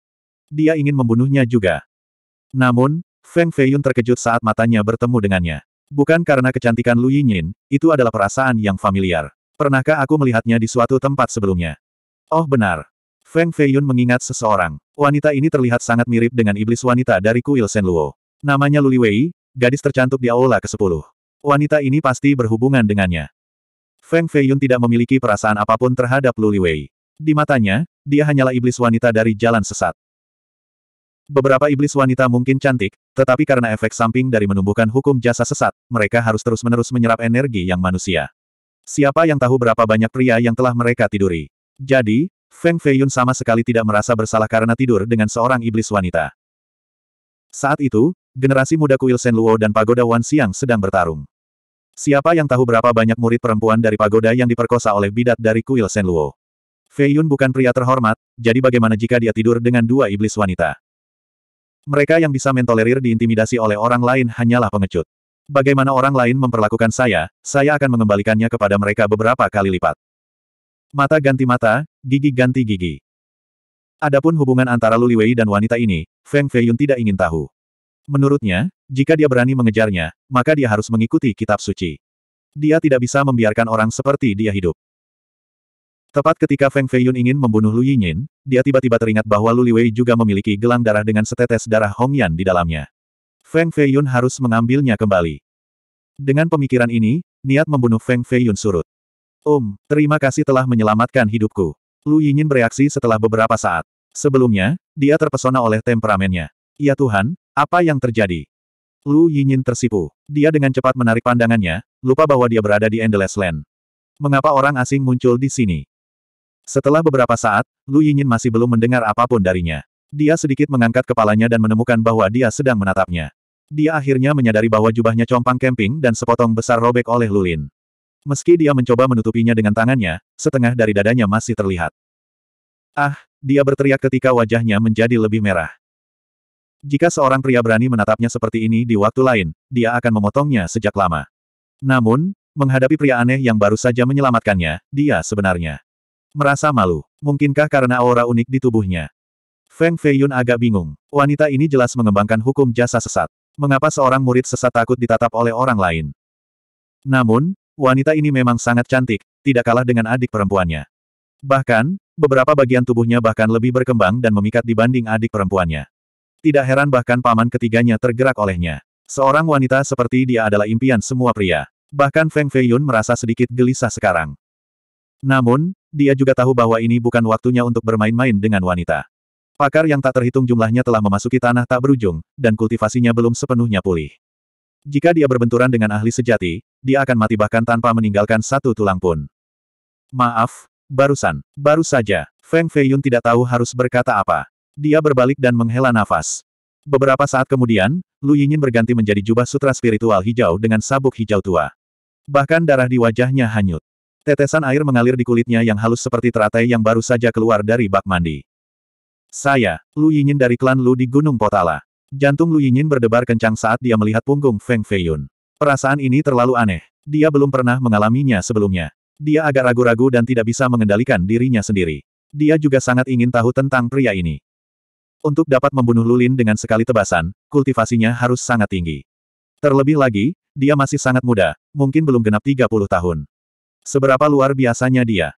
[SPEAKER 1] Dia ingin membunuhnya juga. Namun, Feng Feiyun terkejut saat matanya bertemu dengannya. Bukan karena kecantikan Lu Yinyin, itu adalah perasaan yang familiar. Pernahkah aku melihatnya di suatu tempat sebelumnya? Oh benar. Feng Feiyun mengingat seseorang. Wanita ini terlihat sangat mirip dengan iblis wanita dari kuil Luo. Namanya Luli Wei, gadis tercantik di aula ke-10. Wanita ini pasti berhubungan dengannya. Feng Feiyun tidak memiliki perasaan apapun terhadap Luli Wei. Di matanya, dia hanyalah iblis wanita dari jalan sesat. Beberapa iblis wanita mungkin cantik, tetapi karena efek samping dari menumbuhkan hukum jasa sesat, mereka harus terus-menerus menyerap energi yang manusia. Siapa yang tahu berapa banyak pria yang telah mereka tiduri? Jadi, Feng Feiyun sama sekali tidak merasa bersalah karena tidur dengan seorang iblis wanita. Saat itu, generasi muda kuil Luo dan pagoda Wan Xiang sedang bertarung. Siapa yang tahu berapa banyak murid perempuan dari pagoda yang diperkosa oleh bidat dari kuil Luo? Feiyun bukan pria terhormat, jadi bagaimana jika dia tidur dengan dua iblis wanita? Mereka yang bisa mentolerir diintimidasi oleh orang lain hanyalah pengecut. Bagaimana orang lain memperlakukan saya, saya akan mengembalikannya kepada mereka beberapa kali lipat. Mata ganti mata, gigi ganti gigi. Adapun hubungan antara Luli Wei dan wanita ini, Feng Feiyun tidak ingin tahu. Menurutnya, jika dia berani mengejarnya, maka dia harus mengikuti kitab suci. Dia tidak bisa membiarkan orang seperti dia hidup. Tepat ketika Feng Feiyun ingin membunuh Lu Yinyin, dia tiba-tiba teringat bahwa Lu Liwei juga memiliki gelang darah dengan setetes darah Hongyan di dalamnya. Feng Feiyun harus mengambilnya kembali. Dengan pemikiran ini, niat membunuh Feng Feiyun surut. Om, terima kasih telah menyelamatkan hidupku. Lu Yinyin bereaksi setelah beberapa saat. Sebelumnya, dia terpesona oleh temperamennya. Ya Tuhan, apa yang terjadi? Lu Yinyin tersipu. Dia dengan cepat menarik pandangannya, lupa bahwa dia berada di Endless Land. Mengapa orang asing muncul di sini? Setelah beberapa saat, Lu Yinyin masih belum mendengar apapun darinya. Dia sedikit mengangkat kepalanya dan menemukan bahwa dia sedang menatapnya. Dia akhirnya menyadari bahwa jubahnya compang camping dan sepotong besar robek oleh Lulin. Meski dia mencoba menutupinya dengan tangannya, setengah dari dadanya masih terlihat. Ah, dia berteriak ketika wajahnya menjadi lebih merah. Jika seorang pria berani menatapnya seperti ini di waktu lain, dia akan memotongnya sejak lama. Namun, menghadapi pria aneh yang baru saja menyelamatkannya, dia sebenarnya Merasa malu. Mungkinkah karena aura unik di tubuhnya? Feng Feiyun agak bingung. Wanita ini jelas mengembangkan hukum jasa sesat. Mengapa seorang murid sesat takut ditatap oleh orang lain? Namun, wanita ini memang sangat cantik, tidak kalah dengan adik perempuannya. Bahkan, beberapa bagian tubuhnya bahkan lebih berkembang dan memikat dibanding adik perempuannya. Tidak heran bahkan paman ketiganya tergerak olehnya. Seorang wanita seperti dia adalah impian semua pria. Bahkan Feng Feiyun merasa sedikit gelisah sekarang. Namun, dia juga tahu bahwa ini bukan waktunya untuk bermain-main dengan wanita. Pakar yang tak terhitung jumlahnya telah memasuki tanah tak berujung, dan kultivasinya belum sepenuhnya pulih. Jika dia berbenturan dengan ahli sejati, dia akan mati bahkan tanpa meninggalkan satu tulang pun. Maaf, barusan, baru saja, Feng Feiyun tidak tahu harus berkata apa. Dia berbalik dan menghela nafas. Beberapa saat kemudian, Lu Yingin berganti menjadi jubah sutra spiritual hijau dengan sabuk hijau tua. Bahkan darah di wajahnya hanyut. Tetesan air mengalir di kulitnya yang halus seperti teratai yang baru saja keluar dari bak mandi. Saya, Lu Yinyin dari klan Lu di Gunung Potala. Jantung Lu Yinyin berdebar kencang saat dia melihat punggung Feng Feiyun. Perasaan ini terlalu aneh. Dia belum pernah mengalaminya sebelumnya. Dia agak ragu-ragu dan tidak bisa mengendalikan dirinya sendiri. Dia juga sangat ingin tahu tentang pria ini. Untuk dapat membunuh Lulin dengan sekali tebasan, kultivasinya harus sangat tinggi. Terlebih lagi, dia masih sangat muda, mungkin belum genap 30 tahun. Seberapa luar biasanya dia.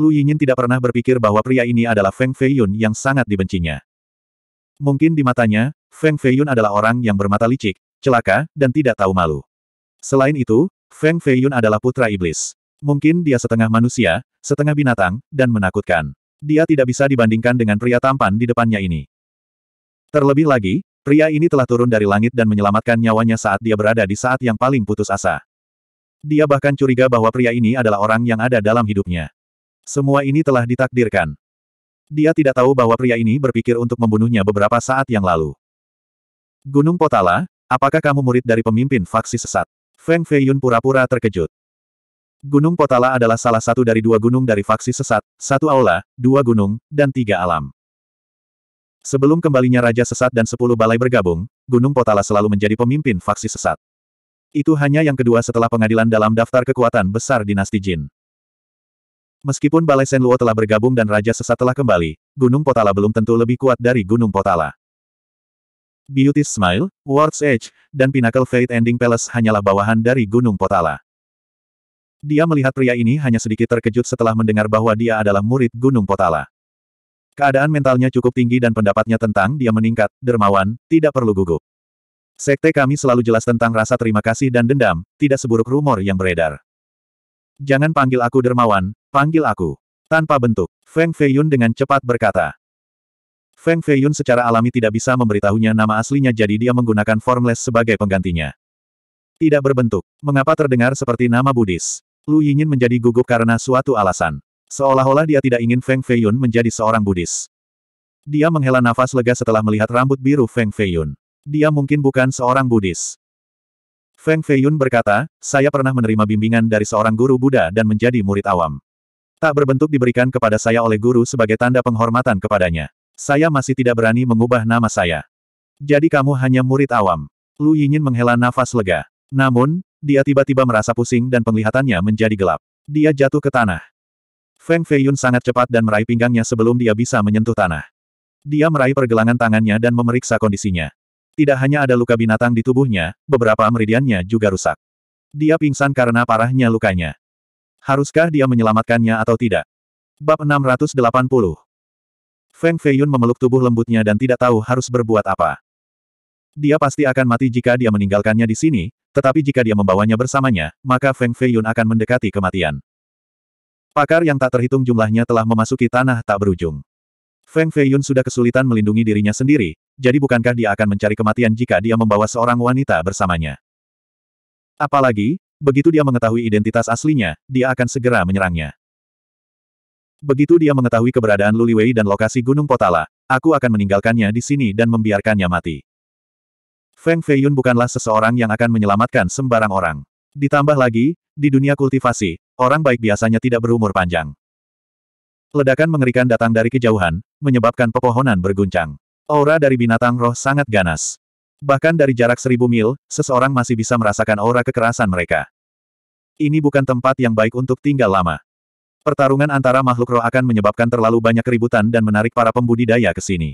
[SPEAKER 1] Lu Yingin tidak pernah berpikir bahwa pria ini adalah Feng Feiyun yang sangat dibencinya. Mungkin di matanya, Feng Feiyun adalah orang yang bermata licik, celaka, dan tidak tahu malu. Selain itu, Feng Feiyun adalah putra iblis. Mungkin dia setengah manusia, setengah binatang, dan menakutkan. Dia tidak bisa dibandingkan dengan pria tampan di depannya ini. Terlebih lagi, pria ini telah turun dari langit dan menyelamatkan nyawanya saat dia berada di saat yang paling putus asa. Dia bahkan curiga bahwa pria ini adalah orang yang ada dalam hidupnya. Semua ini telah ditakdirkan. Dia tidak tahu bahwa pria ini berpikir untuk membunuhnya beberapa saat yang lalu. Gunung Potala, apakah kamu murid dari pemimpin faksi sesat? Feng Feiyun pura-pura terkejut. Gunung Potala adalah salah satu dari dua gunung dari faksi sesat, satu aula, dua gunung, dan tiga alam. Sebelum kembalinya Raja Sesat dan Sepuluh Balai bergabung, Gunung Potala selalu menjadi pemimpin faksi sesat. Itu hanya yang kedua setelah pengadilan dalam daftar kekuatan besar dinasti Jin. Meskipun Balai Senluo telah bergabung dan Raja Sesat telah kembali, Gunung Potala belum tentu lebih kuat dari Gunung Potala. Beauty Smile, World's Edge, dan Pinnacle Fate Ending Palace hanyalah bawahan dari Gunung Potala. Dia melihat pria ini hanya sedikit terkejut setelah mendengar bahwa dia adalah murid Gunung Potala. Keadaan mentalnya cukup tinggi dan pendapatnya tentang dia meningkat, dermawan, tidak perlu gugup. Sekte kami selalu jelas tentang rasa terima kasih dan dendam, tidak seburuk rumor yang beredar. Jangan panggil aku dermawan, panggil aku. Tanpa bentuk, Feng Feiyun dengan cepat berkata. Feng Feiyun secara alami tidak bisa memberitahunya nama aslinya jadi dia menggunakan formless sebagai penggantinya. Tidak berbentuk. Mengapa terdengar seperti nama Buddhis? Lu Yingin menjadi gugup karena suatu alasan. Seolah-olah dia tidak ingin Feng Feiyun menjadi seorang Buddhis. Dia menghela nafas lega setelah melihat rambut biru Feng Feiyun dia mungkin bukan seorang Buddhis. Feng Feiyun berkata, saya pernah menerima bimbingan dari seorang guru Buddha dan menjadi murid awam. Tak berbentuk diberikan kepada saya oleh guru sebagai tanda penghormatan kepadanya. Saya masih tidak berani mengubah nama saya. Jadi kamu hanya murid awam. Lu Yinyin menghela nafas lega. Namun, dia tiba-tiba merasa pusing dan penglihatannya menjadi gelap. Dia jatuh ke tanah. Feng Feiyun sangat cepat dan meraih pinggangnya sebelum dia bisa menyentuh tanah. Dia meraih pergelangan tangannya dan memeriksa kondisinya. Tidak hanya ada luka binatang di tubuhnya, beberapa meridiannya juga rusak. Dia pingsan karena parahnya lukanya. Haruskah dia menyelamatkannya atau tidak? Bab 680 Feng Feiyun memeluk tubuh lembutnya dan tidak tahu harus berbuat apa. Dia pasti akan mati jika dia meninggalkannya di sini, tetapi jika dia membawanya bersamanya, maka Feng Feiyun akan mendekati kematian. Pakar yang tak terhitung jumlahnya telah memasuki tanah tak berujung. Feng Feiyun sudah kesulitan melindungi dirinya sendiri, jadi bukankah dia akan mencari kematian jika dia membawa seorang wanita bersamanya? Apalagi, begitu dia mengetahui identitas aslinya, dia akan segera menyerangnya. Begitu dia mengetahui keberadaan Luliwei dan lokasi Gunung Potala, aku akan meninggalkannya di sini dan membiarkannya mati. Feng Feiyun bukanlah seseorang yang akan menyelamatkan sembarang orang. Ditambah lagi, di dunia kultivasi, orang baik biasanya tidak berumur panjang. Ledakan mengerikan datang dari kejauhan, menyebabkan pepohonan berguncang. Aura dari binatang roh sangat ganas. Bahkan dari jarak seribu mil, seseorang masih bisa merasakan aura kekerasan mereka. Ini bukan tempat yang baik untuk tinggal lama. Pertarungan antara makhluk roh akan menyebabkan terlalu banyak keributan dan menarik para pembudidaya ke sini.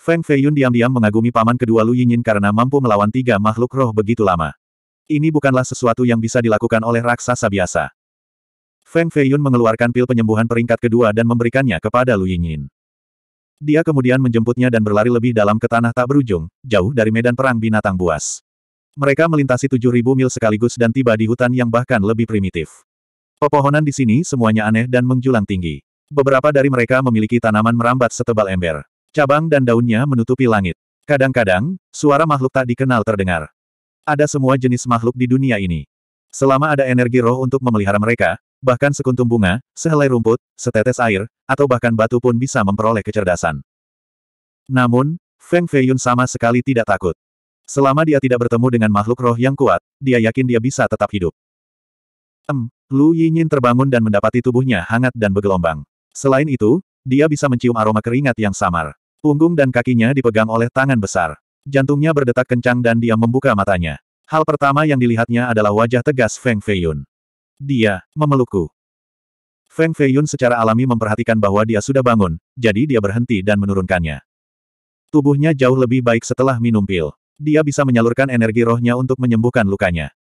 [SPEAKER 1] Feng Feiyun diam-diam mengagumi paman kedua Lu Yinyin karena mampu melawan tiga makhluk roh begitu lama. Ini bukanlah sesuatu yang bisa dilakukan oleh raksasa biasa. Feng Feiyun mengeluarkan pil penyembuhan peringkat kedua dan memberikannya kepada Lu Yinyin. Dia kemudian menjemputnya dan berlari lebih dalam ke tanah tak berujung, jauh dari medan perang binatang buas. Mereka melintasi 7.000 mil sekaligus dan tiba di hutan yang bahkan lebih primitif. Pepohonan di sini semuanya aneh dan menjulang tinggi. Beberapa dari mereka memiliki tanaman merambat setebal ember. Cabang dan daunnya menutupi langit. Kadang-kadang, suara makhluk tak dikenal terdengar. Ada semua jenis makhluk di dunia ini. Selama ada energi roh untuk memelihara mereka, Bahkan sekuntum bunga, sehelai rumput, setetes air, atau bahkan batu pun bisa memperoleh kecerdasan. Namun, Feng Feiyun sama sekali tidak takut. Selama dia tidak bertemu dengan makhluk roh yang kuat, dia yakin dia bisa tetap hidup. Em, Lu Yinyin terbangun dan mendapati tubuhnya hangat dan bergelombang. Selain itu, dia bisa mencium aroma keringat yang samar. Punggung dan kakinya dipegang oleh tangan besar. Jantungnya berdetak kencang dan dia membuka matanya. Hal pertama yang dilihatnya adalah wajah tegas Feng Feiyun. Dia, memelukku. Feng Feiyun secara alami memperhatikan bahwa dia sudah bangun, jadi dia berhenti dan menurunkannya. Tubuhnya jauh lebih baik setelah minum pil. Dia bisa menyalurkan energi rohnya untuk menyembuhkan lukanya.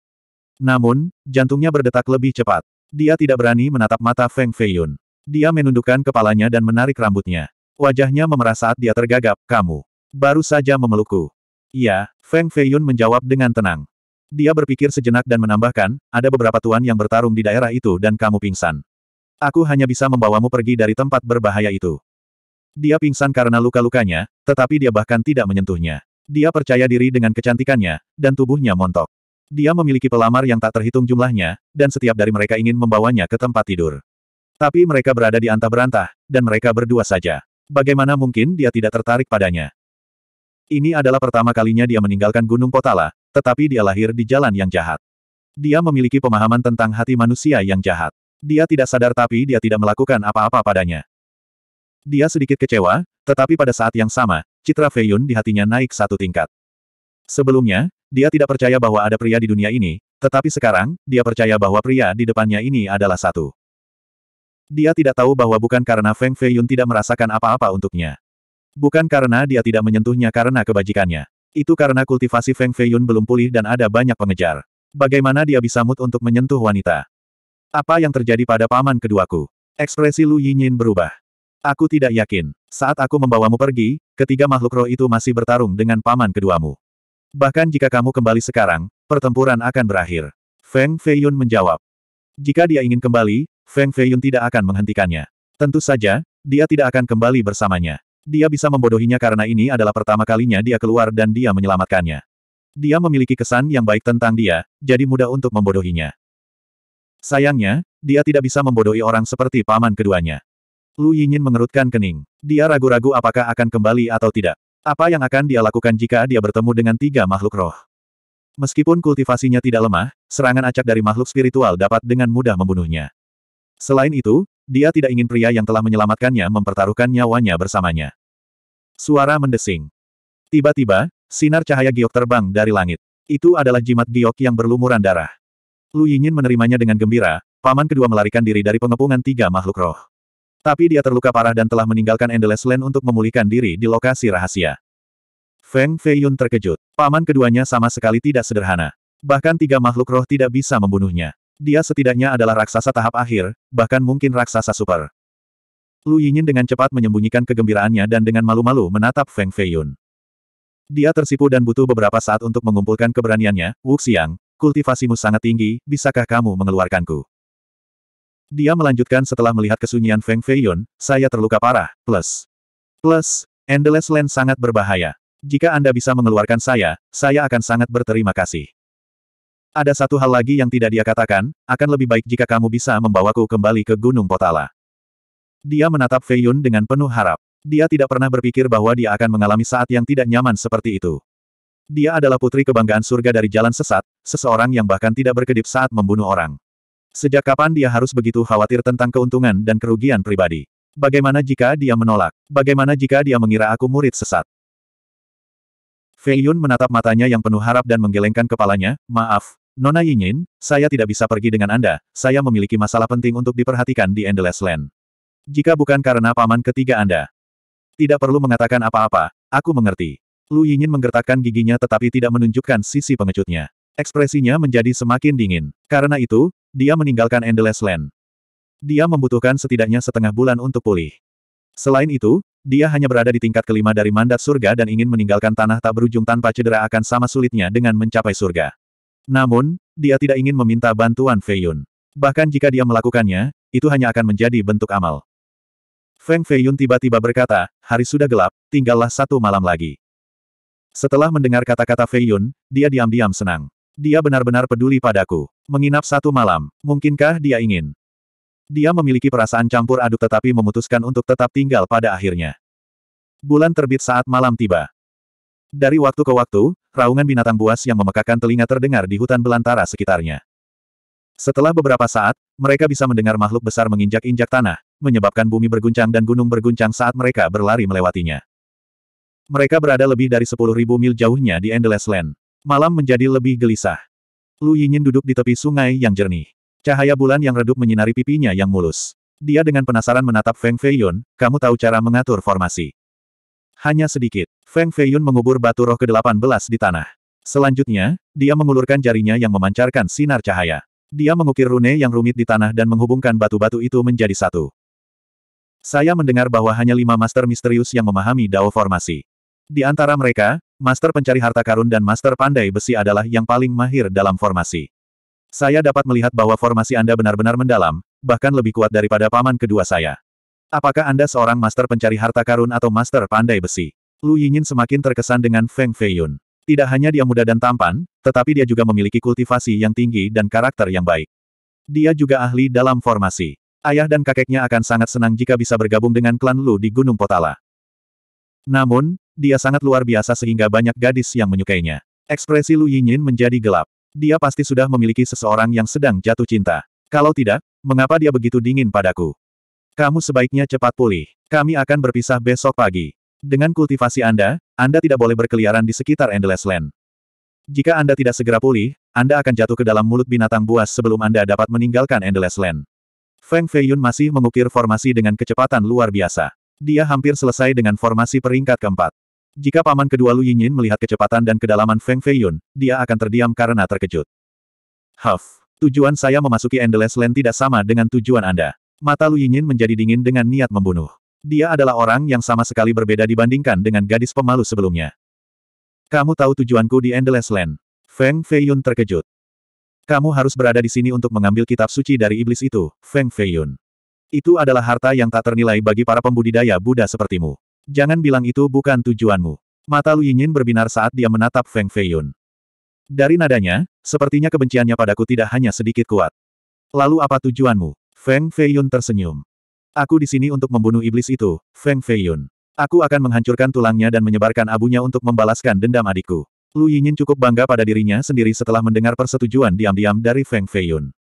[SPEAKER 1] Namun, jantungnya berdetak lebih cepat. Dia tidak berani menatap mata Feng Feiyun. Dia menundukkan kepalanya dan menarik rambutnya. Wajahnya memerah saat dia tergagap, kamu. Baru saja memelukku. Iya, Feng Feiyun menjawab dengan tenang. Dia berpikir sejenak dan menambahkan, ada beberapa tuan yang bertarung di daerah itu dan kamu pingsan. Aku hanya bisa membawamu pergi dari tempat berbahaya itu. Dia pingsan karena luka-lukanya, tetapi dia bahkan tidak menyentuhnya. Dia percaya diri dengan kecantikannya, dan tubuhnya montok. Dia memiliki pelamar yang tak terhitung jumlahnya, dan setiap dari mereka ingin membawanya ke tempat tidur. Tapi mereka berada di antah berantah, dan mereka berdua saja. Bagaimana mungkin dia tidak tertarik padanya? Ini adalah pertama kalinya dia meninggalkan Gunung Potala, tetapi dia lahir di jalan yang jahat. Dia memiliki pemahaman tentang hati manusia yang jahat. Dia tidak sadar tapi dia tidak melakukan apa-apa padanya. Dia sedikit kecewa, tetapi pada saat yang sama, citra Fei di hatinya naik satu tingkat. Sebelumnya, dia tidak percaya bahwa ada pria di dunia ini, tetapi sekarang, dia percaya bahwa pria di depannya ini adalah satu. Dia tidak tahu bahwa bukan karena Feng Feiyun tidak merasakan apa-apa untuknya. Bukan karena dia tidak menyentuhnya karena kebajikannya. Itu karena kultivasi Feng Feiyun belum pulih dan ada banyak pengejar. Bagaimana dia bisa mut untuk menyentuh wanita? Apa yang terjadi pada paman keduaku? Ekspresi Lu Yinyin berubah. Aku tidak yakin. Saat aku membawamu pergi, ketiga makhluk roh itu masih bertarung dengan paman keduamu. Bahkan jika kamu kembali sekarang, pertempuran akan berakhir. Feng Feiyun menjawab. Jika dia ingin kembali, Feng Feiyun tidak akan menghentikannya. Tentu saja, dia tidak akan kembali bersamanya. Dia bisa membodohinya karena ini adalah pertama kalinya dia keluar dan dia menyelamatkannya. Dia memiliki kesan yang baik tentang dia, jadi mudah untuk membodohinya. Sayangnya, dia tidak bisa membodohi orang seperti paman keduanya. Lu Yingin mengerutkan kening. Dia ragu-ragu apakah akan kembali atau tidak. Apa yang akan dia lakukan jika dia bertemu dengan tiga makhluk roh? Meskipun kultivasinya tidak lemah, serangan acak dari makhluk spiritual dapat dengan mudah membunuhnya. Selain itu, dia tidak ingin pria yang telah menyelamatkannya mempertaruhkan nyawanya bersamanya. Suara mendesing. Tiba-tiba, sinar cahaya giok terbang dari langit. Itu adalah jimat giok yang berlumuran darah. Lu Yingyin menerimanya dengan gembira, paman kedua melarikan diri dari pengepungan tiga makhluk roh. Tapi dia terluka parah dan telah meninggalkan Endless Land untuk memulihkan diri di lokasi rahasia. Feng Feiyun terkejut. Paman keduanya sama sekali tidak sederhana. Bahkan tiga makhluk roh tidak bisa membunuhnya. Dia setidaknya adalah raksasa tahap akhir, bahkan mungkin raksasa super. Lu Yinyin dengan cepat menyembunyikan kegembiraannya dan dengan malu-malu menatap Feng Feiyun. Dia tersipu dan butuh beberapa saat untuk mengumpulkan keberaniannya, Wuxiang, kultivasimu sangat tinggi, bisakah kamu mengeluarkanku? Dia melanjutkan setelah melihat kesunyian Feng Feiyun, saya terluka parah, plus. Plus, Endless Land sangat berbahaya. Jika Anda bisa mengeluarkan saya, saya akan sangat berterima kasih. Ada satu hal lagi yang tidak dia katakan, akan lebih baik jika kamu bisa membawaku kembali ke Gunung Potala. Dia menatap Fei Yun dengan penuh harap. Dia tidak pernah berpikir bahwa dia akan mengalami saat yang tidak nyaman seperti itu. Dia adalah putri kebanggaan surga dari jalan sesat, seseorang yang bahkan tidak berkedip saat membunuh orang. Sejak kapan dia harus begitu khawatir tentang keuntungan dan kerugian pribadi? Bagaimana jika dia menolak? Bagaimana jika dia mengira aku murid sesat? Fei Yun menatap matanya yang penuh harap dan menggelengkan kepalanya, maaf, Nona Yingin, saya tidak bisa pergi dengan Anda, saya memiliki masalah penting untuk diperhatikan di Endless Land. Jika bukan karena paman ketiga Anda. Tidak perlu mengatakan apa-apa, aku mengerti. Lu Yingin menggertakkan giginya tetapi tidak menunjukkan sisi pengecutnya. Ekspresinya menjadi semakin dingin. Karena itu, dia meninggalkan Endless Land. Dia membutuhkan setidaknya setengah bulan untuk pulih. Selain itu, dia hanya berada di tingkat kelima dari mandat surga dan ingin meninggalkan tanah tak berujung tanpa cedera akan sama sulitnya dengan mencapai surga. Namun, dia tidak ingin meminta bantuan Feiyun. Bahkan jika dia melakukannya, itu hanya akan menjadi bentuk amal. Feng Feiyun tiba-tiba berkata, hari sudah gelap, tinggallah satu malam lagi. Setelah mendengar kata-kata Feiyun, dia diam-diam senang. Dia benar-benar peduli padaku. Menginap satu malam, mungkinkah dia ingin? Dia memiliki perasaan campur aduk tetapi memutuskan untuk tetap tinggal pada akhirnya. Bulan terbit saat malam tiba. Dari waktu ke waktu, raungan binatang buas yang memekakan telinga terdengar di hutan belantara sekitarnya. Setelah beberapa saat, mereka bisa mendengar makhluk besar menginjak-injak tanah, menyebabkan bumi berguncang dan gunung berguncang saat mereka berlari melewatinya. Mereka berada lebih dari 10.000 mil jauhnya di Endless Land. Malam menjadi lebih gelisah. Lu Yinyin duduk di tepi sungai yang jernih. Cahaya bulan yang redup menyinari pipinya yang mulus. Dia dengan penasaran menatap Feng Feiyun, kamu tahu cara mengatur formasi. Hanya sedikit. Feng Feiyun mengubur batu roh ke-18 di tanah. Selanjutnya, dia mengulurkan jarinya yang memancarkan sinar cahaya. Dia mengukir rune yang rumit di tanah dan menghubungkan batu-batu itu menjadi satu. Saya mendengar bahwa hanya lima master misterius yang memahami Dao Formasi. Di antara mereka, master pencari harta karun dan master pandai besi adalah yang paling mahir dalam formasi. Saya dapat melihat bahwa formasi Anda benar-benar mendalam, bahkan lebih kuat daripada paman kedua saya. Apakah Anda seorang master pencari harta karun atau master pandai besi? Lu Yingin semakin terkesan dengan Feng Feiyun. Tidak hanya dia muda dan tampan, tetapi dia juga memiliki kultivasi yang tinggi dan karakter yang baik. Dia juga ahli dalam formasi. Ayah dan kakeknya akan sangat senang jika bisa bergabung dengan klan Lu di Gunung Potala. Namun, dia sangat luar biasa sehingga banyak gadis yang menyukainya. Ekspresi Lu Yinyin menjadi gelap. Dia pasti sudah memiliki seseorang yang sedang jatuh cinta. Kalau tidak, mengapa dia begitu dingin padaku? Kamu sebaiknya cepat pulih. Kami akan berpisah besok pagi. Dengan kultivasi Anda, Anda tidak boleh berkeliaran di sekitar Endless Land. Jika Anda tidak segera pulih, Anda akan jatuh ke dalam mulut binatang buas sebelum Anda dapat meninggalkan Endless Land. Feng Feiyun masih mengukir formasi dengan kecepatan luar biasa. Dia hampir selesai dengan formasi peringkat keempat. Jika paman kedua Lu Yingyin melihat kecepatan dan kedalaman Feng Feiyun, dia akan terdiam karena terkejut. Huff, tujuan saya memasuki Endless Land tidak sama dengan tujuan Anda. Mata Lu Yingyin menjadi dingin dengan niat membunuh. Dia adalah orang yang sama sekali berbeda dibandingkan dengan gadis pemalu sebelumnya. Kamu tahu tujuanku di Endless Land. Feng Feiyun terkejut. Kamu harus berada di sini untuk mengambil kitab suci dari iblis itu, Feng Feiyun. Itu adalah harta yang tak ternilai bagi para pembudidaya Buddha sepertimu. Jangan bilang itu bukan tujuanmu. Mata Lu Yingyin berbinar saat dia menatap Feng Feiyun. Dari nadanya, sepertinya kebenciannya padaku tidak hanya sedikit kuat. Lalu apa tujuanmu? Feng Feiyun tersenyum. Aku di sini untuk membunuh iblis itu, Feng Feiyun. Aku akan menghancurkan tulangnya dan menyebarkan abunya untuk membalaskan dendam adikku. Lu Yinyin cukup bangga pada dirinya sendiri setelah mendengar persetujuan diam-diam dari Feng Feiyun.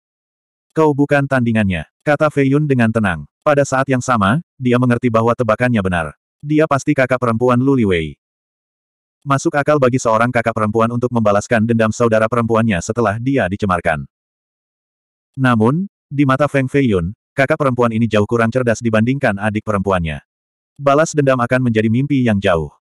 [SPEAKER 1] Kau bukan tandingannya, kata Feiyun dengan tenang. Pada saat yang sama, dia mengerti bahwa tebakannya benar. Dia pasti kakak perempuan Lu Liwei. Masuk akal bagi seorang kakak perempuan untuk membalaskan dendam saudara perempuannya setelah dia dicemarkan. Namun, di mata Feng Feiyun, kakak perempuan ini jauh kurang cerdas dibandingkan adik perempuannya. Balas dendam akan menjadi mimpi yang jauh.